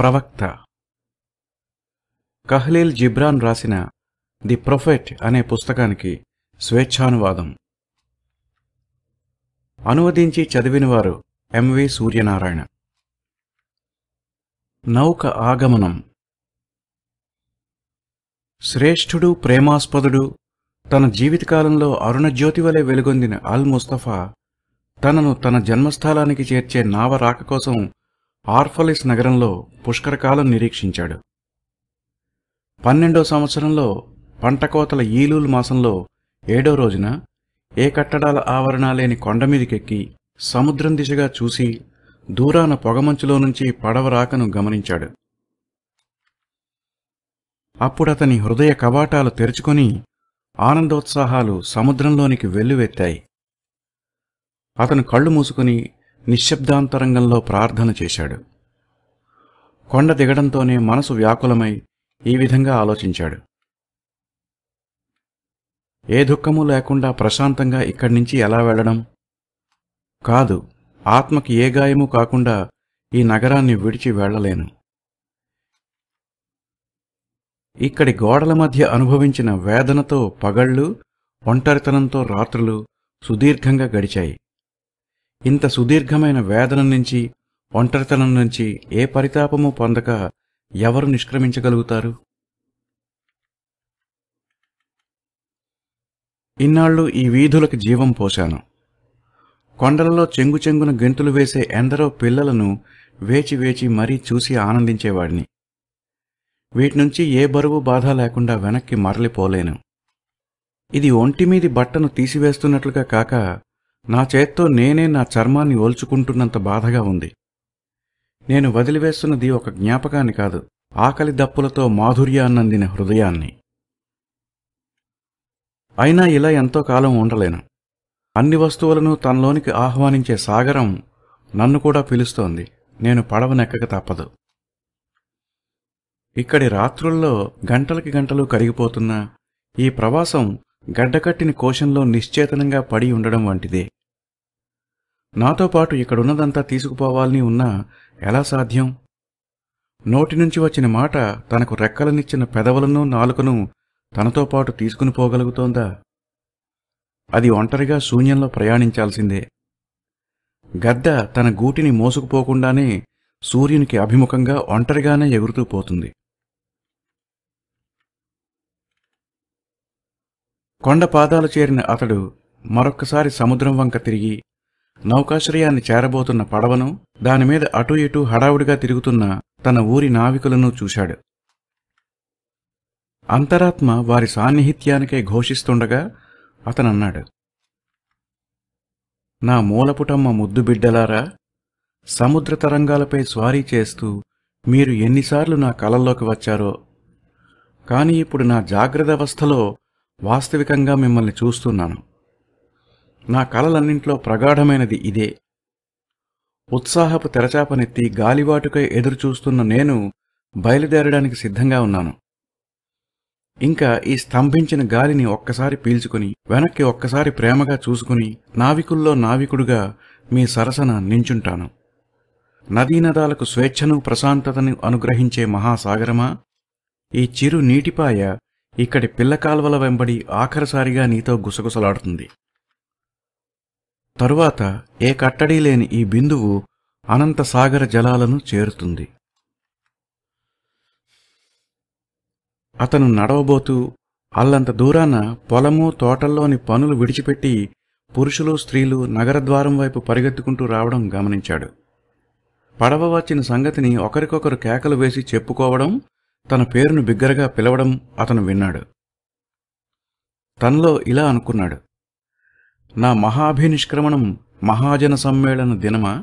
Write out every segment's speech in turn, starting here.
ప్రవక్త కహ్లీల్ జిబ్రాన్ రాసిన the prophet అనే పుస్తకానికి స్వేచ్ఛానువాదం అనువదించి చదివినవారు ఎంవి సూర్యనారాయణ నౌక ఆగమనం శ్రేష్ఠుడు ప్రేమాస్పదుడు తన జీవితకాలంలో అరుణజ్యోతి వలె వెలుగొందిన అల్ ముస్తఫా తనను తన జన్మస్థలానికి చేర్చే నావ రాక కోసం ఆర్ఫలిస్ నగరంలో పుష్కరకాలం నిరీక్షించాడు పన్నెండో సంవత్సరంలో పంటకోతల ఈలూల్ మాసంలో ఏడో రోజున ఏ కట్టడాల ఆవరణ లేని కొండమీదికెక్కి సముద్రం దిశగా చూసి దూరాన పొగమంచులో నుంచి పడవ రాకను గమనించాడు అప్పుడతని హృదయ కవాటాలు తెరుచుకొని ఆనందోత్సాహాలు సముద్రంలోనికి వెల్లువెత్తాయి అతను కళ్ళు మూసుకుని నిశ్శబ్దాంతరంగంలో ప్రార్థన చేశాడు కొండ దిగడంతోనే మనసు వ్యాకులమై ఈ విధంగా ఆలోచించాడు ఏ దుఃఖము లేకుండా ప్రశాంతంగా ఇక్కడి నుంచి ఎలా వెళ్ళడం కాదు ఆత్మకి ఏ గాయము కాకుండా ఈ నగరాన్ని విడిచి వెళ్ళలేను ఇక్కడి గోడల మధ్య అనుభవించిన వేదనతో పగళ్ళు ఒంటరితనంతో రాత్రులు సుదీర్ఘంగా గడిచాయి ఇంత సుదీర్ఘమైన వేదన నుంచి ఒంటరితనం నుంచి ఏ పరితాపము పొందక ఎవరు నిష్క్రమించగలుగుతారు ఇన్నాళ్ళు ఈ వీధులకు జీవం పోశాను కొండలలో చెంగు చెంగున గెంతులు వేసే ఎందరో పిల్లలను వేచి వేచి మరీ చూసి ఆనందించేవాడిని వీటినుంచి ఏ బరువు బాధ లేకుండా వెనక్కి మరలిపోలేను ఇది ఒంటిమీది బట్టను తీసివేస్తున్నట్లుగా కాక నా చేత్తో నేనే నా చర్మాన్ని ఓల్చుకుంటున్నంత బాధగా ఉంది నేను వదిలివేస్తున్నది ఒక జ్ఞాపకాన్ని కాదు ఆకలి దప్పులతో మాధుర్యాన్నందిన హృదయాన్ని అయినా ఇలా ఎంతో కాలం ఉండలేను అన్ని వస్తువులను తనలోనికి ఆహ్వానించే సాగరం నన్ను కూడా పిలుస్తోంది నేను పడవనెక్కక తప్పదు ఇక్కడి రాత్రుల్లో గంటలకి గంటలు కరిగిపోతున్నా ఈ ప్రవాసం గడ్డకట్టిన కోశంలో నిశ్చేతనంగా పడి ఉండడం వంటిదే నాతో పాటు ఇక్కడున్నదంతా తీసుకుపోవాలని ఉన్నా ఎలా సాధ్యం నోటి నుంచి వచ్చిన మాట తనకు రెక్కలనిచ్చిన పెదవులను నాలుకను తనతో పాటు తీసుకుని పోగలుగుతోందా అది ఒంటరిగా శూన్యంలో ప్రయాణించాల్సిందే గద్ద తన గూటిని మోసుకుపోకుండానే సూర్యునికి అభిముఖంగా ఒంటరిగానే ఎగురుతూ పోతుంది కొండ పాదాలు చేరిన అతడు మరొక్కసారి సముద్రం వంక తిరిగి నౌకాశ్రయాన్ని చేరబోతున్న పడవను దానిమీద అటూ ఇటూ హడావుడిగా తిరుగుతున్న తన ఊరి నావికులను చూశాడు అంతరాత్మ వారి సాన్నిహిత్యానికే ఘోషిస్తుండగా అతనన్నాడు నా మూలపుటమ్మ ముద్దు బిడ్డలారా సముద్ర తరంగాలపై స్వారీ చేస్తూ మీరు ఎన్నిసార్లు నా కలల్లోకి వచ్చారో కాని ఇప్పుడు నా జాగ్రత్త అవస్థలో వాస్తవికంగా మిమ్మల్ని చూస్తున్నాను నా కలలన్నింట్లో ప్రగాఢమైనది ఇదే ఉత్సాహపు తెరచాపనెత్తి గాలివాటుకై ఎదురుచూస్తున్న నేను బయలుదేరడానికి సిద్ధంగా ఉన్నాను ఇంకా ఈ స్తంభించిన గాలిని ఒక్కసారి పీల్చుకుని వెనక్కి ఒక్కసారి ప్రేమగా చూసుకుని నావికుల్లో నావికుడుగా మీ సరసన నించుంటాను నదీనదాలకు స్వేచ్ఛను ప్రశాంతతను అనుగ్రహించే మహాసాగరమా ఈ చిరు నీటిపాయ ఇక్కడి పిల్లకాల్వల వెంబడి ఆఖరిసారిగా నీతో గుసగుసలాడుతుంది తరువాత ఏ కట్టడీ లేని ఈ బిందువు అనంత సాగర జలాలను చేరుతుంది అతను నడవబోతూ అల్లంత దూరాన పొలము తోటల్లోని పనులు విడిచిపెట్టి పురుషులు స్త్రీలు నగరద్వారం వైపు పరిగెత్తుకుంటూ రావడం గమనించాడు పడవ వచ్చిన సంగతిని ఒకరికొకరు కేకలు వేసి చెప్పుకోవడం తన పేరును బిగ్గరగా పిలవడం అతను విన్నాడు తనలో ఇలా అనుకున్నాడు నా మహాభినిష్క్రమణం మహాజన సమ్మేళన దినమా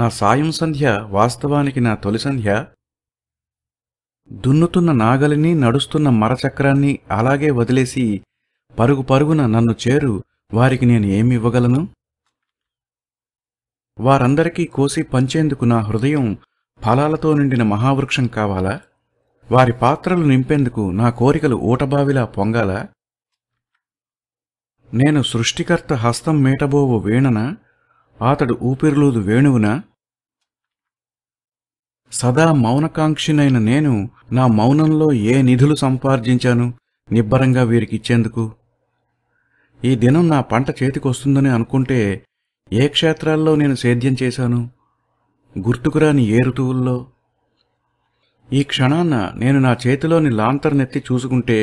నా సాయం సంధ్య వాస్తవానికి నా తొలి సంధ్య దున్నుతున్న నాగలిని నడుస్తున్న మరచక్రాన్ని అలాగే వదిలేసి పరుగు పరుగున నన్ను చేరు వారికి నేను ఏమివ్వగలను వారందరికీ కోసి పంచేందుకు నా హృదయం ఫలాలతో నిండిన మహావృక్షం కావాలా వారి పాత్రలు నింపేందుకు నా కోరికలు ఊటబావిలా పొంగాలా నేను సృష్టికర్త హస్తం మేటబోవు వేణన అతడు ఊపిరిలోదు వేణువున సదా మౌనకాంక్షినైన నేను నా మౌనంలో ఏ నిధులు సంపార్జించాను నిబ్బరంగా వీరికిచ్చేందుకు ఈ దినం నా పంట చేతికొస్తుందని అనుకుంటే ఏ క్షేత్రాల్లో నేను సేద్యం చేశాను గుర్తుకురాని ఏ ఋతువుల్లో ఈ క్షణాన నేను నా చేతిలోని లాంతర్నెత్తి చూసుకుంటే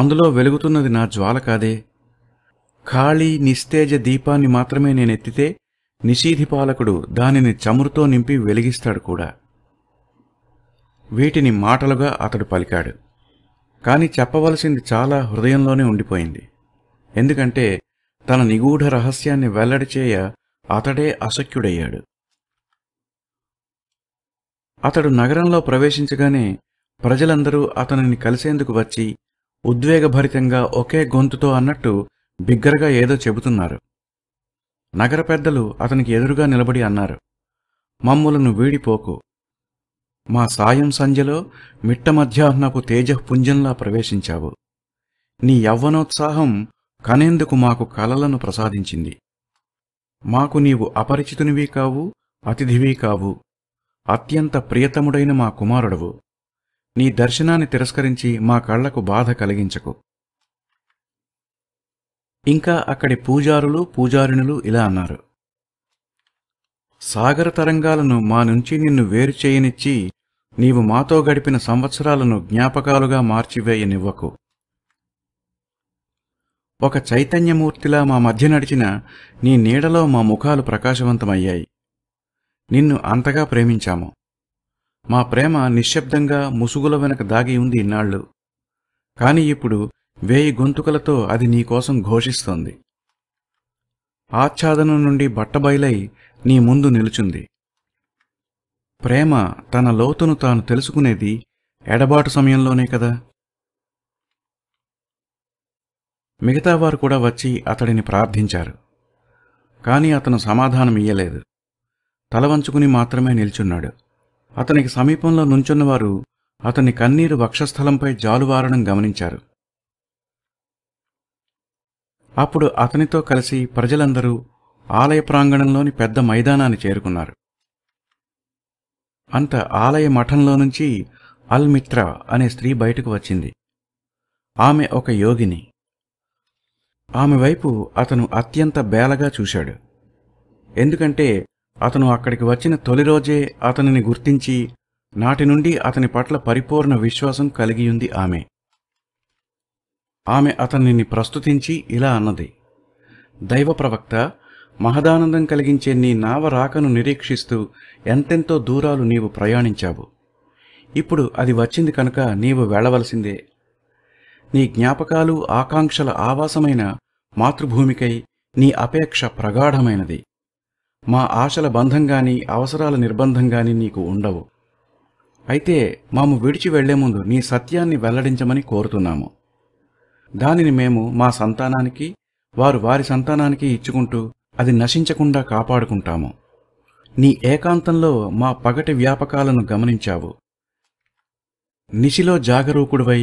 అందులో వెలుగుతున్నది నా జ్వాల కాదే ఖాళీ నిస్తేజ దీపాన్ని మాత్రమే నేనెత్తితే నిషీధిపాలకుడు దానిని చమురుతో నింపి వెలిగిస్తాడు కూడా వీటిని మాటలుగా అతడు పలికాడు కాని చెప్పవలసింది చాలా హృదయంలోనే ఉండిపోయింది ఎందుకంటే తన నిగూఢ రహస్యాన్ని వెల్లడి చేయ అతడే అశక్యుడయ్యాడు అతడు నగరంలో ప్రవేశించగానే ప్రజలందరూ అతనిని కలిసేందుకు వచ్చి ఉద్వేగభరితంగా ఒకే గొంతుతో అన్నట్టు బిగ్గరగా ఏదో చెబుతున్నారు నగర పెద్దలు అతనికి ఎదురుగా నిలబడి అన్నారు మమ్ములను వీడిపోకు మా సాయం సంధ్యలో మిట్ట మధ్యాహ్నపు తేజపుంజంలా ప్రవేశించావు నీ యవ్వనోత్సాహం కనేందుకు మాకు కలలను ప్రసాదించింది మాకు నీవు అపరిచితునివి కావు అతిథివి కావు అత్యంత ప్రియతముడైన మా కుమారుడవు నీ దర్శనాన్ని తిరస్కరించి మా కళ్లకు బాధ కలిగించకు ఇంకా అక్కడి పూజారులు పూజారిణులు ఇలా అన్నారు సాగర తరంగాలను మా నుంచి నిన్ను వేరు చేయనిచ్చి నీవు మాతో గడిపిన సంవత్సరాలను జ్ఞాపకాలుగా మార్చివేయనివ్వకు ఒక చైతన్యమూర్తిలా మా మధ్య నడిచిన నీ నీడలో మా ముఖాలు ప్రకాశవంతమయ్యాయి నిన్ను అంతగా ప్రేమించాము మా ప్రేమ నిశ్శబ్దంగా ముసుగుల వెనక దాగి ఉంది ఇన్నాళ్ళు కాని ఇప్పుడు వేయి గొంతుకలతో అది నీకోసం ఘోషిస్తోంది ఆచ్ఛాదనం నుండి బట్టబయలై నీ ముందు నిలుచుంది ప్రేమ తన లోతును తాను తెలుసుకునేది ఎడబాటు సమయంలోనే కదా మిగతావారు కూడా వచ్చి అతడిని ప్రార్థించారు కాని అతను సమాధానం ఇయ్యలేదు తలవంచుకుని మాత్రమే నిల్చున్నాడు అతనికి సమీపంలో నుంచున్నవారు అతని కన్నీరు వక్షస్థలంపై జాలువారడం గమనించారు అప్పుడు అతనితో కలిసి ప్రజలందరూ ఆలయ ప్రాంగణంలోని పెద్ద మైదానాన్ని చేరుకున్నారు అంత ఆలయ మఠంలో నుంచి అల్మిత్ర అనే స్త్రీ బయటకు వచ్చింది ఆమె ఒక యోగిని ఆమె వైపు అతను అత్యంత బేలగా చూశాడు ఎందుకంటే అతను అక్కడికి వచ్చిన తొలి రోజే అతనిని గుర్తించి నాటి నుండి అతని పట్ల పరిపూర్ణ విశ్వాసం కలిగియుంది ఆమె ఆమె అతనిని ప్రస్తుతించి ఇలా అన్నది దైవ ప్రవక్త మహదానందం కలిగించే నీ నావ రాకను నిరీక్షిస్తూ ఎంతెంతో దూరాలు నీవు ప్రయాణించావు ఇప్పుడు అది వచ్చింది కనుక నీవు వెళ్ళవలసిందే నీ జ్ఞాపకాలు ఆకాంక్షల ఆవాసమైన మాతృభూమికై నీ అపేక్ష ప్రగాఢమైనది మా ఆశల బంధం గాని అవసరాల నిర్బంధం గాని నీకు ఉండవు అయితే మాము విడిచి వెళ్లే ముందు నీ సత్యాన్ని వెల్లడించమని కోరుతున్నాము దానిని మేము మా సంతానానికి వారు వారి సంతానానికి ఇచ్చుకుంటూ అది నశించకుండా కాపాడుకుంటాము నీ ఏకాంతంలో మా పగటి వ్యాపకాలను గమనించావు నిశిలో జాగరూకుడివై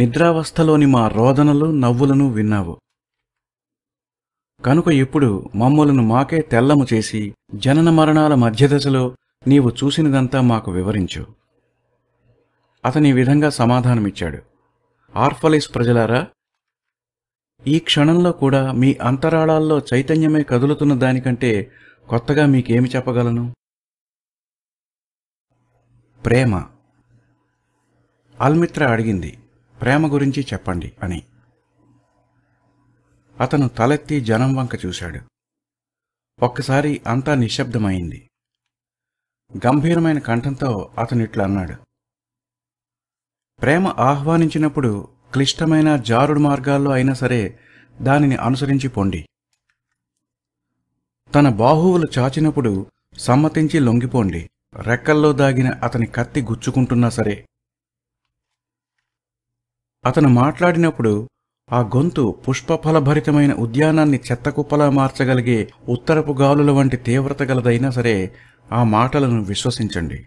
నిద్రావస్థలోని మా రోదనలు నవ్వులను విన్నావు కనుక ఇప్పుడు మమ్మలను మాకే తెల్లము చేసి జనన మరణాల మధ్యదశలో నీవు చూసినదంతా మాకు వివరించు అతని విధంగా సమాధానమిచ్చాడు ఆర్ఫలైస్ ప్రజలారా ఈ క్షణంలో కూడా మీ అంతరాళాల్లో చైతన్యమే కదులుతున్న దానికంటే కొత్తగా మీకేమి చెప్పగలను ప్రేమ అల్మిత్ర అడిగింది ప్రేమ గురించి చెప్పండి అని అతను తలెత్తి జనం వంక చూశాడు ఒక్కసారి అంతా నిశ్శబ్దమైంది గంభీరమైన కంఠంతో అతనిట్లా అన్నాడు ప్రేమ ఆహ్వానించినప్పుడు క్లిష్టమైన జారుడు మార్గాల్లో అయినా సరే దానిని అనుసరించి పొండి తన బాహువులు చాచినప్పుడు సమ్మతించి లొంగిపోండి రెక్కల్లో దాగిన అతని కత్తి గుచ్చుకుంటున్నా సరే అతను మాట్లాడినప్పుడు ఆ గొంతు పుష్పఫలభరితమైన ఉద్యానాన్ని చెత్తకుప్పలా మార్చగలిగే ఉత్తరపు గాలుల వంటి తీవ్రత గలదైనా సరే ఆ మాటలను విశ్వసించండి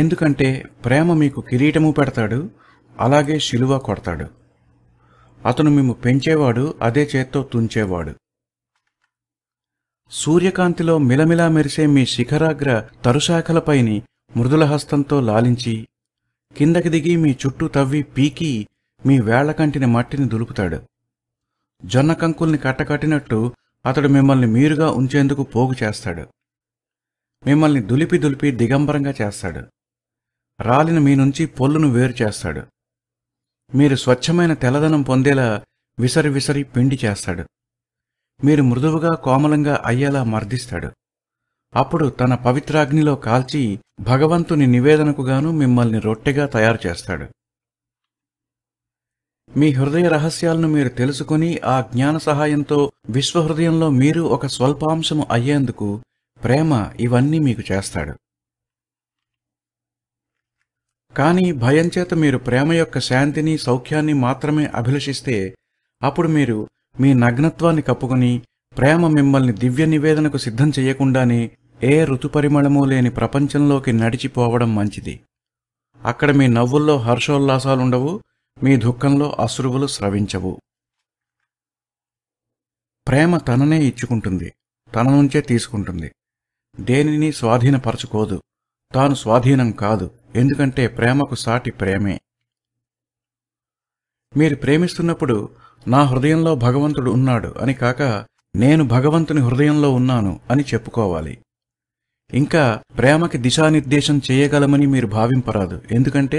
ఎందుకంటే ప్రేమ మీకు కిరీటము పెడతాడు అలాగే శిలువ కొడతాడు అతను మేము పెంచేవాడు అదే చేత్తో తుంచేవాడు సూర్యకాంతిలో మిలమిలా మెరిసే మీ శిఖరాగ్ర తరుశాఖలపైని మృదులహస్తంతో లాలించి కిందకి దిగి మీ చుట్టూ తవ్వి పీకి మీ వేళ్లకంటిని మట్టిని దులుపుతాడు జొన్న కంకుల్ని కట్టకట్టినట్టు అతడు మిమ్మల్ని మీరుగా ఉంచేందుకు పోగు చేస్తాడు మిమ్మల్ని దులిపి దులిపి దిగంబరంగా చేస్తాడు రాలిన మీ నుంచి పొల్లును వేరు చేస్తాడు మీరు స్వచ్ఛమైన తెల్లదనం పొందేలా విసరి విసరి పిండి చేస్తాడు మీరు మృదువుగా కోమలంగా అయ్యేలా మర్దిస్తాడు అప్పుడు తన పవిత్రాగ్నిలో కాల్చి భగవంతుని నివేదనకుగాను మిమ్మల్ని రొట్టెగా తయారు చేస్తాడు మీ హృదయ రహస్యాలను మీరు తెలుసుకుని ఆ జ్ఞాన సహాయంతో విశ్వహృదయంలో మీరు ఒక స్వల్పాంశము అయ్యేందుకు ప్రేమ ఇవన్నీ మీకు చేస్తాడు కానీ భయంచేత మీరు ప్రేమ యొక్క శాంతిని సౌఖ్యాన్ని మాత్రమే అభిలషిస్తే అప్పుడు మీరు మీ నగ్నత్వాన్ని కప్పుకొని ప్రేమ మిమ్మల్ని దివ్య నివేదనకు సిద్ధం చేయకుండానే ఏ ఋతుపరిమళము లేని ప్రపంచంలోకి నడిచిపోవడం మంచిది అక్కడ మీ నవ్వుల్లో హర్షోల్లాసాలుండవు మీ దుఃఖంలో అశ్రువులు స్రవించవు ప్రేమ తననే ఇచ్చుకుంటుంది తన నుంచే తీసుకుంటుంది దేనిని స్వాధీనపరచుకోదు తాను స్వాధీనం కాదు ఎందుకంటే ప్రేమకు సాటి ప్రేమే మీరు ప్రేమిస్తున్నప్పుడు నా హృదయంలో భగవంతుడు ఉన్నాడు అని కాక నేను భగవంతుని హృదయంలో ఉన్నాను అని చెప్పుకోవాలి ఇంకా ప్రేమకి దిశానిర్దేశం చేయగలమని మీరు భావింపరాదు ఎందుకంటే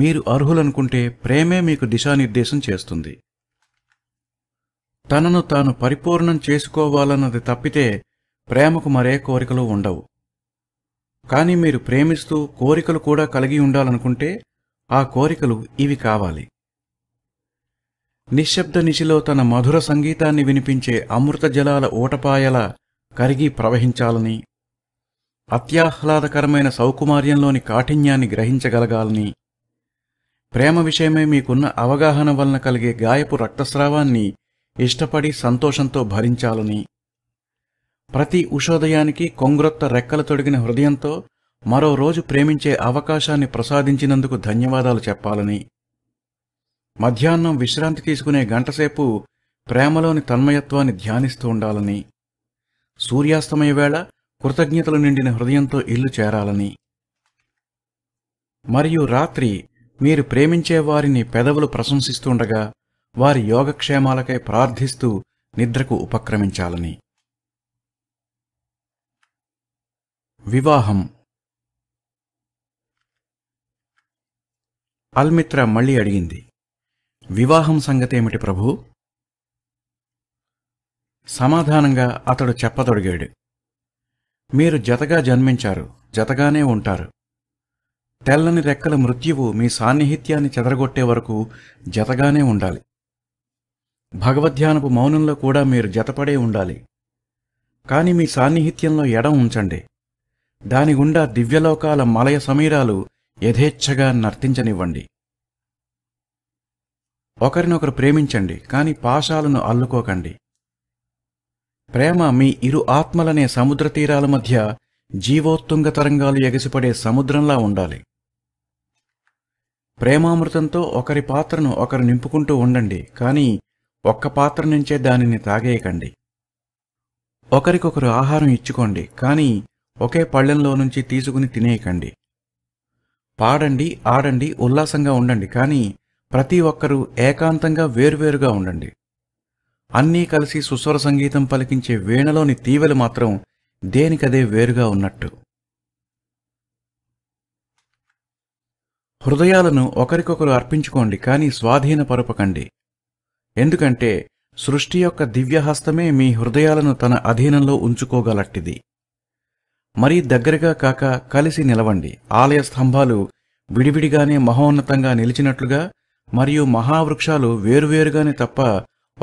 మీరు అర్హులనుకుంటే ప్రేమే మీకు దిశానిర్దేశం చేస్తుంది తనను తాను పరిపూర్ణం చేసుకోవాలన్నది తప్పితే ప్రేమకు మరే కోరికలు ఉండవు కానీ మీరు ప్రేమిస్తూ కోరికలు కూడా కలిగి ఉండాలనుకుంటే ఆ కోరికలు ఇవి కావాలి నిశ్శబ్ద నిశిలో తన మధుర సంగీతాన్ని వినిపించే అమృత జలాల ఓటపాయల కరిగి ప్రవహించాలని అత్యాహ్లాదకరమైన సౌకుమార్యంలోని కాఠిన్యాన్ని గ్రహించగలగాలని ప్రేమ విషయమై మీకున్న అవగాహన వలన కలిగే గాయపు రక్తస్రావాన్ని ఇష్టపడి సంతోషంతో భరించాలని ప్రతి ఉషోదయానికి కొంగ్రొత్త రెక్కలు తొడిగిన హృదయంతో మరో రోజు ప్రేమించే అవకాశాన్ని ప్రసాదించినందుకు ధన్యవాదాలు చెప్పాలని మధ్యాహ్నం విశ్రాంతి తీసుకునే గంటసేపు ప్రేమలోని తన్మయత్వాన్ని ధ్యానిస్తూ ఉండాలని సూర్యాస్తమయ వేళ కృతజ్ఞతలు నిండిన హృదయంతో ఇల్లు చేరాలని మరియు రాత్రి మీరు ప్రేమించే వారిని పెదవులు ప్రశంసిస్తుండగా వారి యోగక్షేమాలకై ప్రార్థిస్తూ నిద్రకు ఉపక్రమించాలని వివాహం అల్మిత్ర మళ్ళీ అడిగింది వివాహం సంగతేమిటి ప్రభు సమాధానంగా అతడు చెప్పతొడిగాడు మీరు జతగా జన్మించారు జతగానే ఉంటారు తెల్లని రెక్కల మృత్యువు మీ సాన్నిహిత్యాన్ని చెదరగొట్టే వరకు జతగానే ఉండాలి భగవద్ధ్యానపు మౌనంలో కూడా మీరు జతపడే ఉండాలి కాని మీ సాన్నిహిత్యంలో ఎడం ఉంచండి దాని గుండా దివ్యలోకాల మలయ సమీరాలు యథేచ్ఛగా నర్తించనివ్వండి ఒకరినొకరు ప్రేమించండి కాని పాశాలను అల్లుకోకండి ప్రేమ మీ ఇరు ఆత్మలనే సముద్ర తీరాల మధ్య జీవోత్తుంగ తరంగాలు ఎగసిపడే సముద్రంలా ఉండాలి ప్రేమామృతంతో ఒకరి పాత్రను ఒకరు నింపుకుంటూ ఉండండి కానీ ఒక్క పాత్ర నుంచే దానిని తాగేయకండి ఒకరికొకరు ఆహారం ఇచ్చుకోండి కానీ ఒకే పళ్ళెంలో నుంచి తీసుకుని తినేయకండి పాడండి ఆడండి ఉల్లాసంగా ఉండండి కానీ ప్రతి ఒక్కరూ ఏకాంతంగా వేరువేరుగా ఉండండి అన్నీ కలిసి సుస్వర సంగీతం పలికించే వీణలోని తీవెలు మాత్రం దేనికదే వేరుగా ఉన్నట్టు హృదయాలను ఒకరికొకరు అర్పించుకోండి కానీ స్వాధీనపరపకండి ఎందుకంటే సృష్టి యొక్క దివ్యహస్తమే మీ హృదయాలను తన అధీనంలో ఉంచుకోగలట్టిది మరీ దగ్గరగా కాక కలిసి నిలవండి ఆలయ స్తంభాలు విడివిడిగానే మహోన్నతంగా నిలిచినట్లుగా మరియు మహావృక్షాలు వేరువేరుగానే తప్ప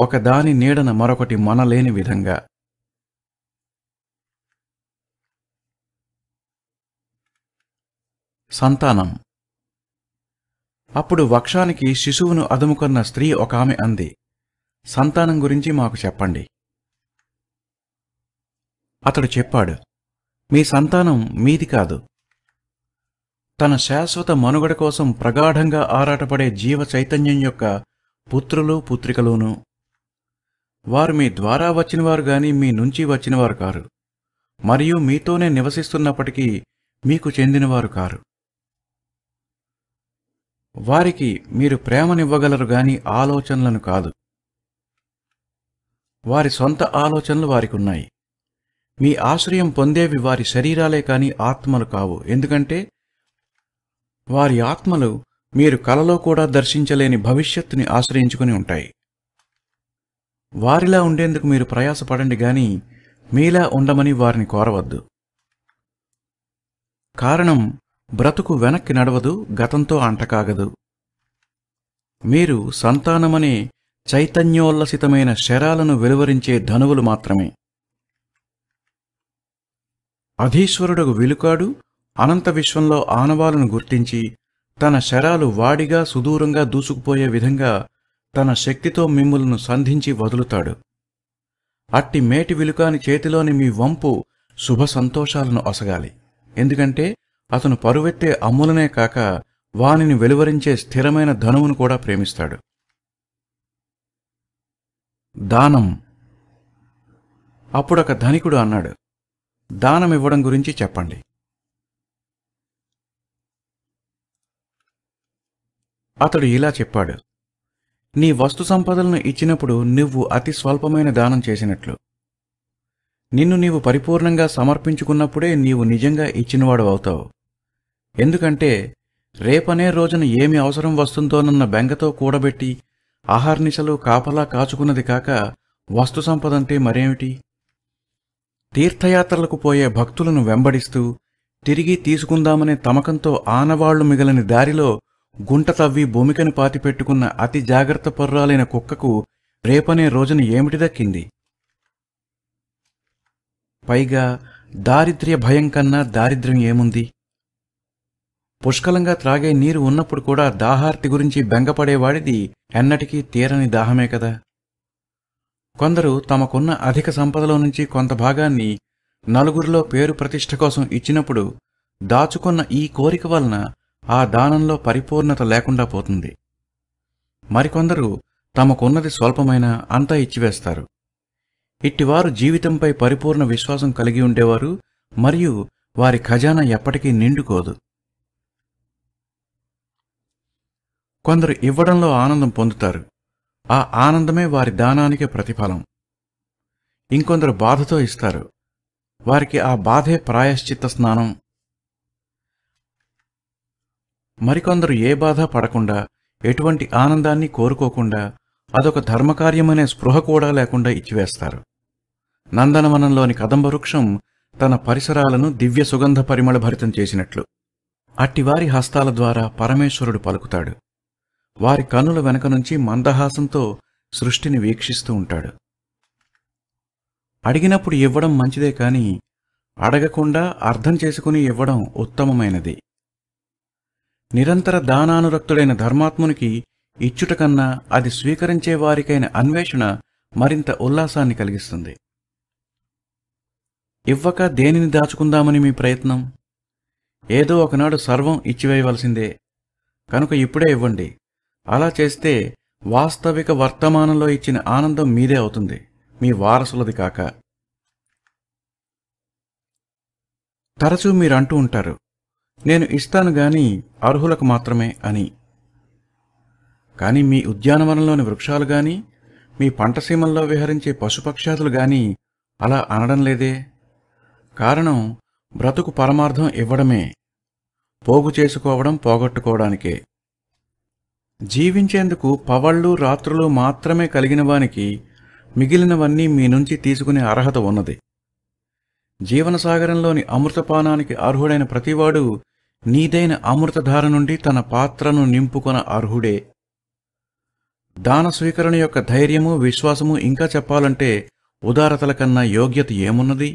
ఒకదాని నీడన మరొకటి మనలేని విధంగా సంతానం అప్పుడు వక్షానికి శిశువును అదుముకున్న స్త్రీ ఒక ఆమె అంది సంతానం గురించి మాకు చెప్పండి అతడు చెప్పాడు మీ సంతానం మీది కాదు తన శాశ్వత మనుగడ కోసం ప్రగాఢంగా ఆరాటపడే జీవ చైతన్యం యొక్క పుత్రులు పుత్రికలోను వారు మీ ద్వారా వచ్చినవారు గాని మీ నుంచి వచ్చినవారు కారు మరియు మీతోనే నివసిస్తున్నప్పటికీ మీకు చెందినవారు కారు వారికి మీరు ప్రేమనివ్వగలరు గాని ఆలోచనలను కాదు వారి సొంత ఆలోచనలు వారికున్నాయి మీ ఆశ్రయం పొందేవి వారి శరీరాలే కాని ఆత్మలు కావు ఎందుకంటే వారి ఆత్మలు మీరు కలలో కూడా దర్శించలేని భవిష్యత్తుని ఆశ్రయించుకుని ఉంటాయి వారిలా ఉండేందుకు మీరు ప్రయాసపడండి గాని మీలా ఉండమని వారిని కోరవద్దు కారణం బ్రతుకు వెనక్కి నడవదు గతంతో అంటకాగదు మీరు సంతానమనే చైతన్యోల్లసితమైన శరాలను వెలువరించే ధనువులు మాత్రమే అధీశ్వరుడకు విలుకాడు అనంత విశ్వంలో ఆనవాలను గుర్తించి తన శరాలు వాడిగా సుదూరంగా దూసుకుపోయే విధంగా తన శక్తితో మిమ్ములను సంధించి వదులుతాడు అట్టి మేటి విలుకాని చేతిలోని మీ వంపు శుభ సంతోషాలను అసగాలి ఎందుకంటే అతను పరువెత్తే అమ్ములనే కాక వానిని వెలువరించే స్థిరమైన ధనువును కూడా ప్రేమిస్తాడు దానం అప్పుడొక ధనికుడు అన్నాడు దానమివ్వడం గురించి చెప్పండి అతడు ఇలా చెప్పాడు నీ వస్తు సంపదలను ఇచ్చినప్పుడు నువ్వు అతి స్వల్పమైన దానం చేసినట్లు నిన్ను నీవు పరిపూర్ణంగా సమర్పించుకున్నప్పుడే నీవు నిజంగా ఇచ్చినవాడు అవుతావు ఎందుకంటే రేపనే రోజున ఏమి అవసరం వస్తుందోనన్న బెంగతో కూడబెట్టి ఆహార్నిశలు కాపలా కాచుకున్నది కాక వస్తు సంపదంటే మరేమిటి తీర్థయాత్రలకు పోయే భక్తులను వెంబడిస్తూ తిరిగి తీసుకుందామనే తమకంతో ఆనవాళ్లు మిగలని దారిలో గుంట తవ్వి భూమికను పాతిపెట్టుకున్న అతి జాగ్రత్త పర్రాలైన కుక్కకు రేపనే రోజున ఏమిటి దక్కింది పైగా దారిద్ర్య భయం కన్నా దారిద్ర్యం ఏముంది పుష్కలంగా త్రాగే నీరు ఉన్నప్పుడు కూడా దాహార్తి గురించి బెంగపడేవాడిది ఎన్నటికీ తీరని దాహమే కదా కొందరు తమకున్న అధిక సంపదలో నుంచి కొంత భాగాన్ని నలుగురిలో పేరు ప్రతిష్ట కోసం ఇచ్చినప్పుడు దాచుకున్న ఈ కోరిక వలన ఆ దానంలో పరిపూర్ణత లేకుండా పోతుంది మరికొందరు తమకున్నది స్వల్పమైన అంతా ఇచ్చివేస్తారు ఇట్టివారు జీవితంపై పరిపూర్ణ విశ్వాసం కలిగి ఉండేవారు మరియు వారి ఖజానా ఎప్పటికీ నిండుకోదు కొందరు ఇవ్వడంలో ఆనందం పొందుతారు ఆ ఆనందమే వారి దానానికి ప్రతిఫలం ఇంకొందరు బాధతో ఇస్తారు వారికి ఆ బాధే ప్రాయశ్చిత్త స్నానం మరికొందరు ఏ బాధ పడకుండా ఎటువంటి ఆనందాన్ని కోరుకోకుండా అదొక ధర్మకార్యమనే స్పృహ కూడా లేకుండా ఇచ్చివేస్తారు నందనవనంలోని కదంబవృక్షం తన పరిసరాలను దివ్య సుగంధ పరిమళభరితం చేసినట్లు అట్టివారి హస్తాల ద్వారా పరమేశ్వరుడు పలుకుతాడు వారి కన్నుల వెనక నుంచి మందహాసంతో సృష్టిని వీక్షిస్తూ ఉంటాడు అడిగినప్పుడు ఇవ్వడం మంచిదే కానీ అడగకుండా అర్థం చేసుకుని ఇవ్వడం ఉత్తమమైనది నిరంతర దానానురక్తుడైన ధర్మాత్మునికి ఇచ్చుట కన్నా అది స్వీకరించే వారికైన అన్వేషణ మరింత ఉల్లాసాన్ని కలిగిస్తుంది ఇవ్వక దేనిని దాచుకుందామని మీ ప్రయత్నం ఏదో ఒకనాడు సర్వం ఇచ్చివేయవలసిందే కనుక ఇప్పుడే ఇవ్వండి అలా చేస్తే వాస్తవిక వర్తమానంలో ఇచ్చిన ఆనందం మీదే అవుతుంది మీ వారసులది కాక తరచూ మీరంటూ ఉంటారు నేను ఇస్తాను గాని అర్హులకు మాత్రమే అని కానీ మీ ఉద్యానవనంలోని వృక్షాలు గాని మీ పంటసీమల్లో విహరించే పశుపక్షాదులు గాని అలా అనడం లేదే కారణం బ్రతుకు పరమార్థం ఇవ్వడమే పోగు చేసుకోవడం పోగొట్టుకోవడానికే జీవించేందుకు పవళ్ళు రాత్రులు మాత్రమే కలిగిన వానికి మిగిలినవన్నీ మీ నుంచి తీసుకునే అర్హత ఉన్నది జీవనసాగరంలోని అమృతపానానికి అర్హుడైన ప్రతివాడు నీదైన అమృతధార నుండి తన పాత్రను నింపుకొన అర్హుడే దాన స్వీకరణ యొక్క ధైర్యము విశ్వాసము ఇంకా చెప్పాలంటే ఉదారతల కన్నా యోగ్యత ఏమున్నది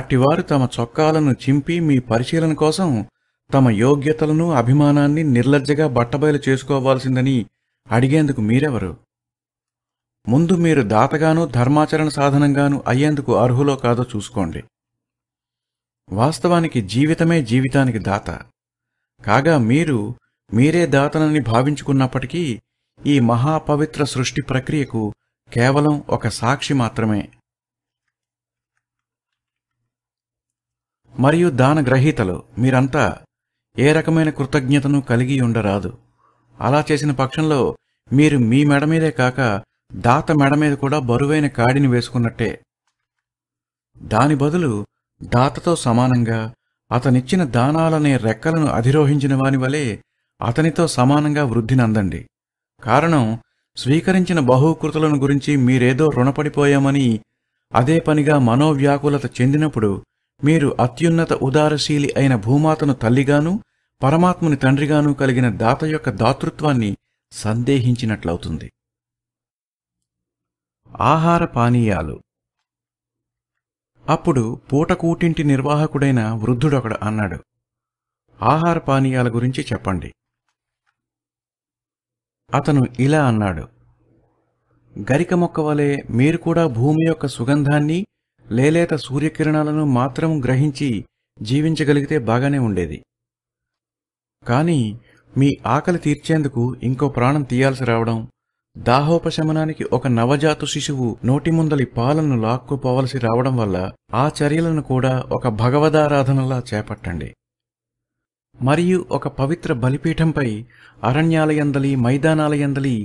అట్టివారు తమ చొక్కాలను చింపి మీ పరిశీలన కోసం తమ యోగ్యతలను అభిమానాన్ని నిర్లజ్జగా బట్టబయలు చేసుకోవాల్సిందని అడిగేందుకు మీరెవరు ముందు మీరు దాతగాను ధర్మాచరణ సాధనంగాను అయ్యేందుకు అర్హులో కాదో చూసుకోండి వాస్తవానికి జీవితమే జీవితానికి దాత కాగా మీరు మీరే దాతనని భావించుకున్నప్పటికీ ఈ మహాపవిత్ర సృష్టి ప్రక్రియకు కేవలం ఒక సాక్షి మాత్రమే మరియు దాన గ్రహీతలు మీరంతా ఏ రకమైన కృతజ్ఞతను కలిగి ఉండరాదు అలా చేసిన పక్షంలో మీరు మీ మెడ మీదే కాక దాత మెడ మీద కూడా బరువైన కాడిని వేసుకున్నట్టే దాని బదులు దాతతో సమానంగా అతనిచ్చిన దానాలనే రెక్కలను అధిరోహించిన వాని వలె అతనితో సమానంగా వృద్ధినందండి కారణం స్వీకరించిన బహుకృతులను గురించి మీరేదో రుణపడిపోయామని అదే పనిగా మనోవ్యాకులత చెందినప్పుడు మీరు అత్యున్నత ఉదారశీలి అయిన భూమాతను తల్లిగాను పరమాత్ముని తండ్రిగాను కలిగిన దాత యొక్క దాతృత్వాన్ని సందేహించినట్లవుతుంది ఆహార పానీయాలు అప్పుడు పూటకూటింటి నిర్వాహకుడైన వృద్ధుడొకడు అన్నాడు ఆహార పానీయాల గురించి చెప్పండి అతను ఇలా అన్నాడు గరిక మొక్క వలె మీరు కూడా భూమి యొక్క సుగంధాన్ని లేలేత సూర్యకిరణాలను మాత్రం గ్రహించి జీవించగలిగితే బాగానే ఉండేది కానీ మీ ఆకలి తీర్చేందుకు ఇంకో ప్రాణం తీయాల్సి రావడం దాహోపశమనానికి ఒక నవజాత శిశువు నోటి ముందలి పాలను లాక్కుపోవలసి రావడం వల్ల ఆ చర్యలను కూడా ఒక భగవదారాధనలా చేపట్టండి మరియు ఒక పవిత్ర బలిపీఠంపై అరణ్యాలయందలి మైదానాలయందలి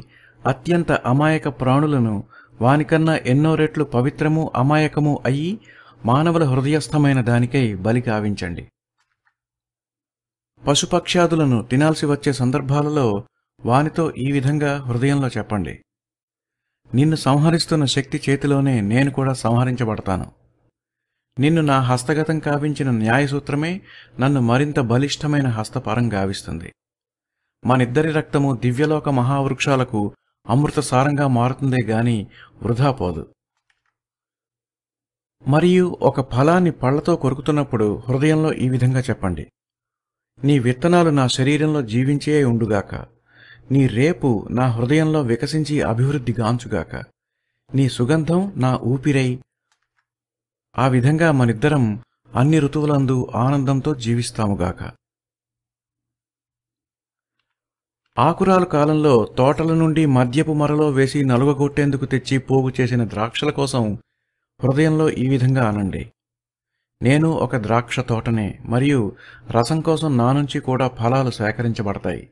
అత్యంత అమాయక ప్రాణులను వానికన్నా ఎన్నో రెట్లు పవిత్రము అమాయకము అయి మానవుల హృదయస్థమైన దానికై బలి కావించండి పశుపక్ష్యాదులను తినాల్సి వచ్చే సందర్భాలలో వానితో ఈ విధంగా హృదయంలో చెప్పండి నిన్ను సంహరిస్తున్న శక్తి చేతిలోనే నేను కూడా సంహరించబడతాను నిన్ను నా హస్తగతం కావించిన న్యాయసూత్రమే నన్ను మరింత బలిష్టమైన హస్తపరం గావిస్తుంది మనిద్దరి రక్తము దివ్యలోక మహావృక్షాలకు అమృతసారంగా మారుతుందే గాని వృధా పోదు మరియు ఒక ఫలాన్ని పళ్లతో కొరుకుతున్నప్పుడు హృదయంలో ఈ విధంగా చెప్పండి నీ విత్తనాలు నా శరీరంలో జీవించే ఉండుగాక నీ రేపు నా హృదయంలో వికసించి అభివృద్ధి గాంచుగాక నీ సుగంధం నా ఊపిరై ఆ విధంగా మనిద్దరం అన్ని ఋతువులందు ఆనందంతో జీవిస్తాముగాక ఆకురాల కాలంలో తోటల నుండి మద్యపు మరలో వేసి నలుగగొట్టేందుకు తెచ్చి పోగు చేసిన ద్రాక్షల కోసం హృదయంలో ఈ విధంగా అనండి నేను ఒక ద్రాక్ష తోటనే మరియు రసం కోసం నా నుంచి కూడా ఫలాలు సేకరించబడతాయి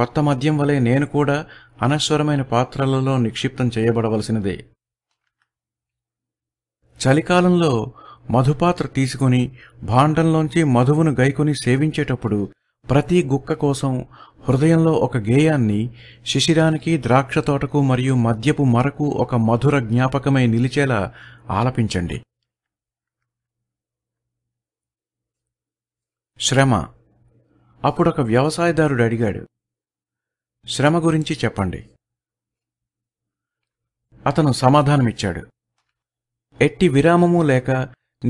కొత్త మద్యం వలె నేను కూడా అనశ్వరమైన పాత్రలలో నిక్షిప్తం చేయబడవలసినదే చలికాలంలో మధుపాత్ర తీసుకుని భాండంలోంచి మధువును గైకొని సేవించేటప్పుడు ప్రతి గుక్క కోసం హృదయంలో ఒక గేయాన్ని శిశిరానికి ద్రాక్ష తోటకు మరియు మద్యపు మరకు ఒక మధుర జ్ఞాపకమై నిలిచేలా ఆలపించండి శ్రమ అప్పుడొక వ్యవసాయదారుడు అడిగాడు శ్రమ గురించి చెప్పండి అతను సమాధానమిచ్చాడు ఎట్టి విరామము లేక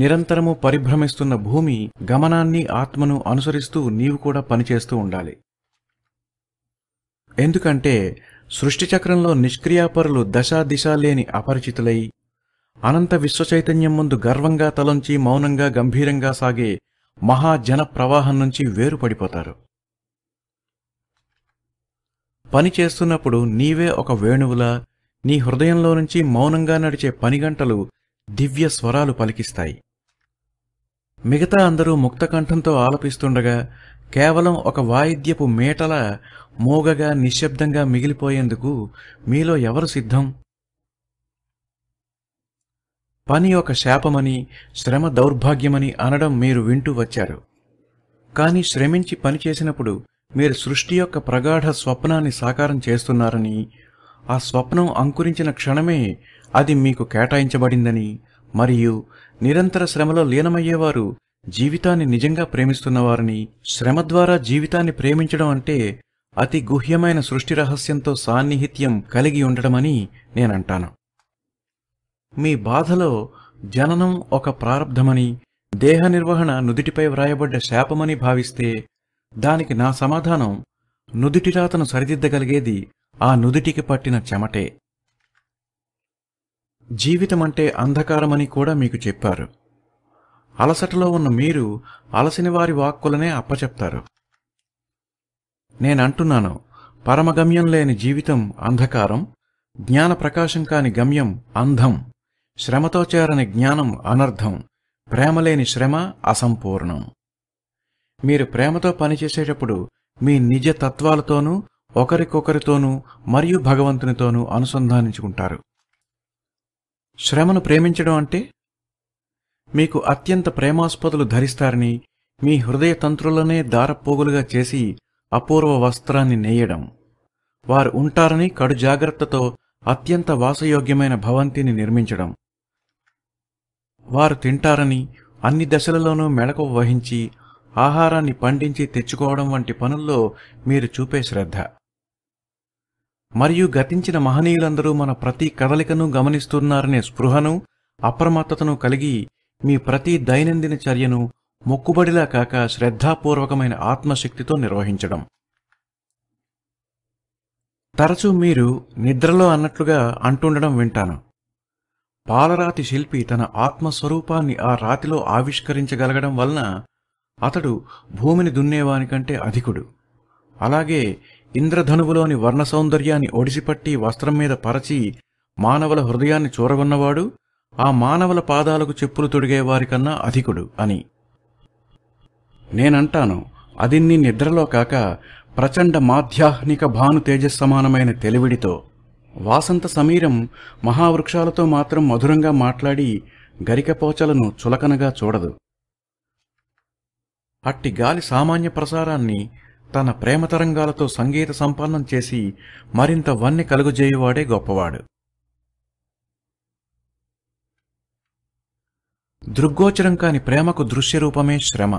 నిరంతరము పరిభ్రమిస్తున్న భూమి గమనాన్ని ఆత్మను అనుసరిస్తూ నీవు కూడా పనిచేస్తూ ఉండాలి ఎందుకంటే సృష్టి చక్రంలో నిష్క్రియాపరులు దశా దిశ లేని అపరిచితులై అనంత విశ్వచైతన్యం ముందు గర్వంగా తలంచి మౌనంగా గంభీరంగా సాగే మహాజన ప్రవాహం నుంచి వేరుపడిపోతారు పని చేస్తున్నప్పుడు నీవే ఒక వేణువులా నీ హృదయంలో నుంచి మౌనంగా నడిచే పనిగంటలు దివ్య స్వరాలు పలికిస్తాయి మిగతా అందరూ ముక్తకంఠంతో ఆలపిస్తుండగా కేవలం ఒక వాయిద్యపు మేటల మోగగా నిశ్శబ్దంగా మిగిలిపోయేందుకు మీలో ఎవరు సిద్ధం పని ఒక శాపమని శ్రమ దౌర్భాగ్యమని అనడం మీరు వింటూ వచ్చారు కానీ శ్రమించి పనిచేసినప్పుడు మీరు సృష్టి యొక్క ప్రగాఢ స్వప్నాన్ని సాకారం చేస్తున్నారని ఆ స్వప్నం అంకురించిన క్షణమే అది మీకు కేటాయించబడిందని మరియు నిరంతర శ్రమలో లీనమయ్యేవారు జీవితాన్ని నిజంగా ప్రేమిస్తున్నవారని శ్రమ ద్వారా జీవితాన్ని ప్రేమించడం అంటే అతి గుహ్యమైన సృష్టి రహస్యంతో సాన్నిహిత్యం కలిగి ఉండడమని నేనంటాను మీ బాధలో జననం ఒక ప్రారంధమని దేహ నిర్వహణ నుదిటిపై వ్రాయబడ్డ శాపమని భావిస్తే దానికి నా సమాధానం నుదిటిరాతను సరిదిద్దగలిగేది ఆ నుదిటికి పట్టిన చెమటే జీవితం అంటే అంధకారమని కూడా మీకు చెప్పారు అలసటలో ఉన్న మీరు అలసిన వారి వాక్కులనే అప్పచెప్తారు నేనంటున్నాను పరమగమ్యం లేని జీవితం అంధకారం జ్ఞాన ప్రకాశం కాని గమ్యం అంధం శ్రమతో చేరని జ్ఞానం అనర్థం ప్రేమలేని శ్రమ అసంపూర్ణం మీరు ప్రేమతో పనిచేసేటప్పుడు మీ నిజ తత్వాలతోనూ ఒకరికొకరితోనూ మరియు భగవంతునితోనూ అనుసంధానించుకుంటారు శ్రమను ప్రేమించడం అంటే మీకు అత్యంత ప్రేమాస్పదులు ధరిస్తారని మీ హృదయ తంత్రులనే దారపోగులుగా చేసి అపూర్వ వస్త్రాన్ని నేయడం వారు ఉంటారని కడు జాగ్రత్తతో అత్యంత వాసయోగ్యమైన భవంతిని నిర్మించడం వారు తింటారని అన్ని దశలలోనూ మెళకు వహించి ఆహారాన్ని పండించి తెచ్చుకోవడం వంటి పనుల్లో మీరు చూపే శ్రద్ధ మరియు గతించిన మహనీయులందరూ మన ప్రతి కదలికను గమనిస్తున్నారనే స్పృహను అప్రమత్తతను కలిగి మీ ప్రతి దైనందిన చర్యను మొక్కుబడిలా కాక శ్రద్ధాపూర్వకమైన ఆత్మశక్తితో నిర్వహించడం తరచూ మీరు నిద్రలో అన్నట్లుగా అంటుండడం వింటాను పాలరాతి శిల్పి తన ఆత్మస్వరూపాన్ని ఆ రాతిలో ఆవిష్కరించగలగడం వలన అతడు భూమిని దున్నేవానికంటే అధికుడు అలాగే ఇంద్రధనువులోని వర్ణ సౌందర్యాన్ని ఒడిసిపట్టి వస్త్రం మీద పరచి మానవుల హృదయాన్ని చూరగొన్నవాడు ఆ మానవుల పాదాలకు చెప్పులు తొడిగేవారికన్నా అధికుడు అని నేనంటాను అది నీ నిద్రలో కాక ప్రచండ మాధ్యాహ్నిక భాను తేజస్సమానమైన తెలివిడితో వాసంత సమీరం మహావృక్షాలతో మాత్రం మధురంగా మాట్లాడి గరికపోచలను చులకనగా చూడదు అట్టి గాలి సామాన్య ప్రసారాన్ని తన ప్రేమ తరంగాలతో సంగీత సంపన్నం చేసి మరింత వన్ని కలుగుజేయువాడే గొప్పవాడు దృగ్గోచరం కాని ప్రేమకు దృశ్యరూపమే శ్రమ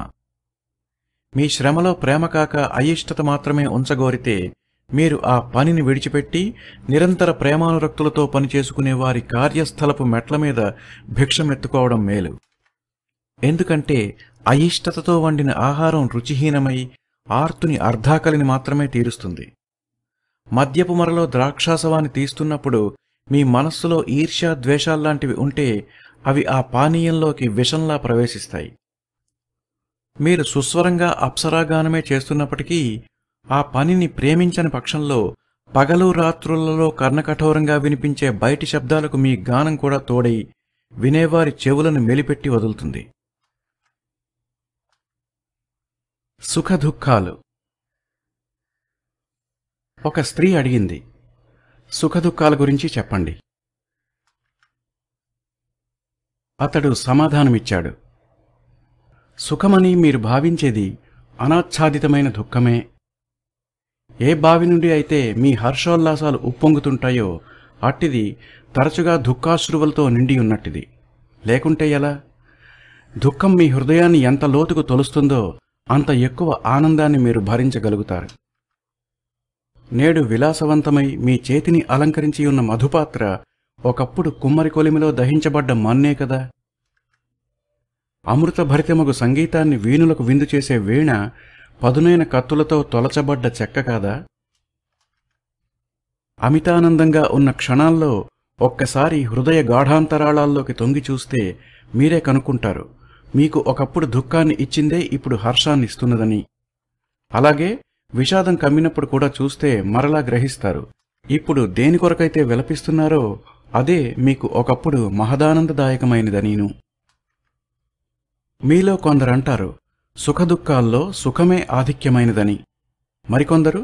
మీ శ్రమలో ప్రేమ కాక అయిష్టత మాత్రమే ఉంచగోరితే మీరు ఆ పనిని విడిచిపెట్టి నిరంతర ప్రేమానురక్తులతో పనిచేసుకునే వారి కార్యస్థలపు మెట్ల మీద భిక్షమెత్తుకోవడం మేలు ఎందుకంటే అయిష్టతతో వండిన ఆహారం రుచిహీనమై ఆర్తుని అర్ధాకలిని మాత్రమే తీరుస్తుంది మద్యపు మరలో ద్రాక్షాసవాన్ని తీస్తున్నప్పుడు మీ మనస్సులో ఈర్ష్యాద్వేషాల్లాంటివి ద్వేషాల్లాంటివి ఉంటే అవి ఆ పానీయంలోకి విషంలా ప్రవేశిస్తాయి మీరు సుస్వరంగా అప్సరాగానమే చేస్తున్నప్పటికీ ఆ పనిని ప్రేమించని పక్షంలో పగలు రాత్రులలో కర్ణకఠోరంగా వినిపించే బయటి శబ్దాలకు మీ గానం కూడా తోడై వినేవారి చెవులను మెలిపెట్టి వదులుతుంది సుఖదుఖాలు ఒక స్త్రీ అడిగింది సుఖదుఖాల గురించి చెప్పండి అతడు సమాధానమిచ్చాడు సుఖమని మీరు భావించేది అనాచ్ఛాదితమైన దుఃఖమే ఏ బావి నుండి అయితే మీ హర్షోల్లాసాలు ఉప్పొంగుతుంటాయో అట్టిది తరచుగా దుఃఖాశ్రువులతో నిండి ఉన్నట్టిది లేకుంటే ఎలా దుఃఖం మీ హృదయాన్ని ఎంత లోతుకు తొలుస్తుందో అంత ఎక్కువ ఆనందాన్ని మీరు భరించగలుగుతారు నేడు విలాసవంతమై మీ చేతిని అలంకరించి ఉన్న మధుపాత్ర ఒకప్పుడు కుమ్మరి కొలిమిలో దహించబడ్డ మన్నే కదా అమృత భరితమగు సంగీతాన్ని వీణులకు విందు చేసే వీణ పదునైన కత్తులతో తొలచబడ్డ చెక్క కాదా అమితానందంగా ఉన్న క్షణాల్లో ఒక్కసారి హృదయ గాఢాంతరాళాల్లోకి తొంగి చూస్తే మీరే కనుక్కుంటారు మీకు ఒకప్పుడు దుఃఖాన్ని ఇచ్చిందే ఇప్పుడు హర్షాన్ని ఇస్తున్నదని అలాగే విషాదం కమ్మినప్పుడు కూడా చూస్తే మరలా గ్రహిస్తారు ఇప్పుడు దేని కొరకైతే విలపిస్తున్నారో అదే మీకు ఒకప్పుడు మహదానందదాయకమైనదనీను మీలో కొందరంటారు సుఖదుఖాల్లో సుఖమే ఆధిక్యమైనదని మరికొందరు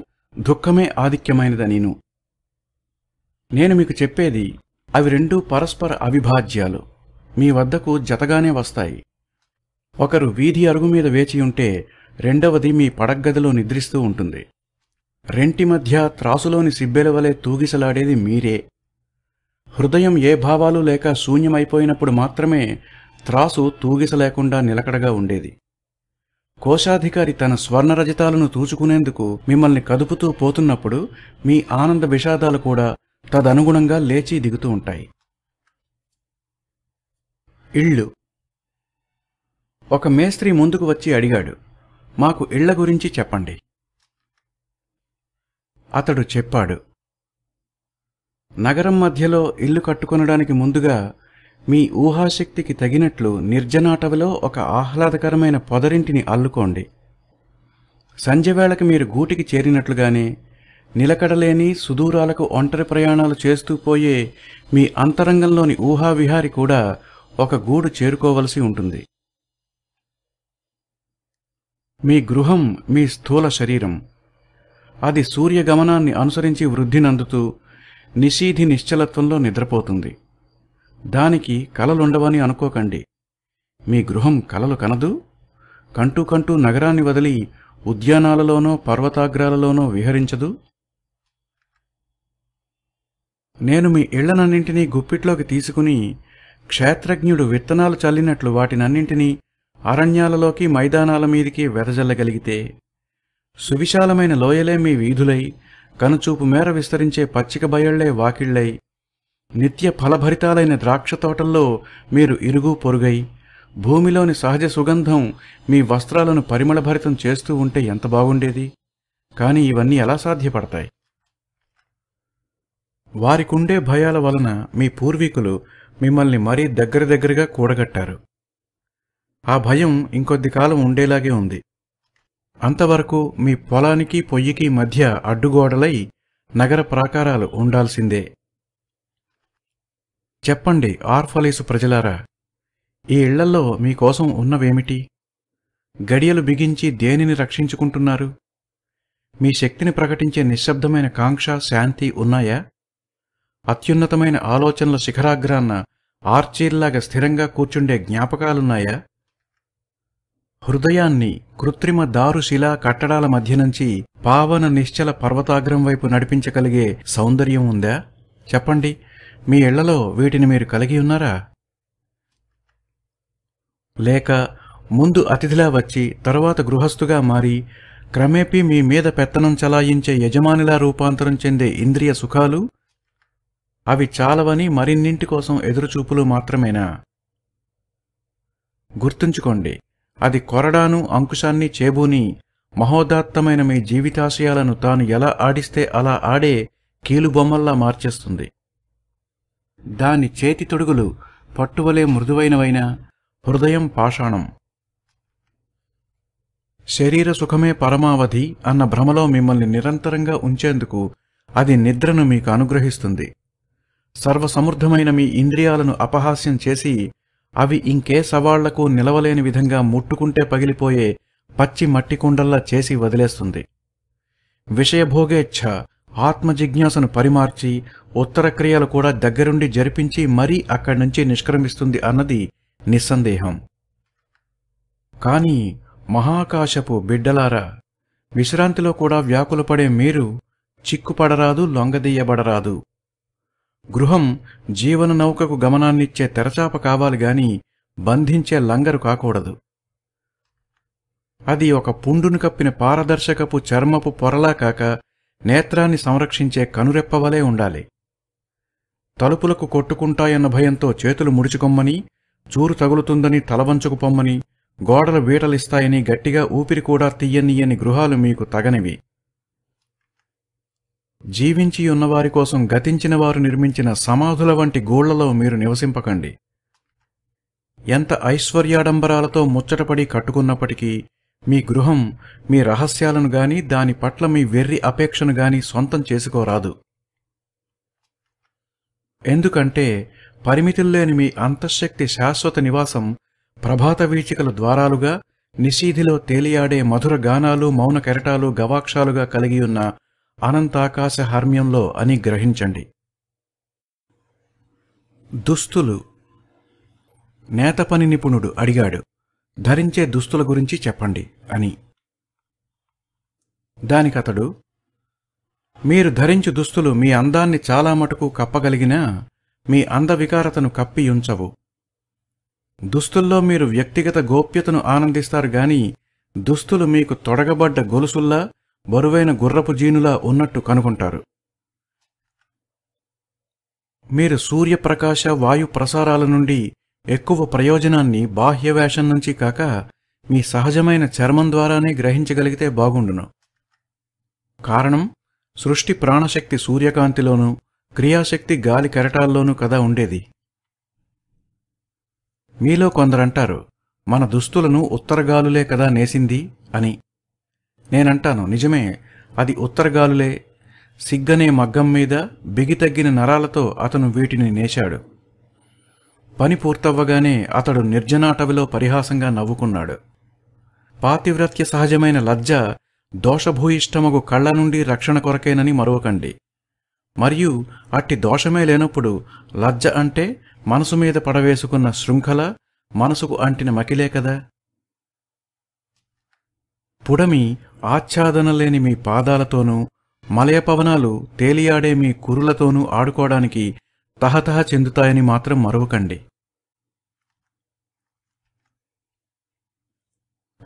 దుఃఖమే ఆధిక్యమైనదనీను నేను మీకు చెప్పేది అవి రెండూ పరస్పర అవిభాజ్యాలు మీ వద్దకు జతగానే వస్తాయి ఒకరు వీధి అరుగు మీద వేచి ఉంటే రెండవది మీ పడగ్గదిలో నిద్రిస్తూ ఉంటుంది రెంటి మధ్య త్రాసులోని సిబ్బెల వలె తూగిసలాడేది మీరే హృదయం ఏ భావాలు లేక శూన్యమైపోయినప్పుడు మాత్రమే త్రాసు తూగిసలేకుండా నిలకడగా ఉండేది కోశాధికారి తన స్వర్ణరజితాలను తూచుకునేందుకు మిమ్మల్ని కదుపుతూ పోతున్నప్పుడు మీ ఆనంద విషాదాలు కూడా తదనుగుణంగా లేచి దిగుతూ ఉంటాయి ఇళ్ళు ఒక మేస్త్రి ముందుకు వచ్చి అడిగాడు మాకు ఇళ్ల గురించి చెప్పండి అతడు చెప్పాడు నగరం మధ్యలో ఇల్లు కట్టుకొనడానికి ముందుగా మీ ఊహాశక్తికి తగినట్లు నిర్జనాటవలో ఒక ఆహ్లాదకరమైన పొదరింటిని అల్లుకోండి సంజవేళకి మీరు గూటికి చేరినట్లుగానే నిలకడలేని సుదూరాలకు ఒంటరి ప్రయాణాలు చేస్తూ పోయే మీ అంతరంగంలోని ఊహావిహారి కూడా ఒక గూడు చేరుకోవలసి ఉంటుంది మీ గృహం మీ స్థూల శరీరం అది సూర్యగమనాన్ని అనుసరించి వృద్ధినందుతూ నిషీధి నిశ్చలత్వంలో నిద్రపోతుంది దానికి కలలుండవని అనుకోకండి మీ గృహం కలలు కనదు కంటూ కంటూ నగరాన్ని వదిలి ఉద్యానాలలోనో పర్వతాగ్రాలలోనో విహరించదు నేను మీ ఇళ్లనన్నింటినీ గుప్పిట్లోకి తీసుకుని క్షేత్రజ్ఞుడు విత్తనాలు చల్లినట్లు వాటినన్నింటినీ అరణ్యాలలోకి మైదానాల మీదికి వెదజల్లగలిగితే సువిశాలమైన లోయలే మీ వీధులై కనుచూపు మేర విస్తరించే పచ్చిక బయళ్లే వాకిళ్లై నిత్య ఫలభరితాలైన ద్రాక్ష తోటల్లో మీరు ఇరుగు పొరుగై భూమిలోని సహజ సుగంధం మీ వస్త్రాలను పరిమళభరితం చేస్తూ ఉంటే ఎంత బాగుండేది కానీ ఇవన్నీ ఎలా సాధ్యపడతాయి వారికుండే భయాల వలన మీ పూర్వీకులు మిమ్మల్ని మరీ దగ్గర దగ్గరగా కూడగట్టారు ఆ భయం ఇంకొద్ది కాలం ఉండేలాగే ఉంది అంతవరకు మీ పొలానికి పొయ్యికి మధ్య అడ్డుగోడలై నగర ప్రాకారాలు ఉండాల్సిందే చెప్పండి ఆర్ఫలేసు ప్రజలారా ఈ ఇళ్లల్లో మీకోసం ఉన్నవేమిటి గడియలు బిగించి దేనిని రక్షించుకుంటున్నారు మీ శక్తిని ప్రకటించే నిశ్శబ్దమైన కాంక్ష శాంతి ఉన్నాయా అత్యున్నతమైన ఆలోచనల శిఖరాగ్రాన్న ఆర్చీర్లాగా స్థిరంగా కూర్చుండే జ్ఞాపకాలున్నాయా హృదయాన్ని కృత్రిమ దారుశిలా కట్టడాల మధ్య నుంచి పావన నిశ్చల పర్వతాగ్రం వైపు నడిపించగలిగే సౌందర్యం ఉందా చెప్పండి మీ ఇళ్లలో వీటిని మీరు కలిగి ఉన్నారా లేక ముందు అతిథిలా వచ్చి తరువాత గృహస్థుగా మారి క్రమేపీ మీ మీద పెత్తనం చలాయించే యజమానిలా రూపాంతరం చెందే ఇంద్రియ సుఖాలు అవి చాలవని మరిన్నింటి కోసం ఎదురుచూపులు మాత్రమేనా గుర్తుంచుకోండి అది కొరడాను అంకుశాన్ని చేబూని మహోదాత్తమైన మీ జీవితాశయాలను తాను ఎలా ఆడిస్తే అలా ఆడే కీలుబొమ్మల్లా మార్చేస్తుంది దాని చేతి తొడుగులు పట్టువలే మృదువైనవైన హృదయం పాషాణం శరీర సుఖమే పరమావధి అన్న భ్రమలో మిమ్మల్ని నిరంతరంగా ఉంచేందుకు అది నిద్రను మీకు అనుగ్రహిస్తుంది సర్వసమృద్ధమైన మీ ఇంద్రియాలను అపహాస్యం చేసి అవి ఇంకే సవాళ్లకు నిలవలేని విధంగా ముట్టుకుంటే పగిలిపోయే పచ్చి మట్టి కుండల్లా చేసి వదిలేస్తుంది విషయభోగేచ్ఛ ఆత్మజిజ్ఞాసను పరిమార్చి ఉత్తరక్రియలు కూడా దగ్గరుండి జరిపించి మరీ అక్కడి నుంచి నిష్క్రమిస్తుంది అన్నది నిస్సందేహం కానీ మహాకాశపు బిడ్డలారా విశ్రాంతిలో కూడా వ్యాకులపడే మీరు చిక్కుపడరాదు లొంగదీయబడరాదు గృహం జీవన నౌకకు గమనాన్నిచ్చే తెరచాప కావాలి గాని బంధించే లంగరు కాకూడదు అది ఒక పుండును కప్పిన పారదర్శకపు చర్మపు పొరలా కాక నేత్రాన్ని సంరక్షించే కనురెప్పవలే ఉండాలి తలుపులకు కొట్టుకుంటాయన్న భయంతో చేతులు ముడుచుకొమ్మని చూరు తగులుతుందని తలవంచుకుపొమ్మని గోడలు వీటలిస్తాయని గట్టిగా ఊపిరి కూడా తీయనీయని గృహాలు మీకు తగనివి జీవించి ఉన్నవారి కోసం గతించిన వారు నిర్మించిన సమాధుల వంటి గోళ్లలో మీరు నివసింపకండి ఎంత ఐశ్వర్యాడంబరాలతో ముచ్చటపడి కట్టుకున్నప్పటికీ మీ గృహం మీ రహస్యాలను గాని దాని పట్ల మీ వెర్రి అపేక్షను గాని సొంతం చేసుకోరాదు ఎందుకంటే పరిమితుల్లేని మీ అంతఃశక్తి శాశ్వత నివాసం ప్రభాత వీచికల ద్వారాలుగా నిశీధిలో తేలియాడే మధుర గానాలు మౌన కెరటాలు గవాక్షాలుగా కలిగియున్న అనంతాకాశ హార్మ్యంలో అని గ్రహించండి దుస్తులు నేతపని నిపుణుడు అడిగాడు ధరించే దుస్తుల గురించి చెప్పండి అని దానికతడు మీరు ధరించు దుస్తులు మీ అందాన్ని చాలా మటుకు కప్పగలిగినా మీ అందవికారతను కప్పి ఉంచవు దుస్తుల్లో మీరు వ్యక్తిగత గోప్యతను ఆనందిస్తారు గాని దుస్తులు మీకు తొడగబడ్డ గొలుసుల్లా బరువైన గుర్రపు జీనులా ఉన్నట్టు కనుగొంటారు మీరు సూర్యప్రకాశ వాయు ప్రసారాల నుండి ఎక్కువ ప్రయోజనాన్ని బాహ్య వేషం నుంచి కాక మీ సహజమైన చర్మం ద్వారానే గ్రహించగలిగితే బాగుండును కారణం సృష్టి ప్రాణశక్తి సూర్యకాంతిలోనూ క్రియాశక్తి గాలి కెరటాల్లోనూ కదా ఉండేది మీలో కొందరంటారు మన దుస్తులను ఉత్తరగాలులే కదా నేసింది అని నేనంటాను నిజమే అది ఉత్తరగాలులే సిగ్గనే మగ్గం మీద బిగితగ్గిన నరాలతో అతను వీటిని నేశాడు పని పూర్తవ్వగానే అతడు నిర్జనాటవిలో పరిహాసంగా నవ్వుకున్నాడు పాతివ్రత్య సహజమైన లజ్జ దోషభూయిష్టమగు కళ్ళ నుండి రక్షణ కొరకేనని మరొకండి మరియు అట్టి దోషమే లేనప్పుడు లజ్జ అంటే మనసు మీద పడవేసుకున్న శృంఖల మనసుకు అంటిన మకిలే కదా పుడమి ఆచ్ఛాదనలేని మీ పాదాలతోనూ మలయపవనాలు తేలియాడే మీ కురులతోనూ ఆడుకోవడానికి తహతహ చెందుతాయని మాత్రం మరువకండి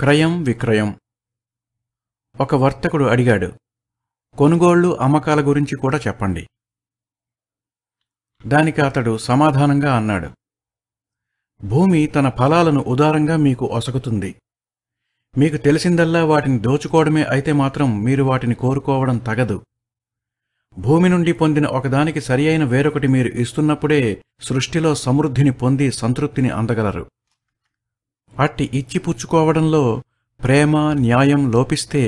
క్రయం విక్రయం ఒక వర్తకుడు అడిగాడు కొనుగోళ్లు అమ్మకాల గురించి కూడా చెప్పండి దానికి అతడు సమాధానంగా అన్నాడు భూమి తన ఫలాలను ఉదారంగా మీకు ఒసగుతుంది మీకు తెలిసిందల్లా వాటిని దోచుకోవడమే అయితే మాత్రం మీరు వాటిని కోరుకోవడం తగదు భూమి నుండి పొందిన ఒకదానికి సరి అయిన వేరొకటి మీరు ఇస్తున్నప్పుడే సృష్టిలో సమృద్ధిని పొంది సంతృప్తిని అందగలరు అట్టి ఇచ్చిపుచ్చుకోవడంలో ప్రేమ న్యాయం లోపిస్తే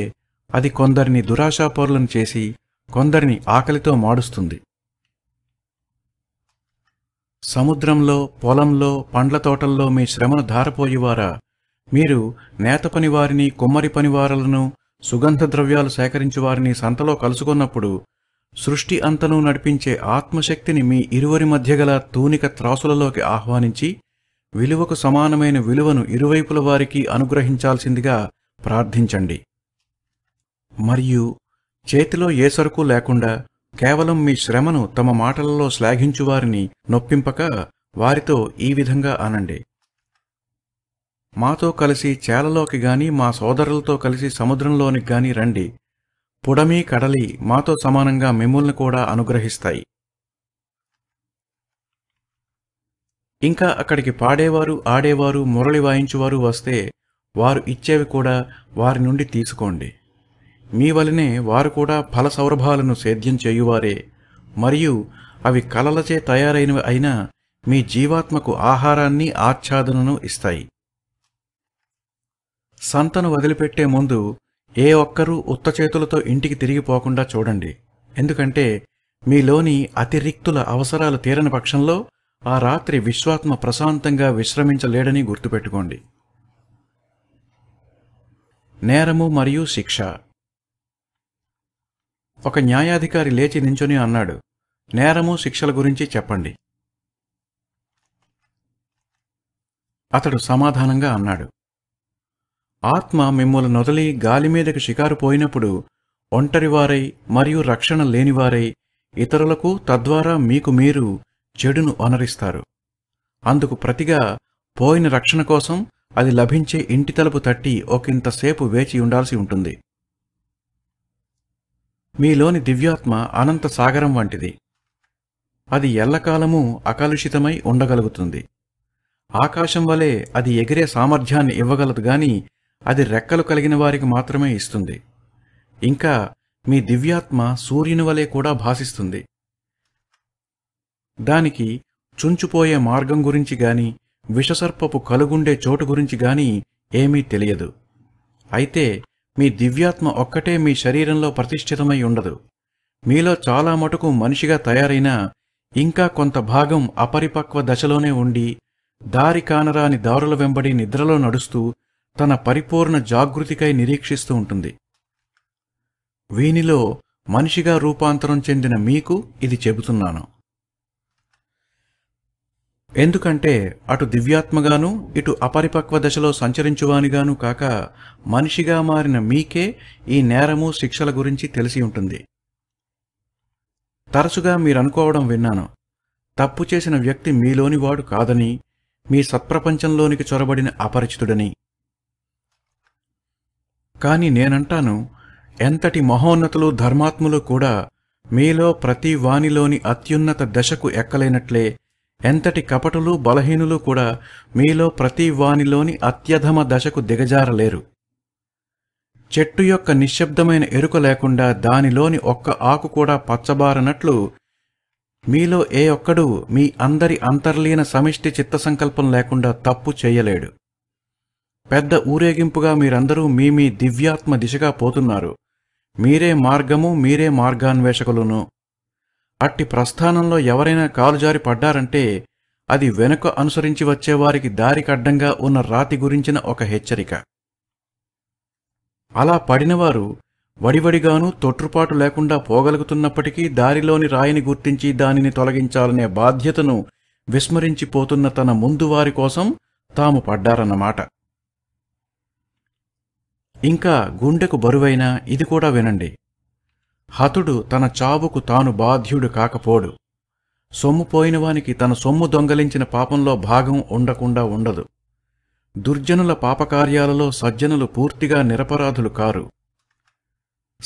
అది కొందరిని దురాశాపరులను చేసి కొందరిని ఆకలితో మాడుస్తుంది సముద్రంలో పొలంలో పండ్ల తోటల్లో మీ శ్రమను ధారపోయేవారా మీరు నేత పనివారిని కుమ్మరి పనివారులను సుగంధ ద్రవ్యాలు సేకరించు వారిని సంతలో కలుసుకున్నప్పుడు సృష్టి అంతను నడిపించే ఆత్మశక్తిని మీ ఇరువరి మధ్య గల తూనిక త్రాసులలోకి ఆహ్వానించి విలువకు సమానమైన విలువను ఇరువైపుల వారికి అనుగ్రహించాల్సిందిగా ప్రార్థించండి మరియు చేతిలో ఏ సరుకు లేకుండా కేవలం మీ శ్రమను తమ మాటలలో శ్లాఘించువారిని నొప్పింపక వారితో ఈ విధంగా అనండి మాతో కలిసి చేలలోకి గాని మా సోదరులతో కలిసి సముద్రంలోనికి గాని రండి పుడమి కడలి మాతో సమానంగా మిమ్ముల్ని కూడా అనుగ్రహిస్తాయి ఇంకా అక్కడికి పాడేవారు ఆడేవారు మురళి వాయించువారు వస్తే వారు ఇచ్చేవి కూడా వారి నుండి తీసుకోండి మీ వలనే వారు కూడా ఫల సౌరభాలను సేద్యం చేయువారే మరియు అవి కలలచే తయారైనవి అయినా మీ జీవాత్మకు ఆహారాన్ని ఆచ్ఛాదనను ఇస్తాయి సంతను వదిలిపెట్టే ముందు ఏ ఒక్కరూ ఉత్త చేతులతో ఇంటికి తిరిగిపోకుండా చూడండి ఎందుకంటే మీలోని అతిరిక్తుల అవసరాలు తీరని పక్షంలో ఆ రాత్రి విశ్వాత్మ ప్రశాంతంగా విశ్రమించలేడని గుర్తుపెట్టుకోండి నేరము మరియు శిక్ష ఒక న్యాయాధికారి లేచి నించుని అన్నాడు నేరము శిక్షల గురించి చెప్పండి అతడు సమాధానంగా అన్నాడు ఆత్మ మిమ్మల్ని నొదలి గాలి మీదకి షికారు పోయినప్పుడు ఒంటరివారై మరియు రక్షణ లేనివారై ఇతరులకు తద్వారా మీకు మీరు చెడును అనరిస్తారు అందుకు ప్రతిగా పోయిన రక్షణ కోసం అది లభించే ఇంటి తలుపు తట్టి ఒకంతసేపు వేచి ఉండాల్సి ఉంటుంది మీలోని దివ్యాత్మ అనంత సాగరం వంటిది అది ఎల్లకాలము అకలుషితమై ఉండగలుగుతుంది ఆకాశం వలె అది ఎగిరే సామర్థ్యాన్ని ఇవ్వగలదు గాని అది రెక్కలు కలిగిన వారికి మాత్రమే ఇస్తుంది ఇంకా మీ దివ్యాత్మ సూర్యుని వలె కూడా భాసిస్తుంది దానికి చుంచుపోయే మార్గం గురించి గాని విషసర్పపు కలుగుండే చోటు గురించి గాని ఏమీ తెలియదు అయితే మీ దివ్యాత్మ ఒక్కటే మీ శరీరంలో ప్రతిష్ఠితమై ఉండదు మీలో చాలా మటుకు మనిషిగా తయారైన ఇంకా కొంత భాగం అపరిపక్వ దశలోనే ఉండి దారి కానరాని దారుల వెంబడి నిద్రలో నడుస్తూ తన పరిపూర్ణ జాగృతికై నిరీక్షిస్తూ ఉంటుంది వీనిలో మనిషిగా రూపాంతరం చెందిన మీకు ఇది చెబుతున్నాను ఎందుకంటే అటు దివ్యాత్మగాను ఇటు అపరిపక్వ దశలో సంచరించువానిగాను కాక మనిషిగా మారిన మీకే ఈ నేరము శిక్షల గురించి తెలిసి ఉంటుంది తరచుగా మీరనుకోవడం విన్నాను తప్పు చేసిన వ్యక్తి మీలోనివాడు కాదని మీ సత్ప్రపంచంలోనికి చొరబడిన అపరిచితుడని కానీ నేనంటాను ఎంతటి మహోన్నతులు ధర్మాత్ములు కూడా మీలో ప్రతి వాణిలోని అత్యున్నత దశకు ఎక్కలేనట్లే ఎంతటి కపటులు బలహీనులు కూడా మీలో ప్రతి వాణిలోని అత్యధమ దశకు దిగజారలేరు చెట్టు యొక్క నిశ్శబ్దమైన ఎరుక లేకుండా దానిలోని ఒక్క ఆకు కూడా పచ్చబారనట్లు మీలో ఏ ఒక్కడూ మీ అందరి అంతర్లీన సమిష్టి చిత్తసంకల్పం లేకుండా తప్పు చేయలేడు పెద్ద ఊరేగింపుగా మీరందరూ మీ మీ దివ్యాత్మ దిశగా పోతున్నారు మీరే మార్గము మీరే మార్గాన్వేషకులును అట్టి ప్రస్థానంలో ఎవరైనా కాలుజారి పడ్డారంటే అది వెనుక అనుసరించి వచ్చేవారికి దారికి అడ్డంగా ఉన్న రాతి గురించిన ఒక హెచ్చరిక అలా పడినవారు వడివడిగానూ తొట్టుపాటు లేకుండా పోగలుగుతున్నప్పటికీ దారిలోని రాయిని గుర్తించి దానిని తొలగించాలనే బాధ్యతను విస్మరించిపోతున్న తన ముందు వారి కోసం తాము పడ్డారన్నమాట ఇంకా గుండెకు బరువైన ఇది కూడా వినండి హతుడు తన చావుకు తాను బాధ్యుడు కాకపోడు సొమ్ము పోయినవానికి తన సొమ్ము దొంగలించిన పాపంలో భాగం ఉండకుండా ఉండదు దుర్జనుల పాపకార్యాలలో సజ్జనులు పూర్తిగా నిరపరాధులు కారు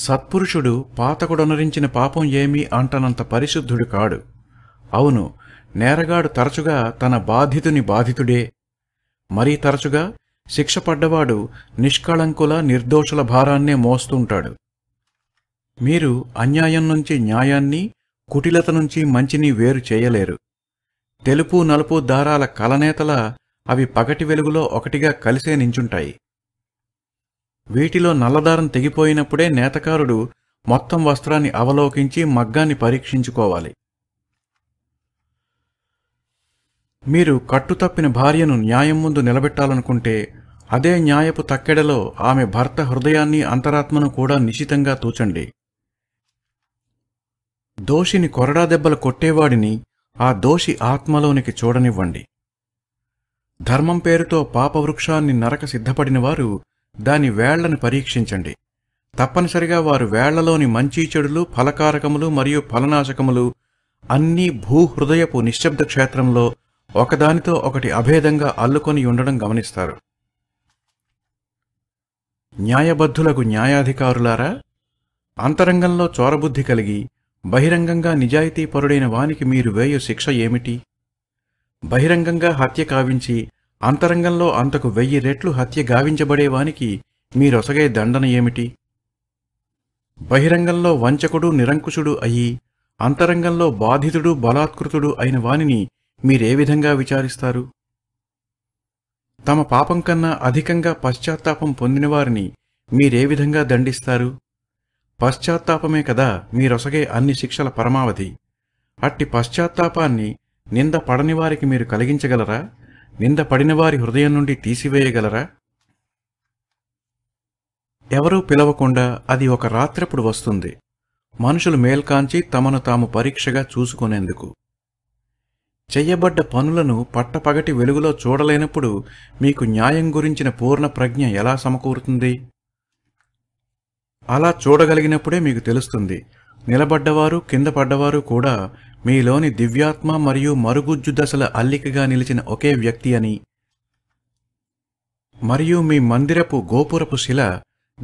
సత్పురుషుడు పాతకుడనరించిన పాపం ఏమీ అంటనంత పరిశుద్ధుడు కాడు అవును నేరగాడు తరచుగా తన బాధితుని బాధితుడే మరీ తరచుగా శిక్ష పడ్డవాడు నిష్కళంకుల నిర్దోషుల భారాన్నే మోస్తుంటాడు మీరు అన్యాయం నుంచి న్యాయాన్ని కుటిలత నుంచి మంచిని వేరు చేయలేరు తెలుపు నలుపు దారాల కలనేతల అవి పగటి వెలుగులో ఒకటిగా కలిసే నించుంటాయి వీటిలో నల్లదారం తెగిపోయినప్పుడే నేతకారుడు మొత్తం వస్త్రాన్ని అవలోకించి మగ్గాన్ని పరీక్షించుకోవాలి మీరు కట్టుతప్పిన భార్యను న్యాయం ముందు నిలబెట్టాలనుకుంటే అదే న్యాయపు తక్కెడలో ఆమె భర్త హృదయాన్ని అంతరాత్మను కూడా నిశితంగా తూచండి దోషిని కొరడా దెబ్బలు కొట్టేవాడిని ఆ దోషి ఆత్మలోనికి చూడనివ్వండి ధర్మం పేరుతో పాపవృక్షాన్ని నరక సిద్ధపడినవారు దాని వేళ్లను పరీక్షించండి తప్పనిసరిగా వారు వేళ్లలోని మంచి చెడులు ఫలకారకములు మరియు ఫలనాశకములు అన్నీ భూహృదయపు నిశ్శబ్ద క్షేత్రంలో ఒకదానితో ఒకటి అభేదంగా అల్లుకొని ఉండడం గమనిస్తారు న్యాయబద్ధులకు న్యాయాధికారులారా అంతరంగంలో చోరబుద్ధి కలిగి బహిరంగంగా నిజాయితీపరుడైన వానికి మీరు వేయు శిక్ష ఏమిటి బహిరంగంగా హత్య కావించి అంతరంగంలో అంతకు వెయ్యి రెట్లు హత్య గావించబడేవానికి మీరొసగే దండన ఏమిటి బహిరంగంలో వంచకుడు నిరంకుశుడు అయి అంతరంగంలో బాధితుడు బలాత్కృతుడు అయిన వానిని మీరే విధంగా విచారిస్తారు తమ పాపం కన్నా అధికంగా పశ్చాత్తాపం పొందినవారిని మీరే విధంగా దండిస్తారు పశ్చాత్తాపమే కదా మీరొసగే అన్ని శిక్షల పరమావధి అట్టి పశ్చాత్తాపాన్ని నింద పడని వారికి మీరు కలిగించగలరా నింద పడినవారి హృదయం నుండి తీసివేయగలరా ఎవరూ పిలవకుండా అది ఒక రాత్రప్పుడు వస్తుంది మనుషులు మేల్కాంచి తమను తాము పరీక్షగా చూసుకునేందుకు చెయ్యబడ్డ పనులను పట్టపగటి వెలుగులో చూడలేనప్పుడు మీకు న్యాయం గురించిన పూర్ణ ప్రజ్ఞ ఎలా సమకూరుతుంది అలా చూడగలిగినప్పుడే మీకు తెలుస్తుంది నిలబడ్డవారు కింద పడ్డవారు కూడా మీలోని దివ్యాత్మ మరియు మరుగుజ్జు దశల అల్లికగా నిలిచిన ఒకే వ్యక్తి అని మరియు మీ మందిరపు గోపురపు శిల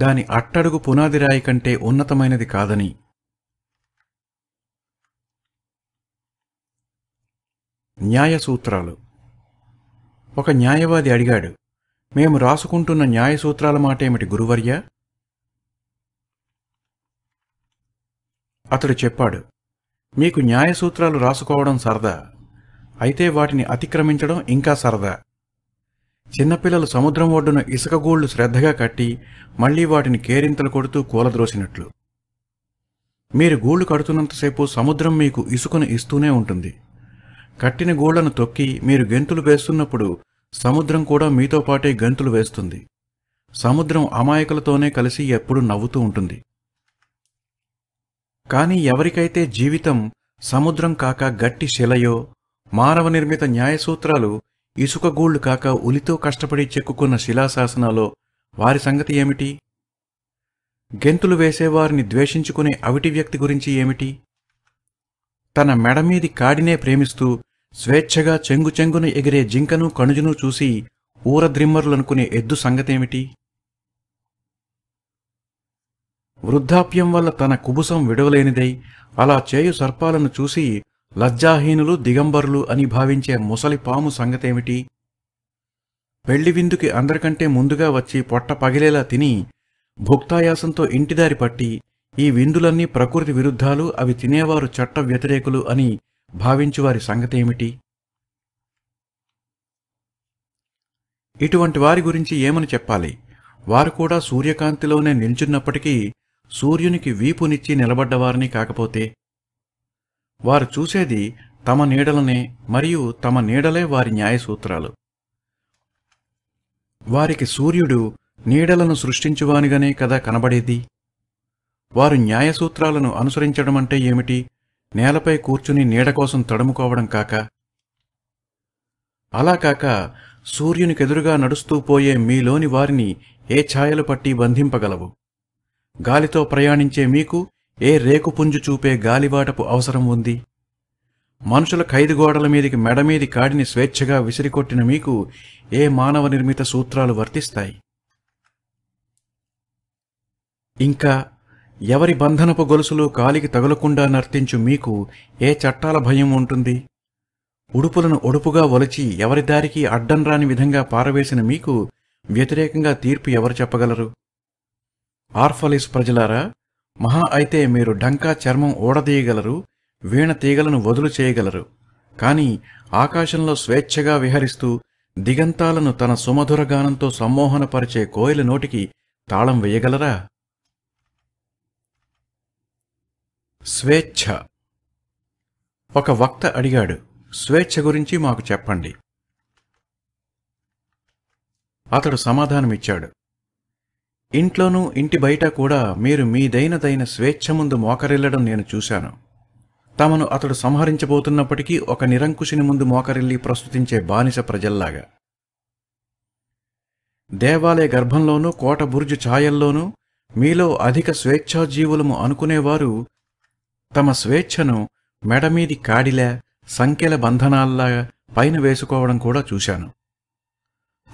దాని అట్టడుగు పునాదిరాయి కంటే ఉన్నతమైనది కాదని న్యాయ సూత్రాలు ఒక న్యాయవాది అడిగాడు మేము రాసుకుంటున్న న్యాయ సూత్రాల మాటేమిటి గురువర్య అతడు చెప్పాడు మీకు న్యాయ సూత్రాలు రాసుకోవడం సరదా అయితే వాటిని అతిక్రమించడం ఇంకా సరదా చిన్నపిల్లలు సముద్రం ఒడ్డున ఇసుక శ్రద్ధగా కట్టి మళ్లీ వాటిని కేరింతలు కొడుతూ కూలద్రోసినట్లు మీరు గూళ్లు కడుతున్నంతసేపు సముద్రం మీకు ఇసుకను ఇస్తూనే ఉంటుంది కట్టిన గోళ్లను తొక్కి మీరు గెంతులు వేస్తున్నప్పుడు సముద్రం కూడా మీతో పాటే గెంతులు వేస్తుంది సముద్రం అమాయకులతోనే కలిసి ఎప్పుడూ నవ్వుతూ ఉంటుంది కాని ఎవరికైతే జీవితం సముద్రం కాక గట్టి శిలయో మానవ నిర్మిత న్యాయసూత్రాలు ఇసుక గూళ్లు కాక ఉలితో కష్టపడి చెక్కుకున్న శిలాశాసనాలో వారి సంగతి ఏమిటి గెంతులు వేసేవారిని ద్వేషించుకునే అవిటి వ్యక్తి గురించి ఏమిటి తన మెడమీది కాడినే ప్రేమిస్తూ స్వేచ్ఛగా చెంగు చెంగున ఎగిరే జింకను కణుజును చూసి ఊరద్రిమ్మరులనుకునే ఎద్దు సంగతేమిటి వృద్ధాప్యం వల్ల తన కుబుసం విడవలేనిదై అలా చేయు సర్పాలను చూసి లజ్జాహీనులు దిగంబరులు అని భావించే ముసలి పాము సంగతేమిటి పెళ్లి విందుకి అందరికంటే ముందుగా వచ్చి పొట్ట పగిలేలా తిని భుక్తాయాసంతో ఇంటిదారి పట్టి ఈ విందులన్నీ ప్రకృతి విరుద్ధాలు అవి తినేవారు చట్ట వ్యతిరేకులు అని భావించువారి సంగతేమిటి ఇటువంటి వారి గురించి ఏమని చెప్పాలి వారు కూడా సూర్యకాంతిలోనే నిల్చున్నప్పటికీ సూర్యునికి వీపునిచ్చి నిలబడ్డవారిని కాకపోతే వారు చూసేది తమ నీడలనే మరియు తమ నీడలే వారి న్యాయసూత్రాలు వారికి సూర్యుడు నీడలను సృష్టించువానిగానే కదా కనబడేది వారు న్యాయసూత్రాలను అనుసరించడం అంటే ఏమిటి నేలపై కూర్చుని నీడకోసం తడుముకోవడం కాక అలా కాక సూర్యునికెదురుగా నడుస్తూ పోయే మీలోని వారిని ఏ ఛాయలు పట్టి బంధింపగలవు గాలితో ప్రయాణించే మీకు ఏ రేకుపుంజు చూపే గాలివాటపు అవసరం ఉంది మనుషుల ఖైదుగోడల మీదికి మెడమీది కాడిని స్వేచ్ఛగా విసిరికొట్టిన మీకు ఏ మానవ నిర్మిత సూత్రాలు వర్తిస్తాయి ఇంకా ఎవరి బంధనపు గొలుసులు కాలికి తగులకుండా నర్తించు మీకు ఏ చట్టాల భయం ఉంటుంది ఉడుపులను ఒడుపుగా ఒలిచి ఎవరి దారికి అడ్డం రాని విధంగా పారవేసిన మీకు వ్యతిరేకంగా తీర్పు ఎవరు చెప్పగలరు ఆర్ఫలిస్ ప్రజలారా మహా అయితే మీరు డంకా చర్మం ఓడదీయగలరు వీణ తీగలను వదులు చేయగలరు కాని ఆకాశంలో స్వేచ్ఛగా విహరిస్తూ దిగంతాలను తన సుమధుర గానంతో సమ్మోహనపరిచే కోయిల నోటికి తాళం వేయగలరా స్వేచ్ఛ ఒక వక్త అడిగాడు స్వేచ్ఛ గురించి మాకు చెప్పండి అతడు సమాధానమిచ్చాడు ఇంట్లోనూ ఇంటి బయట కూడా మీరు మీదైనదైన స్వేచ్ఛ ముందు మోకరిల్లడం నేను చూశాను తమను అతడు సంహరించబోతున్నప్పటికీ ఒక నిరంకుశిని ముందు మోకరిల్లి ప్రస్తుతించే బానిస ప్రజల్లాగా దేవాలయ గర్భంలోనూ కోట బుర్జు ఛాయల్లోనూ మీలో అధిక స్వేచ్ఛాజీవులము అనుకునేవారు తమ స్వేచ్ఛను మెడమీది కాడిల సంఖ్యల బంధనాల్లా పైన వేసుకోవడం కూడా చూశాను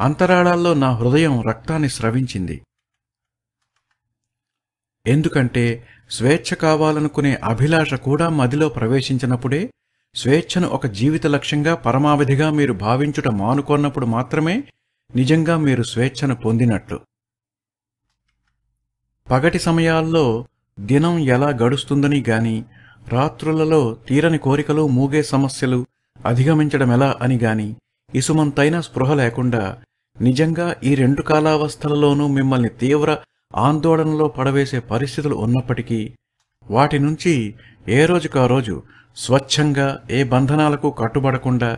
అంతరాళాల్లో నా హృదయం రక్తాన్ని స్రవించింది ఎందుకంటే స్వేచ్ఛ కావాలనుకునే అభిలాష కూడా మదిలో ప్రవేశించినప్పుడే స్వేచ్ఛను ఒక జీవిత లక్ష్యంగా పరమావధిగా మీరు భావించుట మానుకోన్నప్పుడు మాత్రమే నిజంగా మీరు స్వేచ్ఛను పొందినట్లు పగటి సమయాల్లో దినం ఎలా గడుస్తుందని గాని రాత్రులలో తీరని కోరికలు మూగే సమస్యలు అధిగమించడం ఎలా అని గాని ఇసుమంతైన స్పృహ లేకుండా నిజంగా ఈ రెండు కాలావస్థలలోనూ మిమ్మల్ని తీవ్ర ఆందోళనలో పడవేసే పరిస్థితులు ఉన్నప్పటికీ వాటి నుంచి ఏ రోజుకా రోజు స్వచ్ఛంగా ఏ బంధనాలకు కట్టుబడకుండా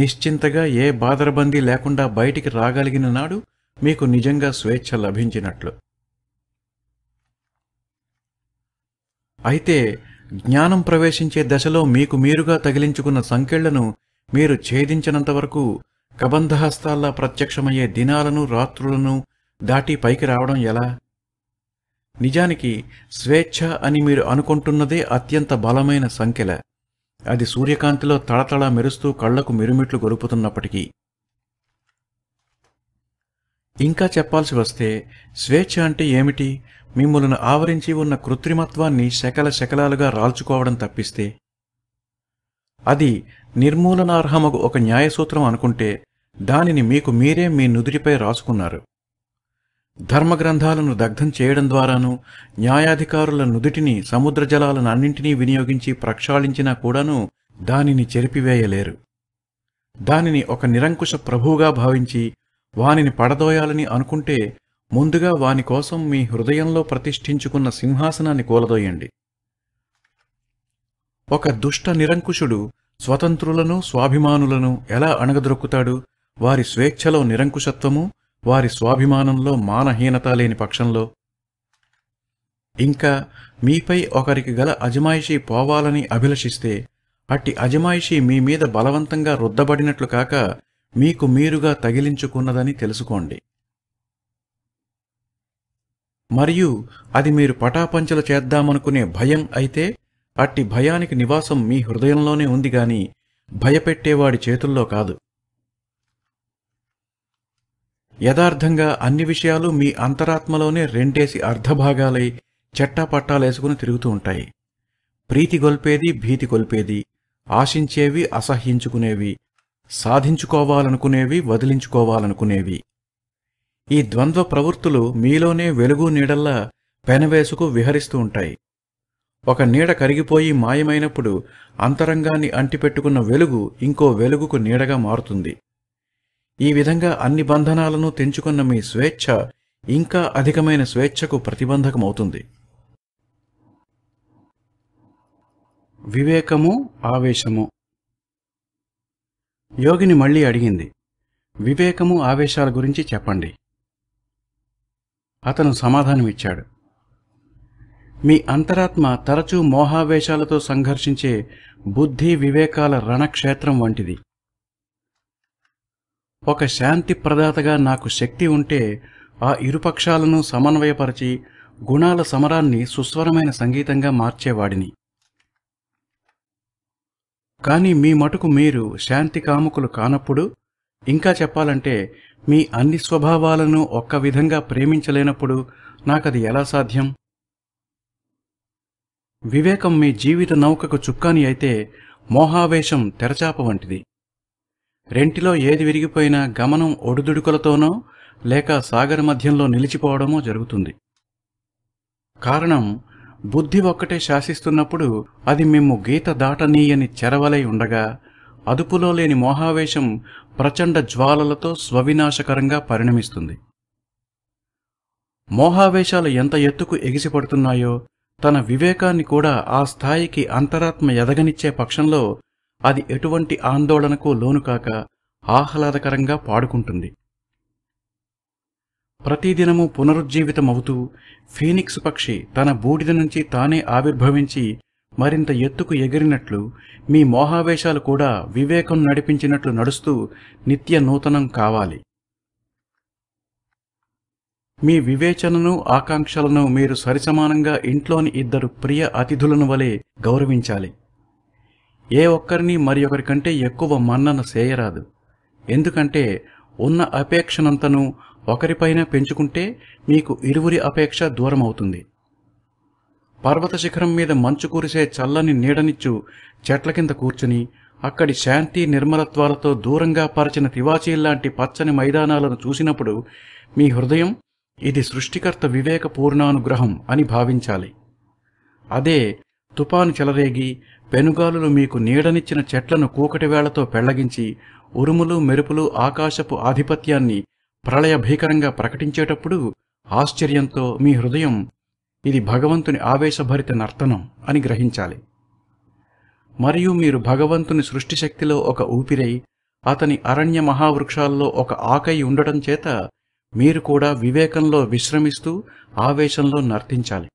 నిశ్చింతగా ఏ బాదరబందీ లేకుండా బయటికి రాగలిగిన నాడు మీకు నిజంగా స్వేచ్ఛ లభించినట్లు అయితే జ్ఞానం ప్రవేశించే దశలో మీకు మీరుగా తగిలించుకున్న సంఖ్యలను మీరు ఛేదించినంతవరకు కబంధహస్తాల్లా ప్రత్యక్షమయ్యే దినాలను రాత్రులను దాటి పైకి రావడం ఎలా నిజానికి స్వేచ్ఛ అని మీరు అనుకుంటున్నదే అత్యంత బలమైన సంఖ్యల అది సూర్యకాంతిలో తళతళ మెరుస్తూ కళ్లకు మిరుమిట్లు గొలుపుతున్నప్పటికీ ఇంకా చెప్పాల్సి వస్తే స్వేచ్ఛ అంటే ఏమిటి మిమ్మలను ఆవరించి ఉన్న కృత్రిమత్వాన్ని శకల శకలాలుగా రాల్చుకోవడం తప్పిస్తే అది నిర్మూలనార్హమగు ఒక న్యాయసూత్రం అనుకుంటే దానిని మీకు మీరే మీ నుదుటిపై రాసుకున్నారు ధర్మగ్రంథాలను దగ్ధం చేయడం ద్వారాను న్యాయాధికారుల నుదుటిని సముద్ర జలాలను అన్నింటినీ వినియోగించి ప్రక్షాళించినా కూడాను దానిని చెరిపివేయలేరు దానిని ఒక నిరంకుశ ప్రభువుగా భావించి వానిని పడదోయాలని అనుకుంటే ముందుగా వాని కోసం మీ హృదయంలో ప్రతిష్ఠించుకున్న సింహాసనాన్ని కూలదోయండి ఒక దుష్ట నిరంకుశుడు స్వతంత్రులను స్వాభిమానులను ఎలా అణగదొరుక్కుతాడు వారి స్వేచ్ఛలో నిరంకుశత్వము వారి స్వాభిమానంలో మానహీనత లేని పక్షంలో ఇంకా మీపై ఒకరికి గల అజమాయిషీ పోవాలని అభిలషిస్తే అట్టి అజమాయిషీ మీ మీద బలవంతంగా రుద్దబడినట్లు కాక మీకు మీరుగా తగిలించుకున్నదని తెలుసుకోండి మరియు అది మీరు పటాపంచలు చేద్దామనుకునే భయం అయితే అట్టి భయానికి నివాసం మీ హృదయంలోనే ఉంది గాని భయపెట్టేవాడి చేతుల్లో కాదు యథార్థంగా అన్ని విషయాలు మీ అంతరాత్మలోనే రెండేసి అర్ధభాగాలై చెట్టాపట్టాలేసుకుని తిరుగుతూ ఉంటాయి ప్రీతి గొల్పేది భీతి గొల్పేది ఆశించేవి అసహ్యించుకునేవి సాధించుకోవాలనుకునేవి వదిలించుకోవాలనుకునేవి ఈ ద్వంద్వ ప్రవృత్తులు మీలోనే వెలుగు నీడల్లా పెనవేసుకు విహరిస్తూ ఉంటాయి ఒక నీడ కరిగిపోయి మాయమైనప్పుడు అంతరంగాన్ని అంటిపెట్టుకున్న వెలుగు ఇంకో వెలుగుకు నీడగా మారుతుంది ఈ విధంగా అన్ని బంధనాలను తెంచుకున్న మీ స్వేచ్ఛ ఇంకా అధికమైన స్వేచ్ఛకు ప్రతిబంధకమవుతుంది వివేకము ఆవేశము యోగిని మళ్ళీ అడిగింది వివేకము ఆవేశాల గురించి చెప్పండి అతను సమాధానమిచ్చాడు మీ అంతరాత్మ తరచూ మోహావేశాలతో సంఘర్షించే బుద్ధి వివేకాల రణక్షేత్రం వంటిది ఒక శాంతి ప్రదాతగా నాకు శక్తి ఉంటే ఆ ఇరుపక్షాలను సమన్వయపరిచి గుణాల సమరాన్ని సుస్వరమైన సంగీతంగా మార్చేవాడిని కానీ మీ మటుకు మీరు శాంతి కాముకులు కానప్పుడు ఇంకా చెప్పాలంటే మీ అన్ని స్వభావాలను ఒక్క విధంగా ప్రేమించలేనప్పుడు నాకది ఎలా సాధ్యం వివేకం మీ జీవిత నౌకకు చుక్కాని అయితే మోహావేశం తెరచాప వంటిది రెంటిలో ఏది విరిగిపోయినా గమనం ఒడుదుడుకులతోనో లేక సాగర మధ్యంలో నిలిచిపోవడమో జరుగుతుంది కారణం బుద్ధి ఒక్కటే శాసిస్తున్నప్పుడు అది మిమ్ము గీత దాటనీయని చెరవలై ఉండగా అదుపులో లేని మోహావేశం ప్రచండ జ్వాలలతో స్వవినాశకరంగా పరిణమిస్తుంది మోహావేశాలు ఎంత ఎత్తుకు ఎగిసిపడుతున్నాయో తన వివేకాన్ని కూడా ఆ స్థాయికి అంతరాత్మ ఎదగనిచ్చే పక్షంలో అది ఎటువంటి ఆందోళనకు లోనుకాక ఆహ్లాదకరంగా పాడుకుంటుంది ప్రతిదినము పునరుజ్జీవితమవుతూ ఫీనిక్స్ పక్షి తన బూడిద నుంచి తానే ఆవిర్భవించి మరింత ఎత్తుకు ఎగిరినట్లు మీ మోహావేశాలు కూడా వివేకం నడిపించినట్లు నడుస్తూ నిత్య నూతనం కావాలి మీ వివేచనను ఆకాంక్షలను మీరు సరిసమానంగా ఇంట్లోని ఇద్దరు ప్రియ అతిథులను వలె గౌరవించాలి ఏ ఒక్కరిని మరి ఒకరికంటే ఎక్కువ మన్నన చేయరాదు ఎందుకంటే ఉన్న అపేక్షనంతను ఒకరిపైన పెంచుకుంటే మీకు ఇరువురి అపేక్ష దూరమవుతుంది పర్వత శిఖరం మీద మంచు కురిసే చల్లని నీడనిచ్చు చెట్ల కింద కూర్చుని అక్కడి శాంతి నిర్మలత్వాలతో దూరంగా పరిచిన తివాచీల్లాంటి పచ్చని మైదానాలను చూసినప్పుడు మీ హృదయం ఇది సృష్టికర్త వివేక పూర్ణానుగ్రహం అని భావించాలి అదే తుపాను చెలరేగి పెనుగాలులు మీకు నీడనిచ్చిన చెట్లను కూకటి వేళతో పెళ్లగించి ఉరుములు మెరుపులు ఆకాశపు ఆధిపత్యాన్ని ప్రళయ భీకరంగా ప్రకటించేటప్పుడు ఆశ్చర్యంతో మీ హృదయం ఇది భగవంతుని ఆవేశభరిత నర్తనం అని గ్రహించాలి మరియు మీరు భగవంతుని సృష్టిశక్తిలో ఒక ఊపిరై అతని అరణ్య మహావృక్షాల్లో ఒక ఆకై ఉండటం చేత మీరు కూడా వివేకంలో విశ్రమిస్తూ ఆవేశంలో నర్తించాలి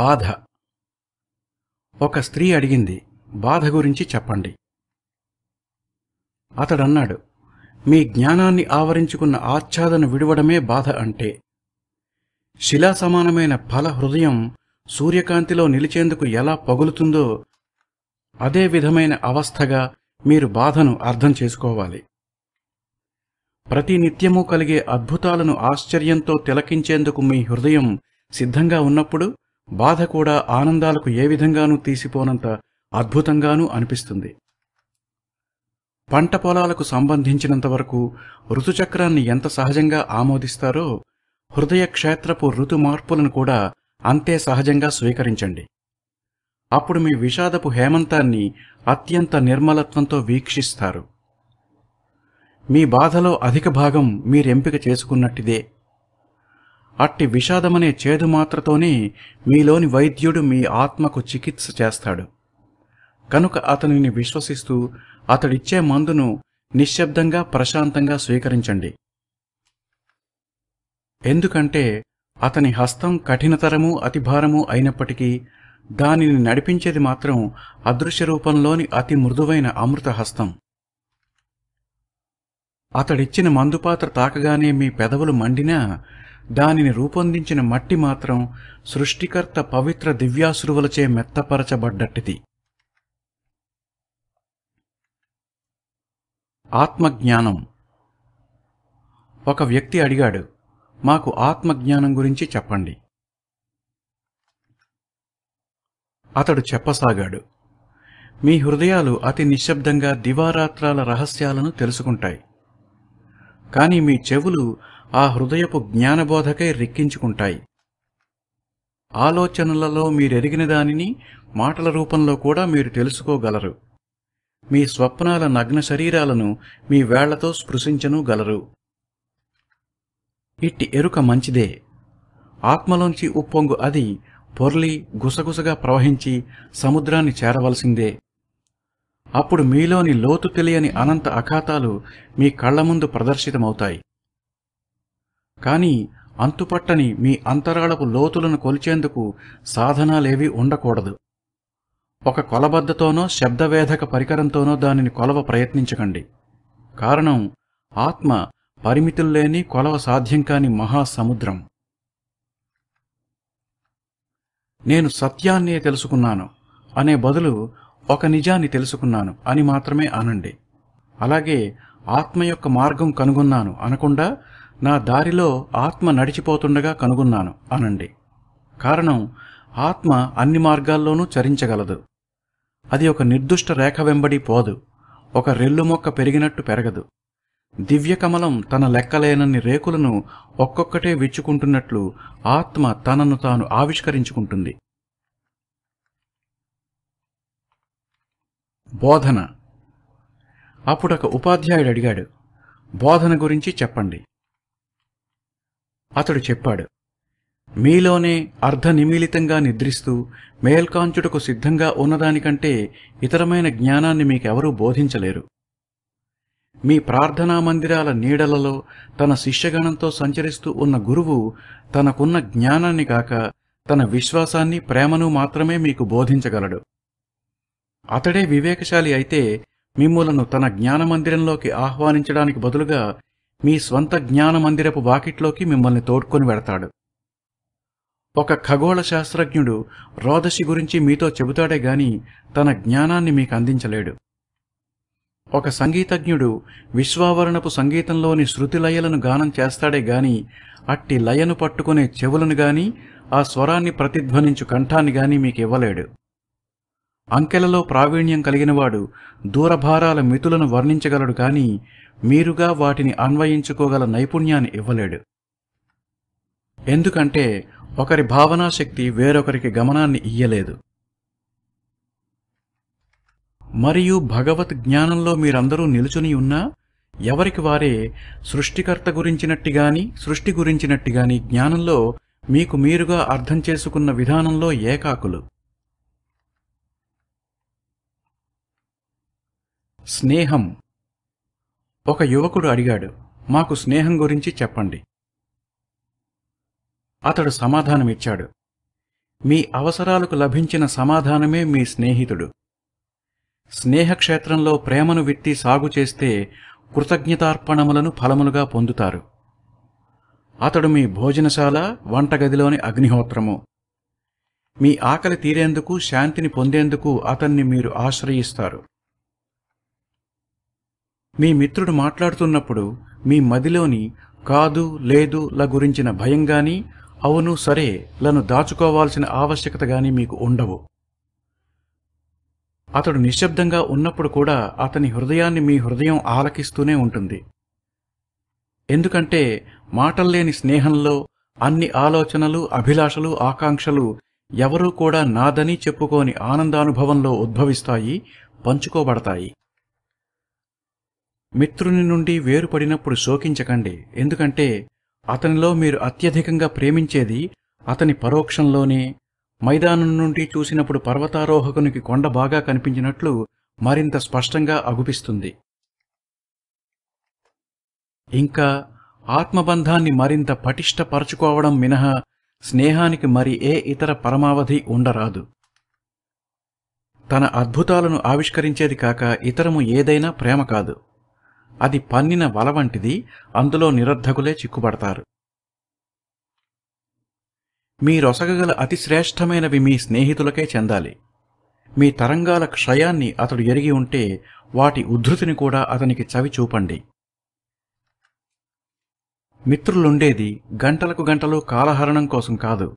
బాధ ఒక స్త్రీ అడిగింది బాధ గురించి చెప్పండి అతడన్నాడు మీ జ్ఞానాన్ని ఆవరించుకున్న ఆచ్ఛాదన విడవడమే బాధ అంటే శిలా సమానమైన ఫల హృదయం సూర్యకాంతిలో నిలిచేందుకు ఎలా పగులుతుందో అదే విధమైన అవస్థగా మీరు బాధను అర్థం చేసుకోవాలి ప్రతి నిత్యము కలిగే అద్భుతాలను ఆశ్చర్యంతో తిలకించేందుకు మీ హృదయం సిద్ధంగా ఉన్నప్పుడు బాధ కూడా ఆనందాలకు ఏ విధంగానూ తీసిపోనంత అద్భుతంగానూ అనిపిస్తుంది పంట పొలాలకు సంబంధించినంతవరకు ఋతుచక్రాన్ని ఎంత సహజంగా ఆమోదిస్తారో హృదయ క్షేత్రపు ఋతుమార్పులను కూడా అంతే సహజంగా స్వీకరించండి అప్పుడు మీ విషాదపు హేమంతాన్ని అత్యంత నిర్మలత్వంతో వీక్షిస్తారు మీ బాధలో అధిక భాగం మీరెంపిక చేసుకున్నట్టిదే అట్టి విషాదమనే చేదు మాత్రతోనే మీలోని వైద్యుడు మీ ఆత్మకు చికిత్స చేస్తాడు కనుక అతనిని విశ్వసిస్తూ అతడిచ్చే మందును నిశ్శబ్దంగా ప్రశాంతంగా స్వీకరించండి ఎందుకంటే అతని హస్తం కఠినతరము అతిభారము అయినప్పటికీ దానిని నడిపించేది మాత్రం అదృశ్య రూపంలోని అతి మృదువైన అమృత హస్తం అతడిచ్చిన మందుపాత్ర తాకగానే మీ పెదవులు మండినా దానిని రూపొందించిన మట్టి మాత్రం సృష్టికర్త పవిత్ర దివ్యాశ్రువులచే మెత్తపరచబడ్డట్టిది ఆత్మజ్ఞానం ఒక వ్యక్తి అడిగాడు మాకు ఆత్మజ్ఞానం గురించి చెప్పండి అతడు చెప్పసాగాడు మీ హృదయాలు అతి నిశ్శబ్దంగా దివారాత్రాల రహస్యాలను తెలుసుకుంటాయి కానీ మీ చెవులు ఆ హృదయపు జ్ఞానబోధకై రెక్కించుకుంటాయి ఆలోచనలలో మీరెరిగిన దానిని మాటల రూపంలో కూడా మీరు తెలుసుకోగలరు మీ స్వప్నాల నగ్న శరీరాలను మీ వేళ్లతో స్పృశించను గలరు ఇట్టి ఎరుక మంచిదే ఆత్మలోంచి ఉప్పొంగు అది పొర్లి గుసగుసగా ప్రవహించి సముద్రాన్ని చేరవలసిందే అప్పుడు మీలోని లోతు తెలియని అనంత అఖాతాలు మీ కళ్ల ముందు ప్రదర్శితమవుతాయి కాని అంతుపట్టని మీ అంతరాళపు లోతులను కొలిచేందుకు సాధనాలేవీ ఉండకూడదు ఒక కొలబద్దతోనో శబ్దవేధక పరికరంతోనో దానిని కొలవ ప్రయత్నించకండి కారణం ఆత్మ పరిమితుల్లేని లేని కొలవ సాధ్యం కాని మహాసముద్రం నేను సత్యాన్నే తెలుసుకున్నాను అనే బదులు ఒక నిజాన్ని తెలుసుకున్నాను అని మాత్రమే అనండి అలాగే ఆత్మ యొక్క మార్గం కనుగొన్నాను అనకుండా నా దారిలో ఆత్మ నడిచిపోతుండగా కనుగొన్నాను అనండి కారణం ఆత్మ అన్ని మార్గాల్లోనూ చరించగలదు అది ఒక నిర్దుష్ట రేఖ వెంబడి పోదు ఒక రెల్లు మొక్క పెరిగినట్టు పెరగదు దివ్యకమలం తన లెక్కలేనన్ని రేకులను ఒక్కొక్కటే విచ్చుకుంటున్నట్లు ఆత్మ తనను తాను ఆవిష్కరించుకుంటుంది బోధన అప్పుడొక ఉపాధ్యాయుడు అడిగాడు బోధన గురించి చెప్పండి అతడు చెప్పాడు మీలోనే అర్ధనిమీలితంగా నిద్రిస్తూ మేల్కాంచుటకు సిద్ధంగా ఉన్నదానికంటే ఇతరమైన జ్ఞానాన్ని మీకెవరూ బోధించలేరు మీ ప్రార్థనా మందిరాల నీడలలో తన శిష్యగణంతో సంచరిస్తూ ఉన్న గురువు తనకున్న జ్ఞానాన్ని కాక తన విశ్వాసాన్ని ప్రేమను మాత్రమే మీకు బోధించగలడు అతడే వివేకశాలి అయితే మిమ్ములను తన జ్ఞానమందిరంలోకి ఆహ్వానించడానికి బదులుగా మీ స్వంత జ్ఞానమందిరపు వాకిట్లోకి మిమ్మల్ని తోడ్కొని వెడతాడు ఒక ఖగోళ శాస్త్రజ్ఞుడు రోదశి గురించి మీతో చెబుతాడే గాని తన జ్ఞానాన్ని మీకు అందించలేడు ఒక సంగీతజ్ఞుడు విశ్వావరణపు సంగీతంలోని శృతి లయలను గానం చేస్తాడే గాని అట్టి లయను పట్టుకునే చెవులను గాని ఆ స్వరాన్ని ప్రతిధ్వనించు కంఠాన్ని గాని మీకు ఇవ్వలేడు అంకెలలో ప్రావీణ్యం కలిగినవాడు దూరభారాల మితులను వర్ణించగలడు గాని మీరుగా వాటిని అన్వయించుకోగల నైపుణ్యాన్ని ఇవ్వలేడు ఎందుకంటే ఒకరి భావనాశక్తి వేరొకరికి గమనాన్ని ఇయ్యలేదు మరియు భగవత్ జ్ఞానంలో మీరందరూ నిలుచుని ఉన్నా ఎవరికి వారే సృష్టికర్త గురించినట్టుగాని సృష్టి గురించినట్టుగాని జ్ఞానంలో మీకు మీరుగా అర్థం చేసుకున్న విధానంలో ఏకాకులు స్నేహం ఒక యువకుడు అడిగాడు మాకు స్నేహం గురించి చెప్పండి అతడు సమాధానమిచ్చాడు మీ అవసరాలకు లభించిన సమాధానమే మీ స్నేహితుడు స్నేహక్షేత్రంలో ప్రేమను విత్తి సాగు చేస్తే కృతజ్ఞతార్పణములను ఫలములుగా పొందుతారు అతడు మీ భోజనశాల వంటగదిలోని అగ్నిహోత్రము మీ ఆకలి తీరేందుకు శాంతిని పొందేందుకు అతన్ని మీరు ఆశ్రయిస్తారు మీ మిత్రుడు మాట్లాడుతున్నప్పుడు మీ మదిలోని కాదు లేదు ల గురించిన భయంగాని అవును సరే లను దాచుకోవాల్సిన ఆవశ్యకత గాని మీకు ఉండవు అతడు నిశ్శబ్దంగా ఉన్నప్పుడు కూడా అతని హృదయాన్ని మీ హృదయం ఆలకిస్తూనే ఉంటుంది ఎందుకంటే మాటల్లేని స్నేహంలో అన్ని ఆలోచనలు అభిలాషలు ఆకాంక్షలు ఎవరూ కూడా నాదని చెప్పుకోని ఆనందానుభవంలో ఉద్భవిస్తాయి పంచుకోబడతాయి మిత్రుని నుండి వేరుపడినప్పుడు శోకించకండి ఎందుకంటే అతనిలో మీరు అత్యధికంగా ప్రేమించేది అతని పరోక్షంలోనే మైదానం నుండి చూసినప్పుడు పర్వతారోహకునికి కొండ బాగా కనిపించినట్లు మరింత స్పష్టంగా అగుపిస్తుంది ఇంకా ఆత్మబంధాన్ని మరింత పటిష్టపరచుకోవడం మినహా స్నేహానికి మరి ఏ ఇతర పరమావధి ఉండరాదు తన అద్భుతాలను ఆవిష్కరించేది కాక ఇతరము ఏదైనా ప్రేమ కాదు అది పన్నిన వల వంటిది అందులో నిరర్ధకులే చిక్కుబడతారు మీరొసగగల అతి శ్రేష్టమైనవి మీ స్నేహితులకే చెందాలి మీ తరంగాల క్షయాన్ని అతడు ఎరిగి ఉంటే వాటి ఉద్ధృతిని కూడా అతనికి చవి చూపండి మిత్రులుండేది గంటలకు గంటలు కాలహరణం కోసం కాదు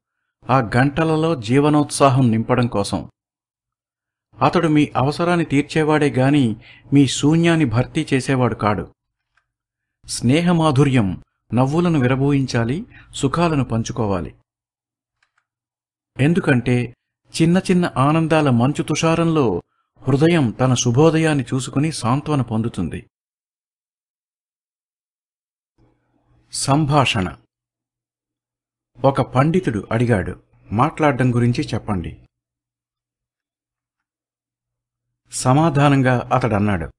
ఆ గంటలలో జీవనోత్సాహం నింపడం కోసం అతడు మీ అవసరాన్ని తీర్చేవాడే గాని మీ శూన్యాన్ని భర్తీ చేసేవాడు కాడు స్నేహమాధుర్యం నవ్వులను విరబూయించాలి సుఖాలను పంచుకోవాలి ఎందుకంటే చిన్న చిన్న ఆనందాల మంచు తుషారంలో హృదయం తన శుభోదయాన్ని చూసుకుని సాంత్వన పొందుతుంది సంభాషణ ఒక పండితుడు అడిగాడు మాట్లాడడం గురించి చెప్పండి సమాధానంగా అతడన్నాడు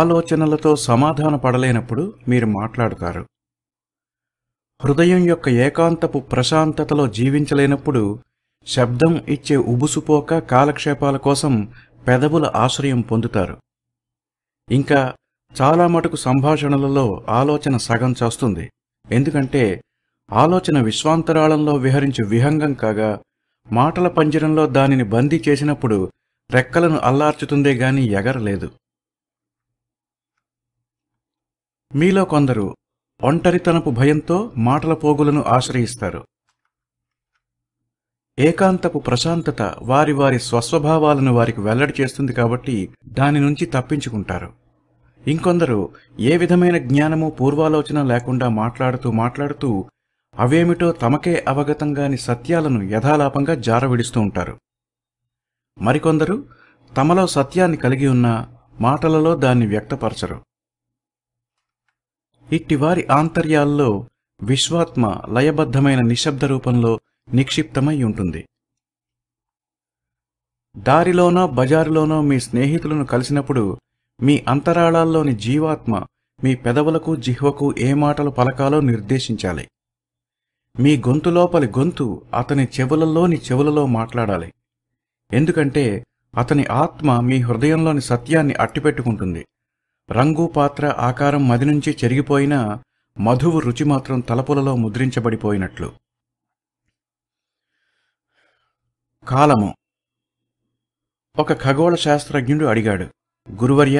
ఆలోచనలతో సమాధాన పడలేనప్పుడు మీరు మాట్లాడతారు హృదయం యొక్క ఏకాంతపు ప్రశాంతతలో జీవించలేనప్పుడు శబ్దం ఇచ్చే ఉబుసుపోక కాలక్షేపాల కోసం పెదవుల ఆశ్రయం పొందుతారు ఇంకా చాలా మటుకు సంభాషణలలో ఆలోచన సగం చేస్తుంది ఎందుకంటే ఆలోచన విశ్వాంతరాళంలో విహరించు విహంగం కాగా మాటల పంజరంలో దానిని బందీ చేసినప్పుడు రెక్కలను అల్లార్చుతుందే గాని ఎగరలేదు మీలో కొందరు ఒంటరితనపు భయంతో మాటల పోగులను ఆశ్రయిస్తారు ఏకాంతపు ప్రశాంతత వారి వారి స్వస్వభావాలను వారికి వెల్లడి చేస్తుంది కాబట్టి దాని నుంచి తప్పించుకుంటారు ఇంకొందరు ఏ విధమైన జ్ఞానము పూర్వాలోచన లేకుండా మాట్లాడుతూ మాట్లాడుతూ అవేమిటో తమకే అవగతంగాని సత్యాలను యథాలాపంగా జారవిడిస్తూ ఉంటారు మరికొందరు తమలో సత్యాన్ని కలిగి ఉన్న మాటలలో దాన్ని వ్యక్తపరచరు ఇట్టివారి ఆంతర్యాల్లో విశ్వాత్మ లయబద్ధమైన నిశ్శబ్ద రూపంలో నిక్షిప్తమై ఉంటుంది దారిలోనో బజారులోనో మీ స్నేహితులను కలిసినప్పుడు మీ అంతరాళాల్లోని జీవాత్మ మీ పెదవులకు జిహ్వకు ఏ మాటలు పలకాలో నిర్దేశించాలి మీ గొంతులోపలి గొంతు అతని చెవులలోని చెవులలో మాట్లాడాలి ఎందుకంటే అతని ఆత్మ మీ హృదయంలోని సత్యాన్ని అట్టిపెట్టుకుంటుంది రంగు పాత్ర ఆకారం మది నుంచి చెరిగిపోయినా మధువు రుచి మాత్రం తలపులలో ముద్రించబడిపోయినట్లు కాలము ఒక ఖగోళ శాస్త్రజ్ఞుడు అడిగాడు గురువర్య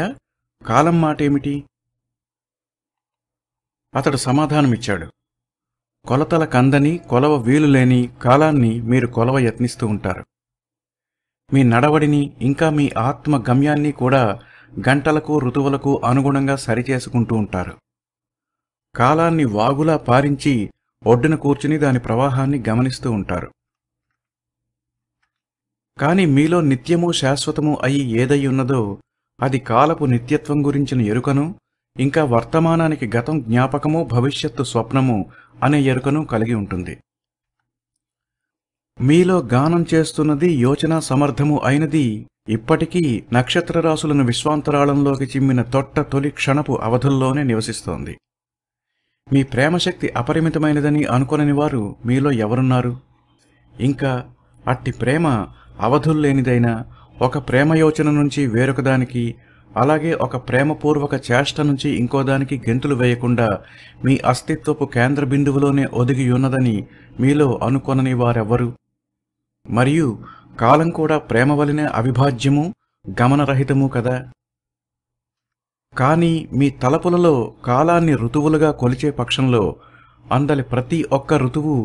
కాలం మాటేమిటి అతడు సమాధానమిచ్చాడు కొలతల కందని కొలవ వీలులేని కాలాన్ని మీరు కొలవ యత్నిస్తూ ఉంటారు మీ నడవడిని ఇంకా మీ ఆత్మ గమ్యాన్ని కూడా గంటలకు ఋతువులకు అనుగుణంగా సరిచేసుకుంటూ ఉంటారు కాలాన్ని వాగులా పారించి ఒడ్డున కూర్చుని దాని ప్రవాహాన్ని గమనిస్తూ ఉంటారు కాని మీలో నిత్యము శాశ్వతము అయి ఏదై ఉన్నదో అది కాలపు నిత్యత్వం గురించిన ఎరుకను ఇంకా వర్తమానానికి గతం జ్ఞాపకము భవిష్యత్తు స్వప్నము అనే ఎరుకను కలిగి ఉంటుంది మీలో గానం చేస్తున్నది యోచన సమర్థము అయినది ఇప్పటికీ నక్షత్ర రాసులను విశ్వాంతరాళంలోకి చిమ్మిన తొట్ట తొలి క్షణపు అవధుల్లోనే నివసిస్తోంది మీ ప్రేమశక్తి అపరిమితమైనదని అనుకొనని వారు మీలో ఎవరున్నారు ఇంకా అట్టి ప్రేమ అవధుల్లేనిదైనా ఒక ప్రేమయోచన నుంచి వేరొకదానికి అలాగే ఒక ప్రేమపూర్వక చేష్ట నుంచి ఇంకోదానికి గెంతులు వేయకుండా మీ అస్తిత్వపు కేంద్ర బిందువులోనే ఒదిగియున్నదని మీలో అనుకొనని వారెవ్వరు మరియు కాలం కూడా ప్రేమ వలనే అవిభాజ్యము గమనరహితము కదా కానీ మీ తలపులలో కాలాన్ని ఋతువులుగా కొలిచే పక్షంలో అందలి ప్రతి ఒక్క ఋతువు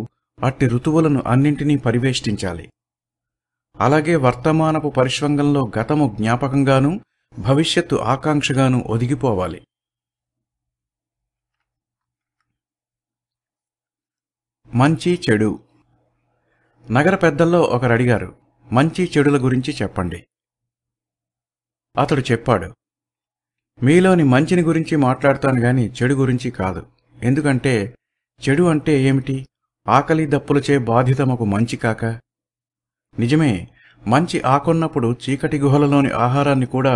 అట్టి ఋతువులను అన్నింటినీ పరివేష్టించాలి అలాగే వర్తమానపు పరిశ్వంగంలో గతము జ్ఞాపకంగానూ భవిష్యత్తు ఆకాంక్షగాను ఒదిగిపోవాలి మంచి చెడు నగర పెద్దల్లో ఒకరు అడిగారు మంచి చెడుల గురించి చెప్పండి అతడు చెప్పాడు మీలోని మంచిని గురించి మాట్లాడతాను గాని చెడు గురించి కాదు ఎందుకంటే చెడు అంటే ఏమిటి ఆకలి దప్పులచే మాకు మంచి కాక నిజమే మంచి ఆకొన్నప్పుడు చీకటి గుహలలోని ఆహారాన్ని కూడా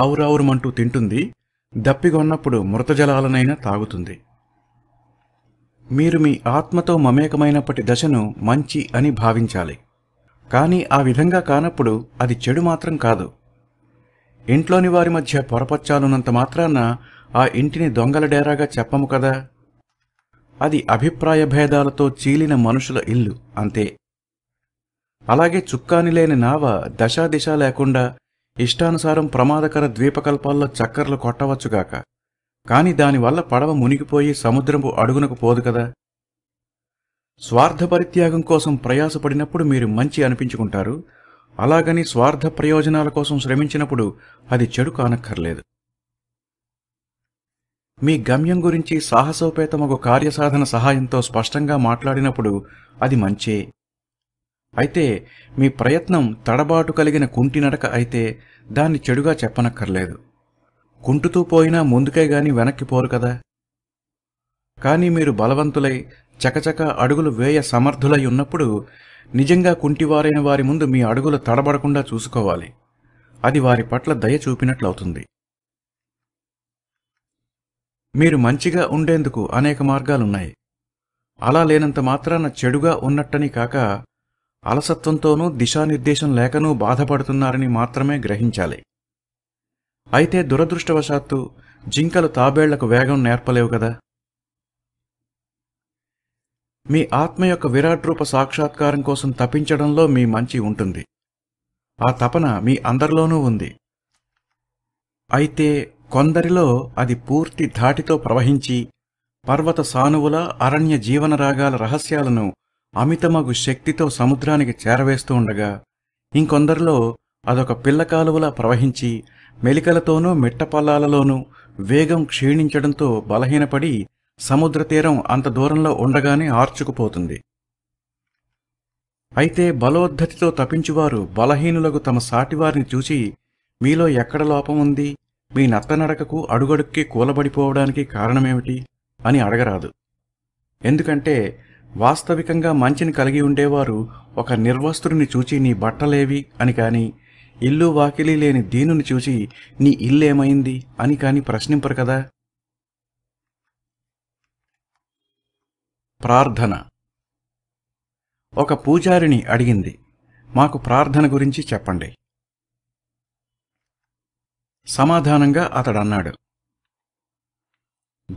ఆవురావురుమంటూ తింటుంది దప్పిగొన్నప్పుడు మృతజలాలనైనా తాగుతుంది మీరు మీ ఆత్మతో మమేకమైనప్పటి దశను మంచి అని భావించాలి కానీ ఆ విధంగా కానప్పుడు అది చెడు మాత్రం కాదు ఇంట్లోని వారి మధ్య పొరపచ్చాలున్నంత మాత్రాన ఆ ఇంటిని దొంగల డేరాగా చెప్పము కదా అది అభిప్రాయ భేదాలతో చీలిన మనుషుల ఇల్లు అంతే అలాగే చుక్కాని లేని నావ దశాదిశ లేకుండా ఇష్టానుసారం ప్రమాదకర ద్వీపకల్పాల్లో చక్కర్లు కొట్టవచ్చుగాక కాని దానివల్ల పడవ మునిగిపోయి సముద్రపు అడుగునకు పోదు కదా స్వార్థ పరిత్యాగం కోసం ప్రయాసపడినప్పుడు మీరు మంచి అనిపించుకుంటారు అలాగని స్వార్థ ప్రయోజనాల కోసం శ్రమించినప్పుడు అది చెడు కానక్కర్లేదు మీ గమ్యం గురించి సాహసోపేతం ఒక కార్యసాధన సహాయంతో స్పష్టంగా మాట్లాడినప్పుడు అది మంచే అయితే మీ ప్రయత్నం తడబాటు కలిగిన కుంటినడక అయితే దాన్ని చెడుగా చెప్పనక్కర్లేదు కుంటుతూ పోయినా ముందుకే గాని వెనక్కి పోరు కదా కానీ మీరు బలవంతులై చకచక అడుగులు వేయ సమర్థులై ఉన్నప్పుడు నిజంగా కుంటివారైన వారి ముందు మీ అడుగులు తడబడకుండా చూసుకోవాలి అది వారి పట్ల దయ చూపినట్లవుతుంది మీరు మంచిగా ఉండేందుకు అనేక మార్గాలున్నాయి అలా లేనంత మాత్రాన చెడుగా ఉన్నట్టని కాక అలసత్వంతోనూ దిశానిర్దేశం లేకనూ బాధపడుతున్నారని మాత్రమే గ్రహించాలి అయితే దురదృష్టవశాత్తు జింకలు తాబేళ్లకు వేగం నేర్పలేవు కదా మీ ఆత్మ యొక్క విరాట్ రూప సాక్షాత్కారం కోసం తపించడంలో మీ మంచి ఉంటుంది ఆ తపన మీ అందరిలోనూ ఉంది అయితే కొందరిలో అది పూర్తి ధాటితో ప్రవహించి పర్వత సానువుల అరణ్య జీవనరాగాల రహస్యాలను అమితమగు శక్తితో సముద్రానికి చేరవేస్తూ ఉండగా ఇంకొందరిలో అదొక పిల్లకాలువలా ప్రవహించి మెలికలతోనూ మిట్టపల్లాలలోనూ వేగం క్షీణించడంతో బలహీనపడి సముద్ర తీరం అంత దూరంలో ఉండగానే ఆర్చుకుపోతుంది అయితే బలోద్ధతితో తప్పించువారు బలహీనులకు తమ సాటివారిని చూసి మీలో ఎక్కడ లోపం ఉంది మీ నత్తనడకకు అడుగడుక్కి కూలబడిపోవడానికి కారణమేమిటి అని అడగరాదు ఎందుకంటే వాస్తవికంగా మంచిని కలిగి ఉండేవారు ఒక నిర్వస్తుడిని చూచి నీ బట్టలేవి అని కాని ఇల్లు వాకిలి లేని దీనుని చూసి నీ ఇల్లేమైంది అని కాని ప్రశ్నింపరు కదా ప్రార్థన ఒక పూజారిని అడిగింది మాకు ప్రార్థన గురించి చెప్పండి సమాధానంగా అతడన్నాడు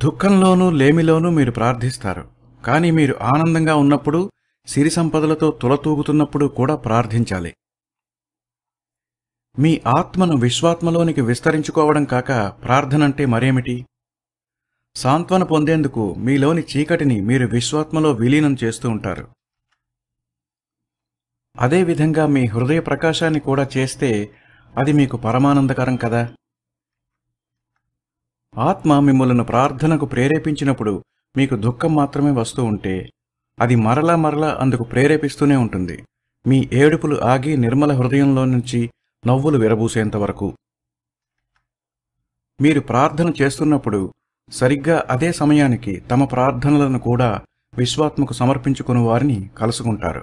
దుఃఖంలోనూ లేమిలోనూ మీరు ప్రార్థిస్తారు కానీ మీరు ఆనందంగా ఉన్నప్పుడు సిరి సంపదలతో తులతూగుతున్నప్పుడు కూడా ప్రార్థించాలి మీ ఆత్మను విశ్వాత్మలోనికి విస్తరించుకోవడం కాక ప్రార్థనంటే మరేమిటి సాంత్వన పొందేందుకు మీలోని చీకటిని మీరు విశ్వాత్మలో విలీనం చేస్తూ ఉంటారు అదేవిధంగా మీ హృదయ ప్రకాశాన్ని కూడా చేస్తే అది మీకు పరమానందకరం కదా ఆత్మ మిమ్మలను ప్రార్థనకు ప్రేరేపించినప్పుడు మీకు దుఃఖం మాత్రమే వస్తూ ఉంటే అది మరలా మరలా అందుకు ప్రేరేపిస్తూనే ఉంటుంది మీ ఏడుపులు ఆగి నిర్మల హృదయంలో నుంచి నవ్వులు విరబూసేంత వరకు మీరు ప్రార్థన చేస్తున్నప్పుడు సరిగ్గా అదే సమయానికి తమ ప్రార్థనలను కూడా విశ్వాత్మకు సమర్పించుకుని వారిని కలుసుకుంటారు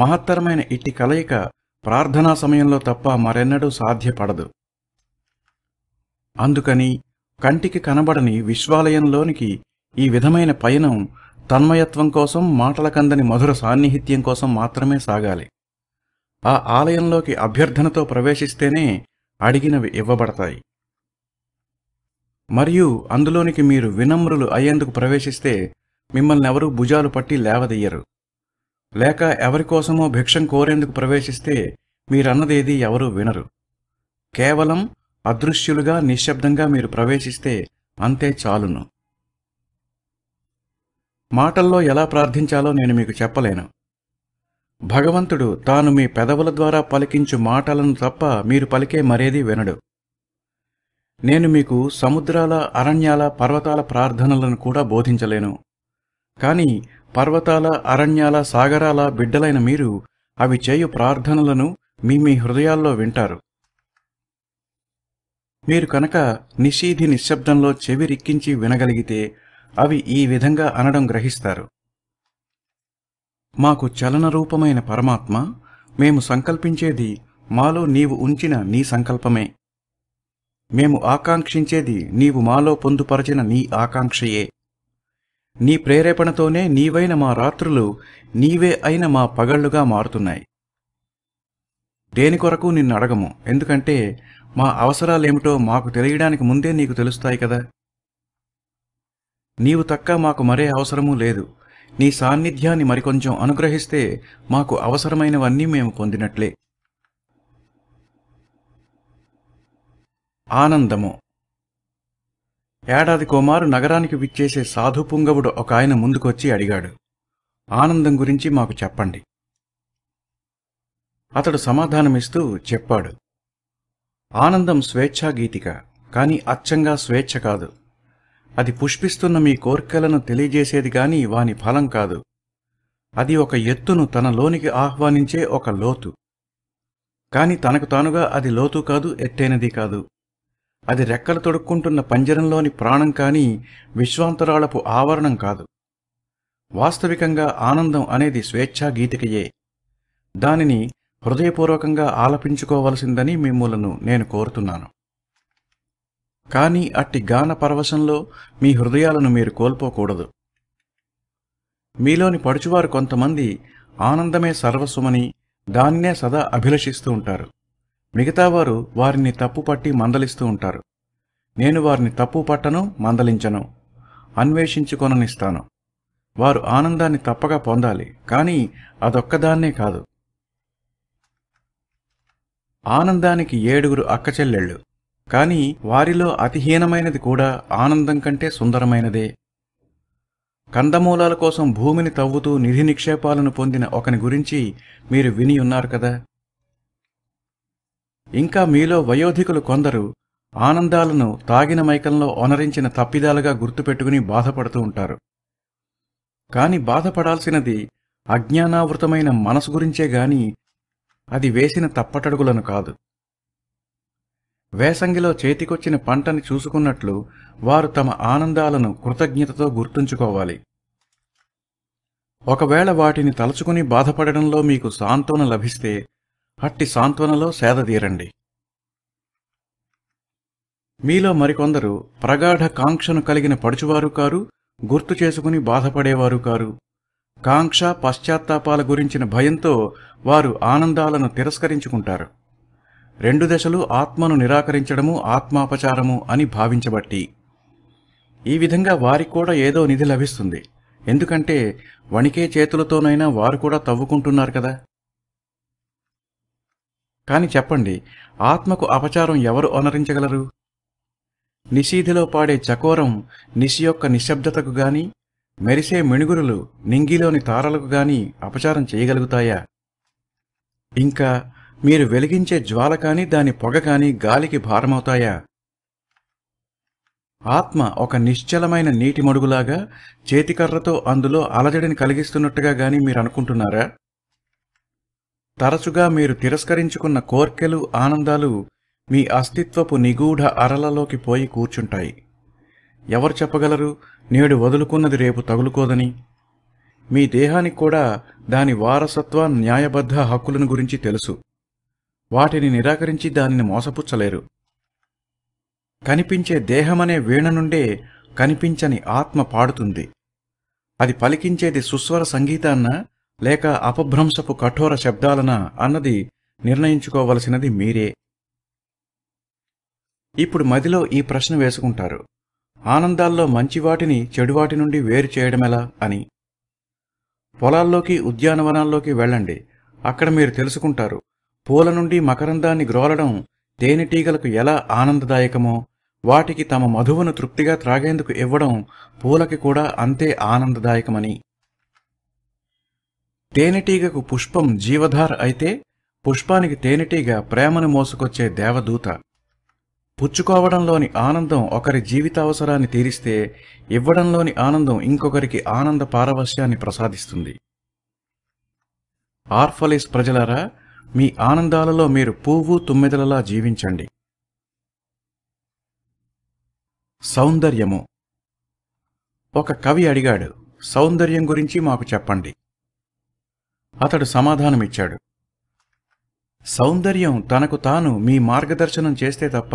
మహత్తరమైన ఇట్టి కలయిక ప్రార్థనా సమయంలో తప్ప మరెన్నడూ సాధ్యపడదు అందుకని కంటికి కనబడని విశ్వాలయంలోనికి ఈ విధమైన పయనం తన్మయత్వం కోసం మాటల కందని మధుర సాన్నిహిత్యం కోసం మాత్రమే సాగాలి ఆ ఆలయంలోకి అభ్యర్థనతో ప్రవేశిస్తేనే అడిగినవి ఇవ్వబడతాయి మరియు అందులోనికి మీరు వినమ్రులు అయ్యేందుకు ప్రవేశిస్తే మిమ్మల్ని ఎవరూ భుజాలు పట్టి లేవదయ్యరు లేక ఎవరికోసమో భిక్షం కోరేందుకు ప్రవేశిస్తే మీరన్నదేది ఎవరూ వినరు కేవలం అదృశ్యులుగా నిశ్శబ్దంగా మీరు ప్రవేశిస్తే అంతే చాలును మాటల్లో ఎలా ప్రార్థించాలో నేను మీకు చెప్పలేను భగవంతుడు తాను మీ పెదవుల ద్వారా పలికించు మాటలను తప్ప మీరు పలికే మరేది వినడు నేను మీకు సముద్రాల అరణ్యాల పర్వతాల ప్రార్థనలను కూడా బోధించలేను కాని పర్వతాల అరణ్యాల సాగరాల బిడ్డలైన మీరు అవి చేయు ప్రార్థనలను మీ మీ హృదయాల్లో వింటారు మీరు కనుక నిషీధి నిశ్శబ్దంలో చెవిరిక్కించి వినగలిగితే అవి ఈ విధంగా అనడం గ్రహిస్తారు మాకు చలనరూపమైన పరమాత్మ మేము సంకల్పించేది మాలో నీవు ఉంచిన నీ సంకల్పమే మేము ఆకాంక్షించేది నీవు మాలో పొందుపరచిన నీ ఆకాంక్షయే నీ ప్రేరేపణతోనే నీవైన మా రాత్రులు నీవే అయిన మా పగళ్లుగా మారుతున్నాయి దేని కొరకు నిన్ను అడగము ఎందుకంటే మా అవసరాలేమిటో మాకు తెలియడానికి ముందే నీకు తెలుస్తాయి కదా నీవు తక్క మాకు మరే అవసరమూ లేదు నీ సాన్నిధ్యాన్ని మరికొంచెం అనుగ్రహిస్తే మాకు అవసరమైనవన్నీ మేము పొందినట్లే ఆనందము ఏడాది కోమారు నగరానికి విచ్చేసే సాధు పుంగవుడు ఒక ఆయన ముందుకొచ్చి అడిగాడు ఆనందం గురించి మాకు చెప్పండి అతడు సమాధానమిస్తూ చెప్పాడు ఆనందం స్వేచ్ఛాగీతిక కాని అచ్చంగా స్వేచ్ఛ కాదు అది పుష్పిస్తున్న మీ కోర్కెలను తెలియజేసేది గాని వాని ఫలం కాదు అది ఒక ఎత్తును తన లోనికి ఆహ్వానించే ఒక లోతు కాని తనకు తానుగా అది లోతు కాదు ఎత్తైనది కాదు అది రెక్కలు తొడుక్కుంటున్న పంజరంలోని ప్రాణం కాని విశ్వాంతరాళపు ఆవరణం కాదు వాస్తవికంగా ఆనందం అనేది స్వేచ్ఛా గీతికయే దానిని హృదయపూర్వకంగా ఆలపించుకోవలసిందని మిమ్మలను నేను కోరుతున్నాను కానీ అట్టి గాన పరవశంలో మీ హృదయాలను మీరు కోల్పోకూడదు మీలోని పడుచువారు కొంతమంది ఆనందమే సర్వస్వమని దాన్నే సదా అభిలషిస్తూ ఉంటారు మిగతావారు వారిని తప్పుపట్టి మందలిస్తూ ఉంటారు నేను వారిని తప్పు పట్టను మందలించను అన్వేషించుకొననిస్తాను వారు ఆనందాన్ని తప్పగా పొందాలి కానీ అదొక్కదాన్నే కాదు ఆనందానికి ఏడుగురు అక్కచెల్లెళ్ళు కానీ వారిలో అతిహీనమైనది కూడా ఆనందం కంటే సుందరమైనదే కందమూలాల కోసం భూమిని తవ్వుతూ నిధి నిక్షేపాలను పొందిన ఒకని గురించి మీరు విని ఉన్నారు కదా ఇంకా మీలో వయోధికులు కొందరు ఆనందాలను తాగిన మైకంలో ఒనరించిన తప్పిదాలుగా గుర్తుపెట్టుకుని బాధపడుతూ ఉంటారు కాని బాధపడాల్సినది అజ్ఞానావృతమైన మనసు గురించే గాని అది వేసిన తప్పటడుగులను కాదు వేసంగిలో చేతికొచ్చిన పంటని చూసుకున్నట్లు వారు తమ ఆనందాలను కృతజ్ఞతతో గుర్తుంచుకోవాలి ఒకవేళ వాటిని తలుచుకుని బాధపడడంలో మీకు సాంతోన లభిస్తే అట్టి సాంత్వనలో సేదతీరండి మీలో మరికొందరు ప్రగాఢ కాంక్షను కలిగిన పడుచువారు కారు గుర్తు చేసుకుని బాధపడేవారు కారు కాంక్ష పశ్చాత్తాపాల గురించిన భయంతో వారు ఆనందాలను తిరస్కరించుకుంటారు రెండు దశలు ఆత్మను నిరాకరించడము ఆత్మాపచారము అని భావించబట్టి ఈ విధంగా వారికి కూడా ఏదో నిధి లభిస్తుంది ఎందుకంటే వణికే చేతులతోనైనా వారు కూడా తవ్వుకుంటున్నారు కదా కాని చెప్పండి ఆత్మకు అపచారం ఎవరు అనరించగలరు నిశీధిలో పాడే చకోరం నిశి యొక్క నిశ్శబ్దతకు గాని మెరిసే మెణుగురులు నింగిలోని తారలకు గాని అపచారం చేయగలుగుతాయా ఇంకా మీరు వెలిగించే జ్వాల కాని దాని పొగ కాని గాలికి భారమవుతాయా ఆత్మ ఒక నిశ్చలమైన నీటి మడుగులాగా చేతికర్రతో అందులో అలజడిని కలిగిస్తున్నట్టుగా గాని మీరు అనుకుంటున్నారా తరచుగా మీరు తిరస్కరించుకున్న కోర్కెలు ఆనందాలు మీ అస్తిత్వపు నిగూఢ అరలలోకి పోయి కూర్చుంటాయి ఎవరు చెప్పగలరు నేడు వదులుకున్నది రేపు తగులుకోదని మీ దేహానికి కూడా దాని వారసత్వ న్యాయబద్ధ హక్కులను గురించి తెలుసు వాటిని నిరాకరించి దానిని మోసపుచ్చలేరు కనిపించే దేహమనే వీణ నుండే కనిపించని ఆత్మ పాడుతుంది అది పలికించేది సుస్వర సంగీతాన్న లేక అపభ్రంశపు కఠోర శబ్దాలన అన్నది నిర్ణయించుకోవలసినది మీరే ఇప్పుడు మదిలో ఈ ప్రశ్న వేసుకుంటారు ఆనందాల్లో మంచివాటిని చెడువాటి నుండి వేరు చేయడమెలా అని పొలాల్లోకి ఉద్యానవనాల్లోకి వెళ్ళండి అక్కడ మీరు తెలుసుకుంటారు పూల నుండి మకరందాన్ని గ్రోలడం తేనెటీగలకు ఎలా ఆనందదాయకమో వాటికి తమ మధువును తృప్తిగా త్రాగేందుకు ఇవ్వడం పూలకి కూడా అంతే ఆనందదాయకమని తేనెటీగకు పుష్పం జీవధార అయితే పుష్పానికి తేనెటీగ ప్రేమను మోసుకొచ్చే దేవదూత పుచ్చుకోవడంలోని ఆనందం ఒకరి జీవితావసరాన్ని తీరిస్తే ఇవ్వడంలోని ఆనందం ఇంకొకరికి ఆనంద పారవశ్యాన్ని ప్రసాదిస్తుంది ఆర్ఫలిస్ ప్రజలారా మీ ఆనందాలలో మీరు పువ్వు తుమ్మెదలలా జీవించండి సౌందర్యము ఒక కవి అడిగాడు సౌందర్యం గురించి మాకు చెప్పండి అతడు సమాధానమిచ్చాడు సౌందర్యం తనకు తాను మీ మార్గదర్శనం చేస్తే తప్ప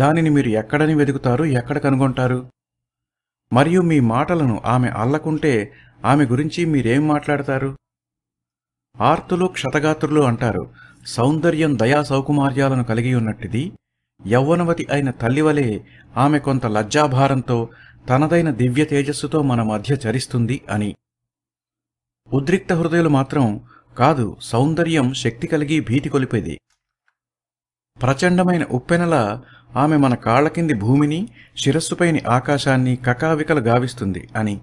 దానిని మీరు ఎక్కడని వెతుకుతారు ఎక్కడ కనుగొంటారు మరియు మీ మాటలను ఆమె అల్లకుంటే ఆమె గురించి మీరేం మాట్లాడతారు ఆర్తులు క్షతగాత్రులు అంటారు సౌందర్యం దయా సౌకుమార్యాలను కలిగి ఉన్నట్టిది యవ్వనవతి అయిన తల్లివలే ఆమె కొంత లజ్జాభారంతో తనదైన దివ్య తేజస్సుతో మన మధ్య చరిస్తుంది అని ఉద్రిక్త హృదయులు మాత్రం కాదు సౌందర్యం శక్తి కలిగి భీతి కొలిపేది ప్రచండమైన ఉప్పెనల ఆమె మన కాళ్ల కింది భూమిని శిరస్సుపైని ఆకాశాన్ని కకావికలు గావిస్తుంది అని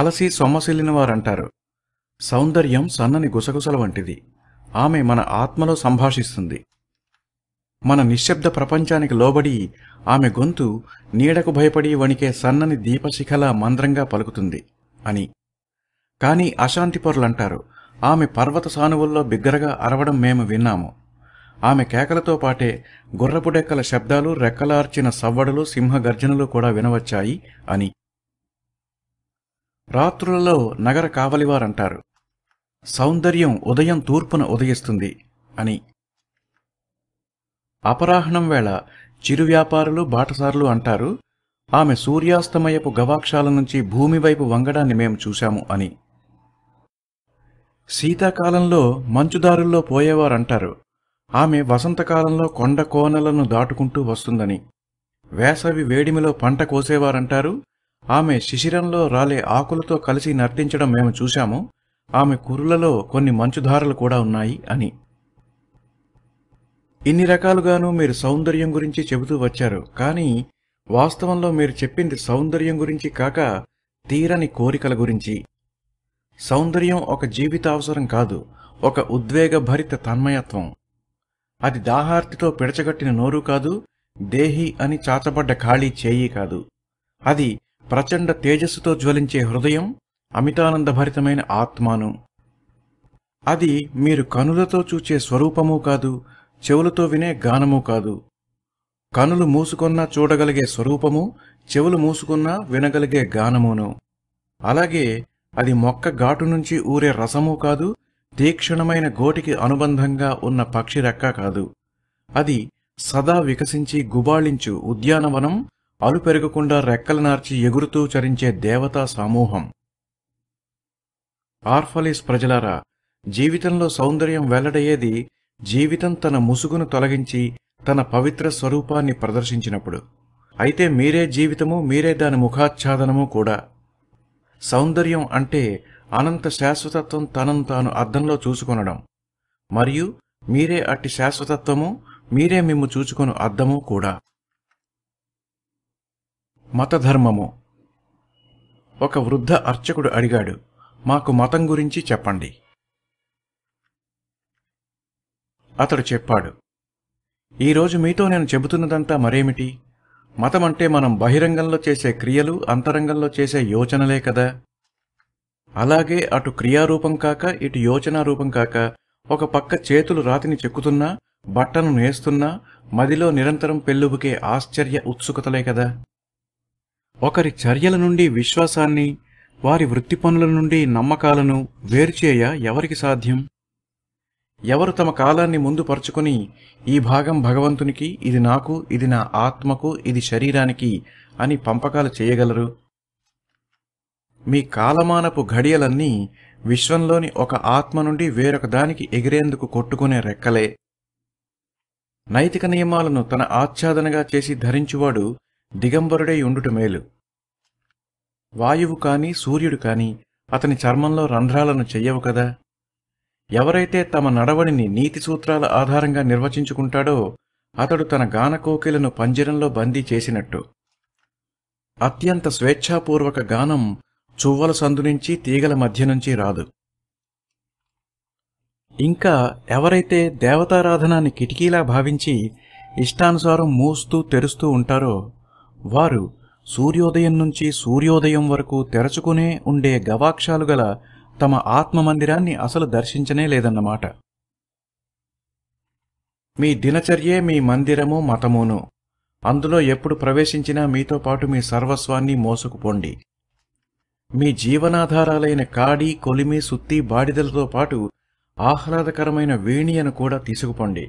అలసి సొమ్మసిల్లిన వారంటారు సౌందర్యం సన్నని గుసగుసల వంటిది ఆమె మన ఆత్మలో సంభాషిస్తుంది మన నిశ్శబ్ద ప్రపంచానికి లోబడి ఆమె గొంతు నీడకు భయపడి వణికే సన్నని దీపశిఖల మంద్రంగా పలుకుతుంది అని కానీ అశాంతి పరులంటారు ఆమె పర్వత సానువుల్లో బిగ్గరగా అరవడం మేము విన్నాము ఆమె కేకలతో పాటే గుర్రపుడెక్కల శబ్దాలు రెక్కలార్చిన సవ్వడలు సింహగర్జనలు కూడా వినవచ్చాయి అని రాత్రులలో నగర కావలివారంటారు సౌందర్యం ఉదయం తూర్పున ఉదయిస్తుంది అని అపరాహ్నం వేళ చిరు వ్యాపారులు బాటసారులు అంటారు ఆమె సూర్యాస్తమయపు గవాక్షాల నుంచి భూమి వైపు వంగడాన్ని మేము చూశాము అని శీతాకాలంలో మంచుదారుల్లో పోయేవారంటారు ఆమె వసంతకాలంలో కొండ కోనలను దాటుకుంటూ వస్తుందని వేసవి వేడిమిలో పంట కోసేవారంటారు ఆమె శిశిరంలో రాలే ఆకులతో కలిసి నర్తించడం మేము చూశాము ఆమె కురులలో కొన్ని మంచుధారలు కూడా ఉన్నాయి అని ఇన్ని రకాలుగాను మీరు సౌందర్యం గురించి చెబుతూ వచ్చారు కానీ వాస్తవంలో మీరు చెప్పింది సౌందర్యం గురించి కాక తీరని కోరికల గురించి సౌందర్యం ఒక జీవితావసరం కాదు ఒక ఉద్వేగభరిత తన్మయత్వం అది దాహార్తితో పిడచగట్టిన నోరు కాదు దేహి అని చాచబడ్డ ఖాళీ చేయి కాదు అది ప్రచండ తేజస్సుతో జ్వలించే హృదయం అమితానందభరితమైన ఆత్మాను అది మీరు కనులతో చూచే స్వరూపము కాదు చెవులతో వినే గానము కాదు కనులు మూసుకున్నా చూడగలిగే స్వరూపము చెవులు మూసుకున్నా వినగలిగే గానమును అలాగే అది మొక్క ఘాటు నుంచి ఊరే రసము కాదు తీక్షణమైన గోటికి అనుబంధంగా ఉన్న పక్షి రెక్క కాదు అది సదా వికసించి గుబాళించు ఉద్యానవనం పెరగకుండా రెక్కలు నార్చి ఎగురుతూ చరించే దేవతా సమూహం ఆర్ఫలిస్ ప్రజలారా జీవితంలో సౌందర్యం వెల్లడయ్యేది జీవితం తన ముసుగును తొలగించి తన పవిత్ర స్వరూపాన్ని ప్రదర్శించినప్పుడు అయితే మీరే జీవితము మీరే దాని ముఖాచ్ఛాదనము కూడా సౌందర్యం అంటే అనంత శాశ్వతత్వం తనను తాను అద్దంలో చూసుకొనడం మరియు మీరే అట్టి శాశ్వతత్వము మీరే మిమ్ము చూచుకొను అద్దము కూడా మతధర్మము ఒక వృద్ధ అర్చకుడు అడిగాడు మాకు మతం గురించి చెప్పండి అతడు చెప్పాడు ఈరోజు మీతో నేను చెబుతున్నదంతా మరేమిటి మతం అంటే మనం బహిరంగంలో చేసే క్రియలు అంతరంగంలో చేసే యోచనలే కదా అలాగే అటు క్రియారూపం కాక ఇటు యోచనారూపం కాక ఒక పక్క చేతులు రాతిని చెక్కుతున్నా బట్టను నేస్తున్నా మదిలో నిరంతరం పెళ్ళుబుకే ఆశ్చర్య ఉత్సుకతలే కదా ఒకరి చర్యల నుండి విశ్వాసాన్ని వారి వృత్తి నుండి నమ్మకాలను వేరుచేయ ఎవరికి సాధ్యం ఎవరు తమ కాలాన్ని ముందుపరుచుకుని ఈ భాగం భగవంతునికి ఇది నాకు ఇది నా ఆత్మకు ఇది శరీరానికి అని పంపకాలు చేయగలరు మీ కాలమానపు ఘడియలన్నీ విశ్వంలోని ఒక ఆత్మ నుండి వేరొక దానికి ఎగిరేందుకు కొట్టుకునే రెక్కలే నైతిక నియమాలను తన ఆచ్ఛాదనగా చేసి ధరించువాడు దిగంబరుడై ఉండుట మేలు వాయువు కాని సూర్యుడు కాని అతని చర్మంలో రంధ్రాలను చెయ్యవు కదా ఎవరైతే తమ నడవడిని నీతి సూత్రాల ఆధారంగా నిర్వచించుకుంటాడో అతడు తన గానకోకిలను పంజరంలో బందీ చేసినట్టు అత్యంత స్వేచ్ఛాపూర్వక గానం చువ్వల సందు నుంచి తీగల మధ్య నుంచి రాదు ఇంకా ఎవరైతే దేవతారాధనాన్ని కిటికీలా భావించి ఇష్టానుసారం మూస్తూ తెరుస్తూ ఉంటారో వారు సూర్యోదయం నుంచి సూర్యోదయం వరకు తెరచుకునే ఉండే గవాక్షాలు గల తమ ఆత్మమందిరాన్ని అసలు దర్శించనే లేదన్నమాట మీ దినచర్యే మీ మందిరము మతమును అందులో ఎప్పుడు ప్రవేశించినా మీతో పాటు మీ సర్వస్వాన్ని మోసుకుపోండి మీ జీవనాధారాలైన కాడి కొలిమి సుత్తి బాడిదలతో పాటు ఆహ్లాదకరమైన వీణియను కూడా తీసుకుపోండి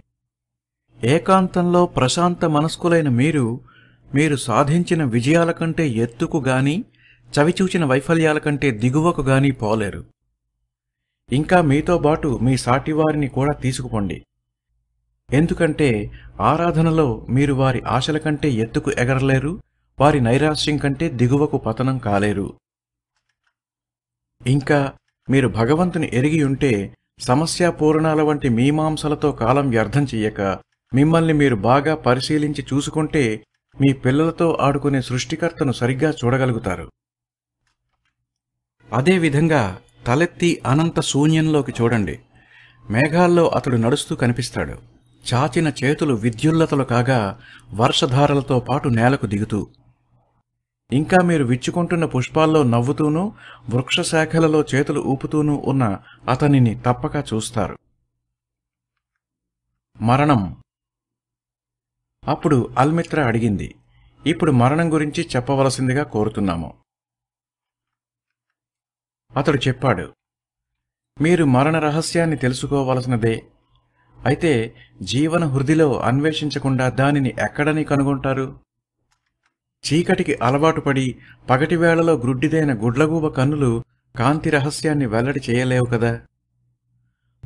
ఏకాంతంలో ప్రశాంత మనస్కులైన మీరు మీరు సాధించిన విజయాల కంటే ఎత్తుకు గాని చవిచూచిన వైఫల్యాల కంటే దిగువకు గాని పోలేరు ఇంకా మీతో పాటు మీ సాటివారిని కూడా తీసుకుపోండి ఎందుకంటే ఆరాధనలో మీరు వారి ఆశల కంటే ఎత్తుకు ఎగరలేరు వారి నైరాశ్యం కంటే దిగువకు పతనం కాలేరు ఇంకా మీరు భగవంతుని ఎరిగి ఉంటే సమస్యా పూరణాల వంటి మీమాంసలతో కాలం వ్యర్థం చెయ్యక మిమ్మల్ని మీరు బాగా పరిశీలించి చూసుకుంటే మీ పిల్లలతో ఆడుకునే సృష్టికర్తను సరిగ్గా చూడగలుగుతారు అదేవిధంగా తలెత్తి అనంత శూన్యంలోకి చూడండి మేఘాల్లో అతడు నడుస్తూ కనిపిస్తాడు చాచిన చేతులు విద్యుల్లతలు కాగా వర్షధారలతో పాటు నేలకు దిగుతూ ఇంకా మీరు విచ్చుకుంటున్న పుష్పాల్లో నవ్వుతూనూ వృక్షశాఖలలో చేతులు ఊపుతూనూ ఉన్న అతనిని తప్పక చూస్తారు మరణం అప్పుడు అల్మిత్ర అడిగింది ఇప్పుడు మరణం గురించి చెప్పవలసిందిగా కోరుతున్నాము అతడు చెప్పాడు మీరు మరణ రహస్యాన్ని తెలుసుకోవలసినదే అయితే జీవన హృదిలో అన్వేషించకుండా దానిని ఎక్కడని కనుగొంటారు చీకటికి అలవాటుపడి పగటివేళలో గ్రుడ్డిదైన గుడ్లగూబ కన్నులు కాంతి రహస్యాన్ని వెల్లడి చేయలేవు కదా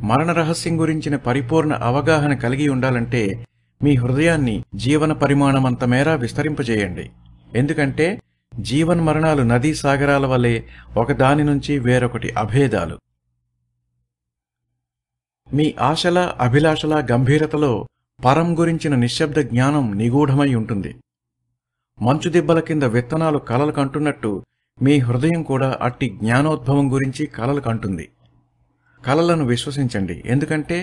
మరణ రహస్యం గురించిన పరిపూర్ణ అవగాహన కలిగి ఉండాలంటే మీ హృదయాన్ని జీవన పరిమాణమంత మేర విస్తరింపజేయండి ఎందుకంటే జీవన్మరణాలు నదీ సాగరాల వలె ఒకదాని నుంచి వేరొకటి అభేదాలు మీ ఆశల అభిలాషల గంభీరతలో పరం గురించిన నిశ్శబ్ద జ్ఞానం నిగూఢమై ఉంటుంది మంచు దిబ్బల కింద విత్తనాలు కలలు కంటున్నట్టు మీ హృదయం కూడా అట్టి జ్ఞానోద్భవం గురించి కలలు కంటుంది కలలను విశ్వసించండి ఎందుకంటే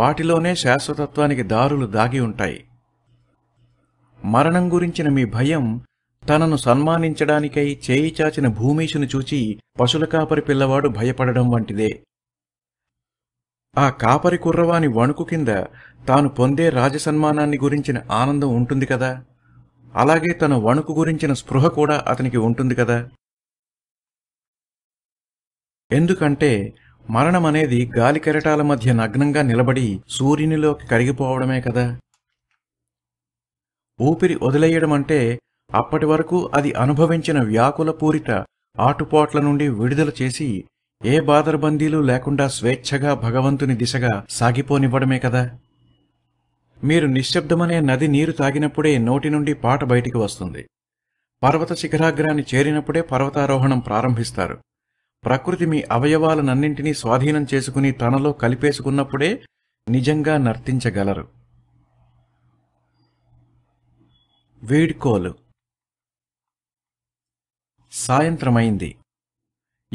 వాటిలోనే శాశ్వతత్వానికి దారులు దాగి ఉంటాయి మరణం గురించిన మీ భయం తనను సన్మానించడానికై చేయి చాచిన భూమీషును చూచి పశుల కాపరి పిల్లవాడు భయపడడం వంటిదే ఆ కాపరి కుర్రవాని వణుకు కింద తాను పొందే రాజసన్మానాన్ని గురించిన ఆనందం ఉంటుంది కదా అలాగే తన వణుకు గురించిన స్పృహ కూడా అతనికి ఉంటుంది కదా ఎందుకంటే మరణమనేది గాలి కెరటాల మధ్య నగ్నంగా నిలబడి సూర్యునిలోకి కరిగిపోవడమే కదా ఊపిరి వదిలేయడమంటే అంటే అప్పటి వరకు అది అనుభవించిన వ్యాకుల పూరిత ఆటుపోట్ల నుండి విడుదల చేసి ఏ బాదరబందీలు లేకుండా స్వేచ్ఛగా భగవంతుని దిశగా సాగిపోనివ్వడమే కదా మీరు నిశ్శబ్దమనే నది నీరు తాగినప్పుడే నోటి నుండి పాట బయటికి వస్తుంది పర్వత శిఖరాగ్రాన్ని చేరినప్పుడే పర్వతారోహణం ప్రారంభిస్తారు ప్రకృతి మీ అవయవాలనన్నింటినీ స్వాధీనం చేసుకుని తనలో కలిపేసుకున్నప్పుడే నిజంగా నర్తించగలరు వీడ్కోలు సాయంత్రమైంది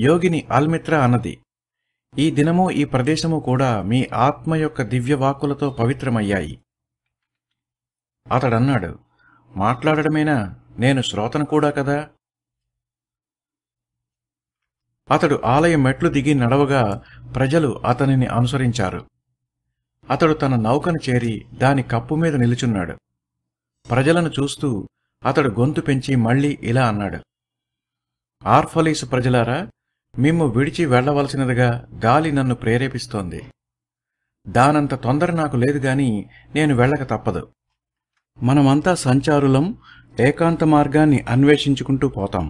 యోగిని ఆల్మిత్ర అన్నది ఈ దినము ఈ ప్రదేశము కూడా మీ ఆత్మ యొక్క దివ్యవాకులతో పవిత్రమయ్యాయి అతడన్నాడు మాట్లాడడమేనా నేను శ్రోతను కూడా కదా అతడు ఆలయ మెట్లు దిగి నడవగా ప్రజలు అతనిని అనుసరించారు అతడు తన నౌకను చేరి దాని కప్పు మీద నిలుచున్నాడు ప్రజలను చూస్తూ అతడు గొంతు పెంచి మళ్ళీ ఇలా అన్నాడు ఆర్ఫలీస్ ప్రజలారా మిమ్ము విడిచి వెళ్లవలసినదిగా గాలి నన్ను ప్రేరేపిస్తోంది దానంత తొందర నాకు లేదు గాని నేను వెళ్ళక తప్పదు మనమంతా సంచారులం ఏకాంత మార్గాన్ని అన్వేషించుకుంటూ పోతాం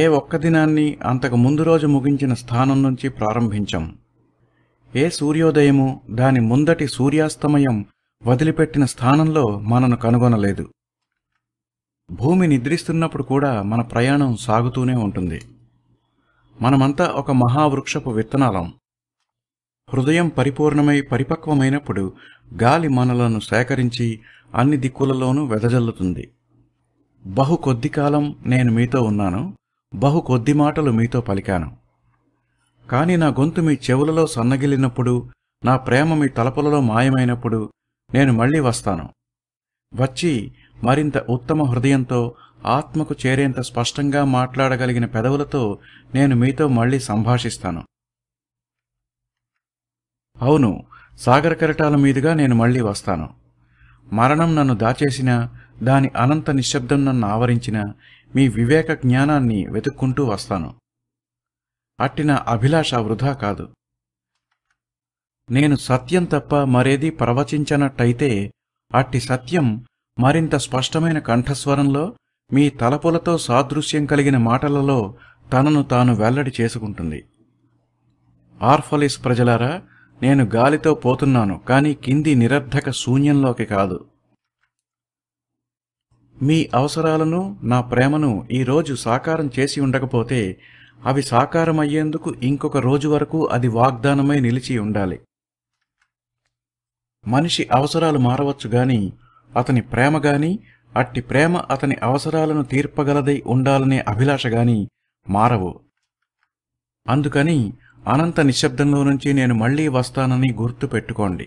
ఏ ఒక్క దినాన్ని అంతకు ముందు రోజు ముగించిన స్థానం నుంచి ప్రారంభించం ఏ సూర్యోదయము దాని ముందటి సూర్యాస్తమయం వదిలిపెట్టిన స్థానంలో మనను కనుగొనలేదు భూమి నిద్రిస్తున్నప్పుడు కూడా మన ప్రయాణం సాగుతూనే ఉంటుంది మనమంతా ఒక మహావృక్షపు విత్తనాలం హృదయం పరిపూర్ణమై పరిపక్వమైనప్పుడు గాలి మనలను సేకరించి అన్ని దిక్కులలోనూ వెదజల్లుతుంది బహు కొద్ది కాలం నేను మీతో ఉన్నాను బహు కొద్ది మాటలు మీతో పలికాను కాని నా గొంతు మీ చెవులలో సన్నగిలినప్పుడు నా ప్రేమ మీ తలపులలో మాయమైనప్పుడు నేను మళ్ళీ వస్తాను వచ్చి మరింత ఉత్తమ హృదయంతో ఆత్మకు చేరేంత స్పష్టంగా మాట్లాడగలిగిన పెదవులతో నేను మీతో మళ్ళీ సంభాషిస్తాను అవును సాగర కరటాల మీదుగా నేను మళ్ళీ వస్తాను మరణం నన్ను దాచేసిన దాని అనంత నిశ్శబ్దం నన్ను ఆవరించిన మీ వివేక జ్ఞానాన్ని వెతుక్కుంటూ వస్తాను అట్టిన అభిలాష వృధా కాదు నేను సత్యం తప్ప మరేదీ ప్రవచించనట్టయితే అట్టి సత్యం మరింత స్పష్టమైన కంఠస్వరంలో మీ తలపులతో సాదృశ్యం కలిగిన మాటలలో తనను తాను వెల్లడి చేసుకుంటుంది ఆర్ఫలిస్ ప్రజలారా నేను గాలితో పోతున్నాను కానీ కింది నిరర్ధక శూన్యంలోకి కాదు మీ అవసరాలను నా ప్రేమను ఈరోజు సాకారం చేసి ఉండకపోతే అవి సాకారమయ్యేందుకు ఇంకొక రోజు వరకు అది వాగ్దానమై నిలిచి ఉండాలి మనిషి అవసరాలు మారవచ్చు గాని అతని ప్రేమగాని అట్టి ప్రేమ అతని అవసరాలను తీర్పగలదై ఉండాలనే అభిలాషగాని మారవు అందుకని అనంత నిశ్శబ్దంలో నుంచి నేను మళ్లీ వస్తానని గుర్తు పెట్టుకోండి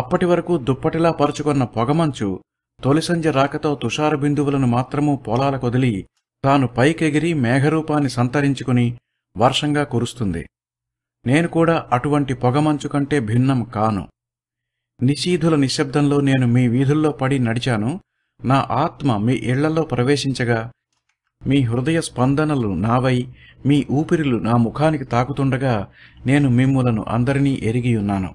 అప్పటి వరకు దుప్పటిలా పరుచుకున్న పొగమంచు తొలిసంజ రాకతో తుషార బిందువులను మాత్రము పొలాలకొదిలి తాను పైకెగిరి మేఘరూపాన్ని సంతరించుకుని వర్షంగా కురుస్తుంది నేను కూడా అటువంటి పొగమంచు కంటే భిన్నం కాను నిశీధుల నిశ్శబ్దంలో నేను మీ వీధుల్లో పడి నడిచాను నా ఆత్మ మీ ఇళ్లలో ప్రవేశించగా మీ హృదయ స్పందనలు నావై మీ ఊపిరులు నా ముఖానికి తాకుతుండగా నేను మిమ్ములను అందరినీ ఎరిగియున్నాను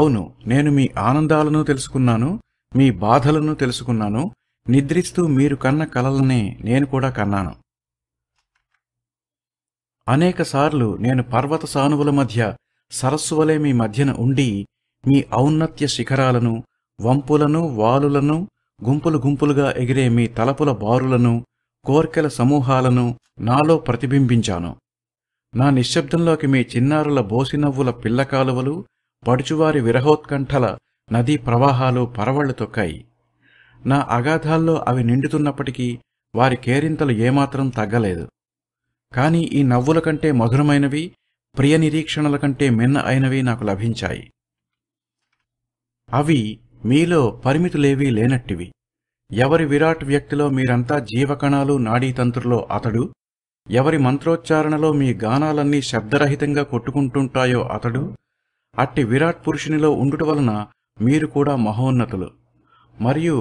అవును నేను మీ ఆనందాలను తెలుసుకున్నాను మీ బాధలను తెలుసుకున్నాను నిద్రిస్తూ మీరు కన్న కలలనే నేను కూడా కన్నాను అనేకసార్లు నేను పర్వత సానువుల మధ్య సరస్సువలే మీ మధ్యన ఉండి మీ ఔన్నత్య శిఖరాలను వంపులను వాలులను గుంపులు గుంపులుగా ఎగిరే మీ తలపుల బారులను కోర్కెల సమూహాలను నాలో ప్రతిబింబించాను నా నిశ్శబ్దంలోకి మీ చిన్నారుల బోసినవ్వుల పిల్లకాలువలు పడుచువారి విరహోత్కంఠల నదీ ప్రవాహాలు పరవళ్లు తొక్కాయి నా అగాధాల్లో అవి నిండుతున్నప్పటికీ వారి కేరింతలు ఏమాత్రం తగ్గలేదు కాని ఈ నవ్వుల కంటే మధురమైనవి ప్రియ నిరీక్షణల కంటే మిన్న అయినవి నాకు లభించాయి అవి మీలో పరిమితులేవీ లేనట్టివి ఎవరి విరాట్ వ్యక్తిలో మీరంతా జీవకణాలు నాడీతంతులో అతడు ఎవరి మంత్రోచ్చారణలో మీ గానాలన్నీ శబ్దరహితంగా కొట్టుకుంటుంటాయో అతడు అట్టి విరాట్ పురుషునిలో ఉండుట వలన మీరు కూడా మహోన్నతులు మరియు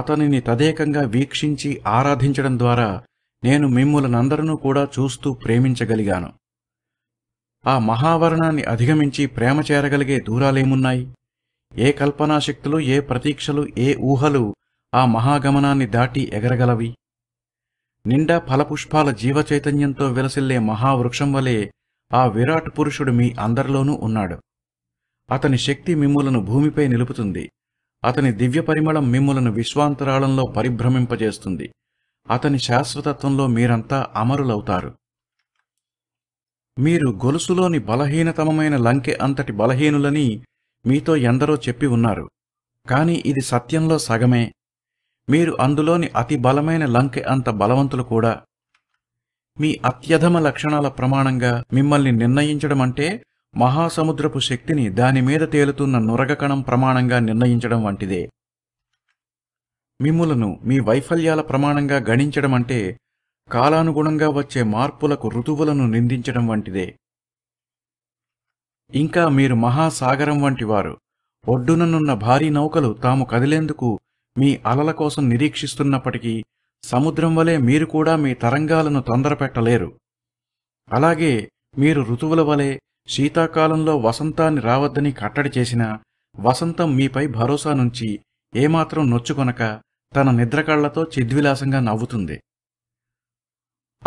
అతనిని తదేకంగా వీక్షించి ఆరాధించడం ద్వారా నేను మిమ్ములనందరినూ కూడా చూస్తూ ప్రేమించగలిగాను ఆ మహావరణాన్ని అధిగమించి ప్రేమ చేరగలిగే దూరాలేమున్నాయి ఏ కల్పనాశక్తులు ఏ ప్రతీక్షలు ఏ ఊహలు ఆ మహాగమనాన్ని దాటి ఎగరగలవి నిండా ఫలపుష్పాల జీవచైతన్యంతో విలసిల్లే మహావృక్షం వలె ఆ విరాట్ పురుషుడు మీ అందరిలోనూ ఉన్నాడు అతని శక్తి మిమ్ములను భూమిపై నిలుపుతుంది అతని దివ్య పరిమళం మిమ్ములను విశ్వాంతరాళంలో పరిభ్రమింపజేస్తుంది అతని శాశ్వతత్వంలో మీరంతా అమరులవుతారు మీరు గొలుసులోని బలహీనతమమైన లంకె అంతటి బలహీనులని మీతో ఎందరో చెప్పి ఉన్నారు కాని ఇది సత్యంలో సగమే మీరు అందులోని అతి బలమైన లంకె అంత బలవంతులు కూడా మీ అత్యధమ లక్షణాల ప్రమాణంగా మిమ్మల్ని నిర్ణయించడమంటే మహాసముద్రపు శక్తిని దానిమీద తేలుతున్న నురగకణం ప్రమాణంగా నిర్ణయించడం వంటిదే మిమ్ములను మీ వైఫల్యాల ప్రమాణంగా గణించడమంటే కాలానుగుణంగా వచ్చే మార్పులకు ఋతువులను నిందించడం వంటిదే ఇంకా మీరు మహాసాగరం వంటివారు ఒడ్డుననున్న భారీ నౌకలు తాము కదిలేందుకు మీ అలల కోసం నిరీక్షిస్తున్నప్పటికీ సముద్రం వలె మీరు కూడా మీ తరంగాలను తొందరపెట్టలేరు అలాగే మీరు ఋతువుల వలె శీతాకాలంలో వసంతాన్ని రావద్దని కట్టడి చేసినా వసంతం మీపై భరోసా నుంచి ఏమాత్రం నొచ్చుకొనక తన నిద్రకళ్లతో చిద్విలాసంగా నవ్వుతుంది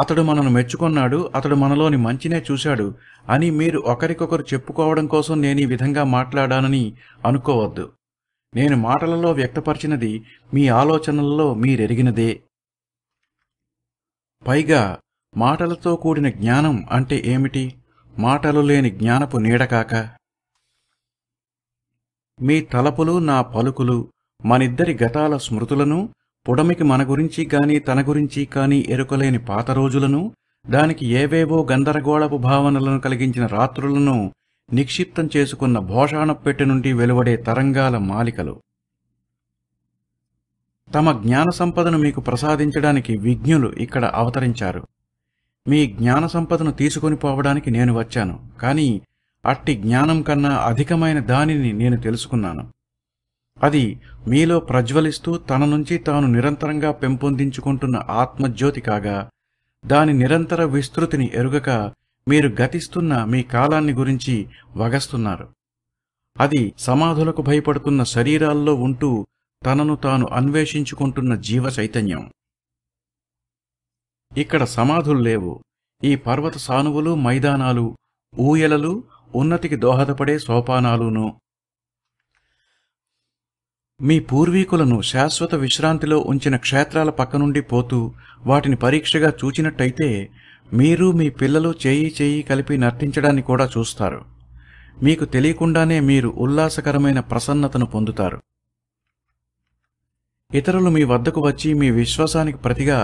అతడు మనను మెచ్చుకున్నాడు అతడు మనలోని మంచినే చూశాడు అని మీరు ఒకరికొకరు చెప్పుకోవడం కోసం నేను ఈ విధంగా మాట్లాడానని అనుకోవద్దు నేను మాటలలో వ్యక్తపరిచినది మీ ఆలోచనలలో మీరెరిగినదే పైగా మాటలతో కూడిన జ్ఞానం అంటే ఏమిటి మాటలు లేని జ్ఞానపు నీడకాక మీ తలపులు నా పలుకులు మనిద్దరి గతాల స్మృతులను పుడమికి మన గురించి కానీ తన గురించి కానీ ఎరుకలేని పాత రోజులను దానికి ఏవేవో గందరగోళపు భావనలను కలిగించిన రాత్రులను నిక్షిప్తం చేసుకున్న భోషాణపెట్టు నుండి వెలువడే తరంగాల మాలికలు తమ జ్ఞాన సంపదను మీకు ప్రసాదించడానికి విజ్ఞులు ఇక్కడ అవతరించారు మీ జ్ఞాన సంపదను తీసుకొని పోవడానికి నేను వచ్చాను కానీ అట్టి జ్ఞానం కన్నా అధికమైన దానిని నేను తెలుసుకున్నాను అది మీలో ప్రజ్వలిస్తూ తన నుంచి తాను నిరంతరంగా పెంపొందించుకుంటున్న ఆత్మజ్యోతి కాగా దాని నిరంతర విస్తృతిని ఎరుగక మీరు గతిస్తున్న మీ కాలాన్ని గురించి వగస్తున్నారు అది సమాధులకు భయపడుతున్న శరీరాల్లో ఉంటూ తనను తాను అన్వేషించుకుంటున్న జీవ చైతన్యం ఇక్కడ సమాధులు లేవు ఈ పర్వత సానువులు మైదానాలు ఊయలలు ఉన్నతికి దోహదపడే సోపానాలును మీ పూర్వీకులను శాశ్వత విశ్రాంతిలో ఉంచిన క్షేత్రాల పక్క నుండి పోతూ వాటిని పరీక్షగా చూచినట్టయితే మీరు మీ పిల్లలు చేయి చేయి కలిపి నర్తించడాన్ని కూడా చూస్తారు మీకు తెలియకుండానే మీరు ఉల్లాసకరమైన ప్రసన్నతను పొందుతారు ఇతరులు మీ వద్దకు వచ్చి మీ విశ్వాసానికి ప్రతిగా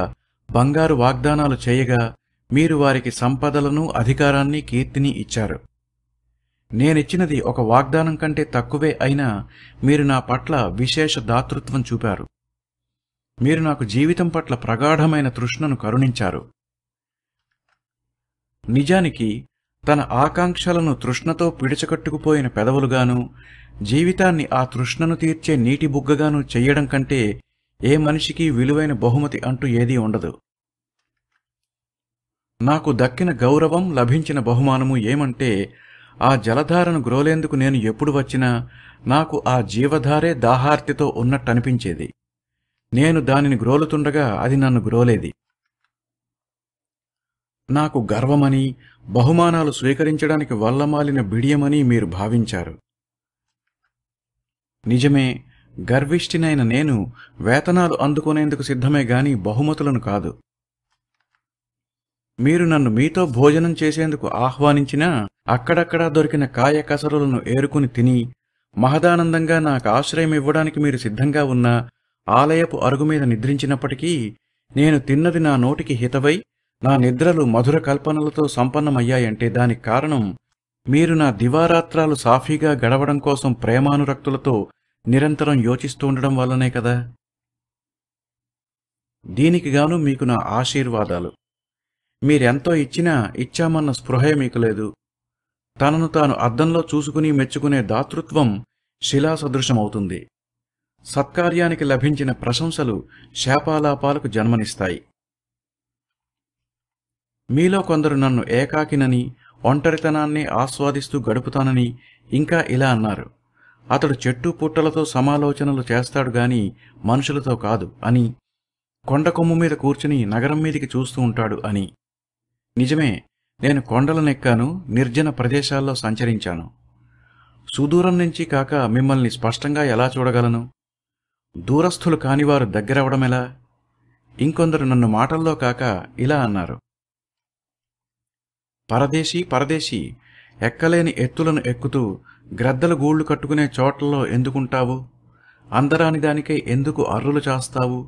బంగారు వాగ్దానాలు చేయగా మీరు వారికి సంపదలను అధికారాన్ని కీర్తిని ఇచ్చారు నేనిచ్చినది ఒక వాగ్దానం కంటే తక్కువే అయినా మీరు నా పట్ల విశేష దాతృత్వం చూపారు మీరు నాకు జీవితం పట్ల ప్రగాఢమైన తృష్ణను కరుణించారు నిజానికి తన ఆకాంక్షలను తృష్ణతో పిడిచకట్టుకుపోయిన పెదవులుగాను జీవితాన్ని ఆ తృష్ణను తీర్చే నీటి బుగ్గగాను చెయ్యడం కంటే ఏ మనిషికి విలువైన బహుమతి అంటూ ఏదీ ఉండదు నాకు దక్కిన గౌరవం లభించిన బహుమానము ఏమంటే ఆ జలధారను గ్రోలేందుకు నేను ఎప్పుడు వచ్చినా నాకు ఆ జీవధారే దాహార్తితో ఉన్నట్టనిపించేది నేను దానిని గ్రోలుతుండగా అది నన్ను గ్రోలేది నాకు గర్వమని బహుమానాలు స్వీకరించడానికి వల్లమాలిన బిడియమని మీరు భావించారు నిజమే గర్విష్ఠినైన నేను వేతనాలు అందుకునేందుకు సిద్ధమే గాని బహుమతులను కాదు మీరు నన్ను మీతో భోజనం చేసేందుకు ఆహ్వానించినా అక్కడక్కడా దొరికిన కాయ ఏరుకుని తిని మహదానందంగా నాకు ఆశ్రయం ఇవ్వడానికి మీరు సిద్ధంగా ఉన్న ఆలయపు అరుగుమీద నిద్రించినప్పటికీ నేను తిన్నది నా నోటికి హితవై నా నిద్రలు మధుర కల్పనలతో సంపన్నమయ్యాయంటే దానికి కారణం మీరు నా దివారాత్రాలు సాఫీగా గడవడం కోసం ప్రేమానురక్తులతో నిరంతరం ఉండడం వల్లనే కదా దీనికి గాను మీకు నా ఆశీర్వాదాలు మీరెంతో ఇచ్చినా ఇచ్చామన్న స్పృహే మీకు లేదు తనను తాను అద్దంలో చూసుకుని మెచ్చుకునే దాతృత్వం శిలాసదృశమవుతుంది సత్కార్యానికి లభించిన ప్రశంసలు శాపాలాపాలకు జన్మనిస్తాయి మీలో కొందరు నన్ను ఏకాకినని ఒంటరితనాన్ని ఆస్వాదిస్తూ గడుపుతానని ఇంకా ఇలా అన్నారు అతడు చెట్టు పుట్టలతో సమాలోచనలు చేస్తాడు గాని మనుషులతో కాదు అని కొండ కొమ్ము మీద కూర్చుని నగరం మీదికి చూస్తూ ఉంటాడు అని నిజమే నేను కొండలనెక్కాను నిర్జన ప్రదేశాల్లో సంచరించాను సుదూరం నుంచి కాక మిమ్మల్ని స్పష్టంగా ఎలా చూడగలను దూరస్థులు కానివారు దగ్గరవడమెలా ఇంకొందరు నన్ను మాటల్లో కాక ఇలా అన్నారు పరదేశీ పరదేశీ ఎక్కలేని ఎత్తులను ఎక్కుతూ గ్రద్దలు గూళ్ళు కట్టుకునే చోట్లలో ఎందుకుంటావు అందరాని దానికై ఎందుకు అర్రులు చేస్తావు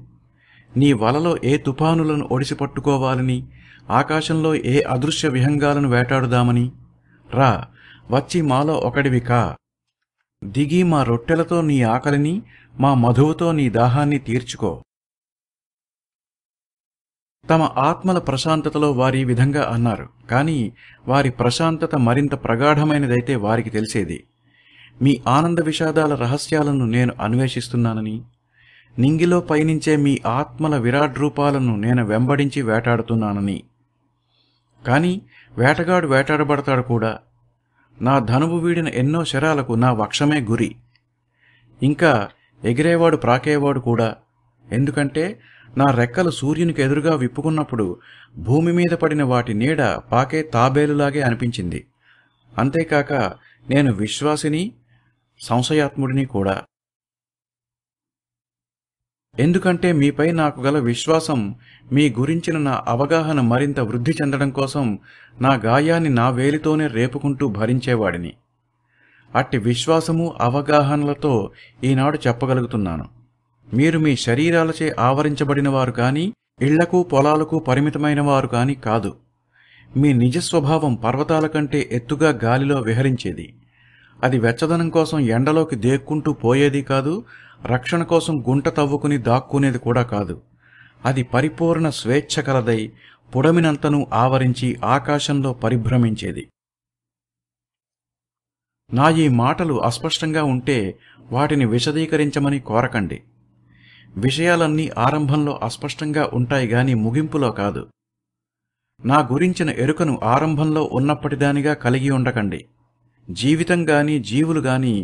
నీ వలలో ఏ తుఫానులను ఒడిసి పట్టుకోవాలని ఆకాశంలో ఏ అదృశ్య విహంగాలను వేటాడుదామని రా వచ్చి మాలో ఒకడివి కా దిగి మా రొట్టెలతో నీ ఆకలిని మా మధువుతో నీ దాహాన్ని తీర్చుకో తమ ఆత్మల ప్రశాంతతలో వారి విధంగా అన్నారు కానీ వారి ప్రశాంతత మరింత ప్రగాఢమైనదైతే వారికి తెలిసేది మీ ఆనంద విషాదాల రహస్యాలను నేను అన్వేషిస్తున్నానని నింగిలో పయనించే మీ ఆత్మల విరాట్ రూపాలను నేను వెంబడించి వేటాడుతున్నానని కానీ వేటగాడు వేటాడబడతాడు కూడా నా ధనువు వీడిన ఎన్నో శరాలకు నా వక్షమే గురి ఇంకా ఎగిరేవాడు ప్రాకేవాడు కూడా ఎందుకంటే నా రెక్కలు సూర్యునికి ఎదురుగా విప్పుకున్నప్పుడు భూమి మీద పడిన వాటి నీడ పాకే తాబేలులాగే అనిపించింది అంతేకాక నేను విశ్వాసిని సంశయాత్ముడిని కూడా ఎందుకంటే మీపై నాకు గల విశ్వాసం మీ గురించిన నా అవగాహన మరింత వృద్ధి చెందడం కోసం నా గాయాన్ని నా వేలితోనే రేపుకుంటూ భరించేవాడిని అట్టి విశ్వాసము అవగాహనలతో ఈనాడు చెప్పగలుగుతున్నాను మీరు మీ శరీరాలచే ఆవరించబడిన వారు కానీ ఇళ్లకు పొలాలకు పరిమితమైన వారు కానీ కాదు మీ నిజస్వభావం పర్వతాల కంటే ఎత్తుగా గాలిలో విహరించేది అది వెచ్చదనం కోసం ఎండలోకి దేక్కుంటూ పోయేది కాదు రక్షణ కోసం గుంట తవ్వుకుని దాక్కునేది కూడా కాదు అది పరిపూర్ణ స్వేచ్ఛ కలదై పొడమినంతను ఆవరించి ఆకాశంలో పరిభ్రమించేది నా ఈ మాటలు అస్పష్టంగా ఉంటే వాటిని విశదీకరించమని కోరకండి విషయాలన్నీ ఆరంభంలో అస్పష్టంగా ఉంటాయి గాని ముగింపులో కాదు నా గురించిన ఎరుకను ఆరంభంలో ఉన్నప్పటిదానిగా కలిగి ఉండకండి జీవితం గాని జీవులు గాని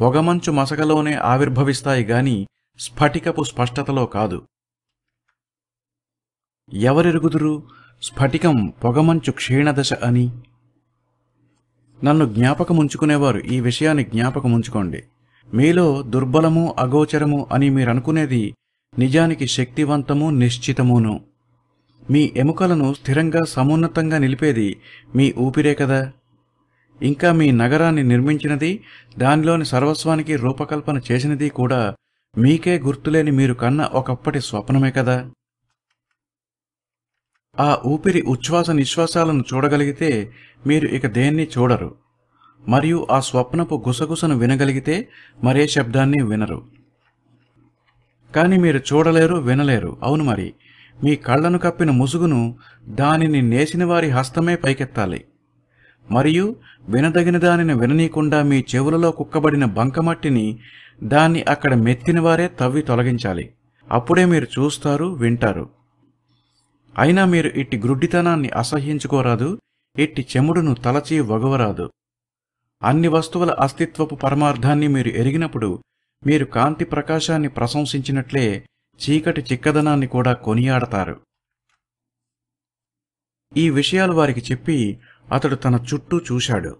పొగమంచు మసకలోనే ఆవిర్భవిస్తాయి గాని స్ఫటికపు స్పష్టతలో కాదు ఎవరెరుగుదురు స్ఫటికం పొగమంచు క్షీణదశ అని నన్ను జ్ఞాపకముంచుకునేవారు ఈ విషయాన్ని జ్ఞాపకముంచుకోండి మీలో దుర్బలము అగోచరము అని మీరనుకునేది నిజానికి శక్తివంతము నిశ్చితమును మీ ఎముకలను స్థిరంగా సమున్నతంగా నిలిపేది మీ ఊపిరే కదా ఇంకా మీ నగరాన్ని నిర్మించినది దానిలోని సర్వస్వానికి రూపకల్పన చేసినది కూడా మీకే గుర్తులేని మీరు కన్న ఒకప్పటి స్వప్నమే కదా ఆ ఊపిరి ఉచ్ఛ్వాస నిశ్వాసాలను చూడగలిగితే మీరు ఇక దేన్ని చూడరు మరియు ఆ స్వప్నపు గుసగుసను వినగలిగితే మరే శబ్దాన్ని వినరు కానీ మీరు చూడలేరు వినలేరు అవును మరి మీ కళ్లను కప్పిన ముసుగును దానిని నేసిన వారి హస్తమే పైకెత్తాలి మరియు వినదగిన దానిని విననీయకుండా మీ చెవులలో కుక్కబడిన బంకమట్టిని దాన్ని అక్కడ మెత్తిన వారే తవ్వి తొలగించాలి అప్పుడే మీరు చూస్తారు వింటారు అయినా మీరు ఇట్టి గ్రుడ్డితనాన్ని అసహ్యించుకోరాదు ఇట్టి చెముడును తలచి వగవరాదు అన్ని వస్తువుల అస్తిత్వపు పరమార్థాన్ని మీరు ఎరిగినప్పుడు మీరు కాంతి ప్రకాశాన్ని ప్రశంసించినట్లే చీకటి చిక్కదనాన్ని కూడా కొనియాడతారు ఈ విషయాలు వారికి చెప్పి అతడు తన చుట్టూ చూశాడు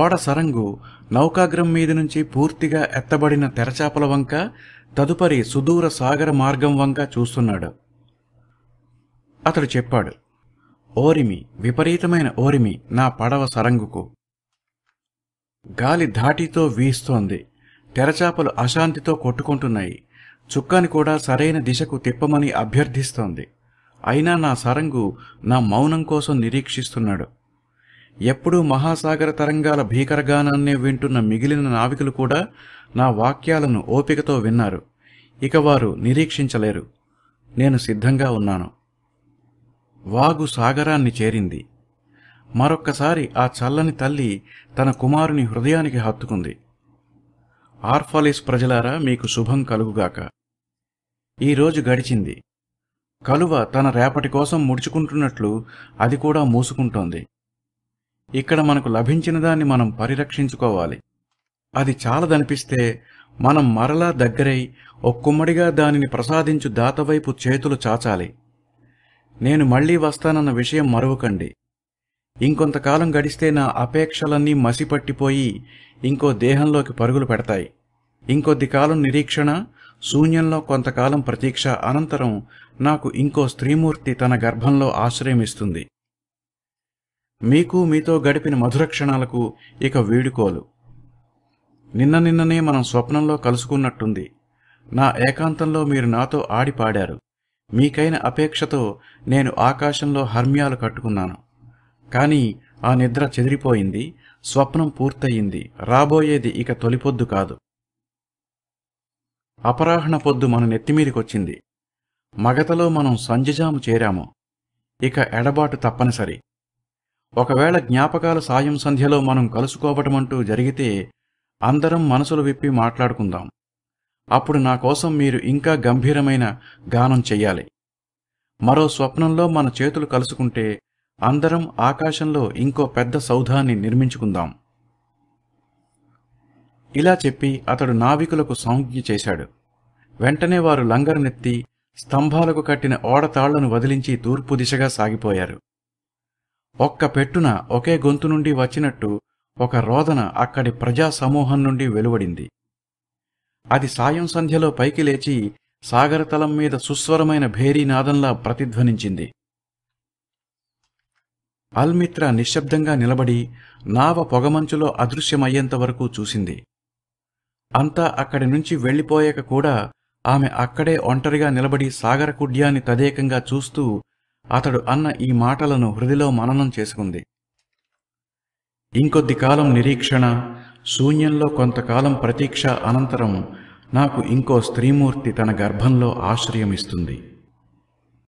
ఓడ సరంగు నౌకాగ్రం మీద నుంచి పూర్తిగా ఎత్తబడిన తెరచాపల వంక తదుపరి సుదూర సాగర మార్గం వంక చూస్తున్నాడు అతడు చెప్పాడు ఓరిమి విపరీతమైన ఓరిమి నా పడవ సరంగుకు గాలి ధాటితో వీస్తోంది తెరచాపలు అశాంతితో కొట్టుకుంటున్నాయి చుక్కాని కూడా సరైన దిశకు తిప్పమని అభ్యర్థిస్తోంది అయినా నా సరంగు నా మౌనం కోసం నిరీక్షిస్తున్నాడు ఎప్పుడూ మహాసాగర తరంగాల భీకరగానాన్నే వింటున్న మిగిలిన నావికులు కూడా నా వాక్యాలను ఓపికతో విన్నారు ఇక వారు నిరీక్షించలేరు నేను సిద్ధంగా ఉన్నాను వాగు సాగరాన్ని చేరింది మరొక్కసారి ఆ చల్లని తల్లి తన కుమారుని హృదయానికి హత్తుకుంది ఆర్ఫాలిస్ ప్రజలారా మీకు శుభం కలుగుగాక ఈరోజు గడిచింది కలువ తన రేపటి కోసం ముడుచుకుంటున్నట్లు అది కూడా మూసుకుంటోంది ఇక్కడ మనకు లభించిన దాన్ని మనం పరిరక్షించుకోవాలి అది చాలదనిపిస్తే మనం మరలా దగ్గరై ఒక్కుమ్మడిగా దానిని ప్రసాదించు దాతవైపు చేతులు చాచాలి నేను మళ్లీ వస్తానన్న విషయం మరువకండి ఇంకొంతకాలం గడిస్తే నా అపేక్షలన్నీ మసిపట్టిపోయి ఇంకో దేహంలోకి పరుగులు పెడతాయి ఇంకొద్ది కాలం నిరీక్షణ శూన్యంలో కొంతకాలం ప్రతీక్ష అనంతరం నాకు ఇంకో స్త్రీమూర్తి తన గర్భంలో ఆశ్రయమిస్తుంది మీకు మీతో గడిపిన మధుర క్షణాలకు ఇక వీడుకోలు నిన్న నిన్ననే మనం స్వప్నంలో కలుసుకున్నట్టుంది నా ఏకాంతంలో మీరు నాతో ఆడిపాడారు మీకైన అపేక్షతో నేను ఆకాశంలో హర్మ్యాలు కట్టుకున్నాను కానీ ఆ నిద్ర చెదిరిపోయింది స్వప్నం పూర్తయింది రాబోయేది ఇక తొలిపొద్దు కాదు అపరాహణ పొద్దు మన నెత్తిమీదికొచ్చింది మగతలో మనం సంజజాము చేరాము ఇక ఎడబాటు తప్పనిసరి ఒకవేళ జ్ఞాపకాల సాయం సంధ్యలో మనం కలుసుకోవటమంటూ జరిగితే అందరం మనసులు విప్పి మాట్లాడుకుందాం అప్పుడు నా కోసం మీరు ఇంకా గంభీరమైన గానం చెయ్యాలి మరో స్వప్నంలో మన చేతులు కలుసుకుంటే అందరం ఆకాశంలో ఇంకో పెద్ద సౌధాన్ని నిర్మించుకుందాం ఇలా చెప్పి అతడు నావికులకు సంజ్ఞ చేశాడు వెంటనే వారు నెత్తి స్తంభాలకు కట్టిన ఓడతాళ్లను వదిలించి తూర్పు దిశగా సాగిపోయారు ఒక్క పెట్టున ఒకే గొంతు నుండి వచ్చినట్టు ఒక రోదన అక్కడి ప్రజా సమూహం నుండి వెలువడింది అది సాయం సంధ్యలో పైకి లేచి సాగరతలం మీద సుస్వరమైన భేరీనాదంలా ప్రతిధ్వనించింది అల్మిత్ర నిశ్శబ్దంగా నిలబడి నావ పొగమంచులో అదృశ్యమయ్యేంతవరకు వరకు చూసింది అంతా అక్కడి నుంచి వెళ్ళిపోయాక కూడా ఆమె అక్కడే ఒంటరిగా నిలబడి సాగరకుడ్యాన్ని తదేకంగా చూస్తూ అతడు అన్న ఈ మాటలను హృదిలో మననం చేసుకుంది ఇంకొద్ది కాలం నిరీక్షణ శూన్యంలో కొంతకాలం ప్రతీక్ష అనంతరం నాకు ఇంకో స్త్రీమూర్తి తన గర్భంలో ఆశ్రయమిస్తుంది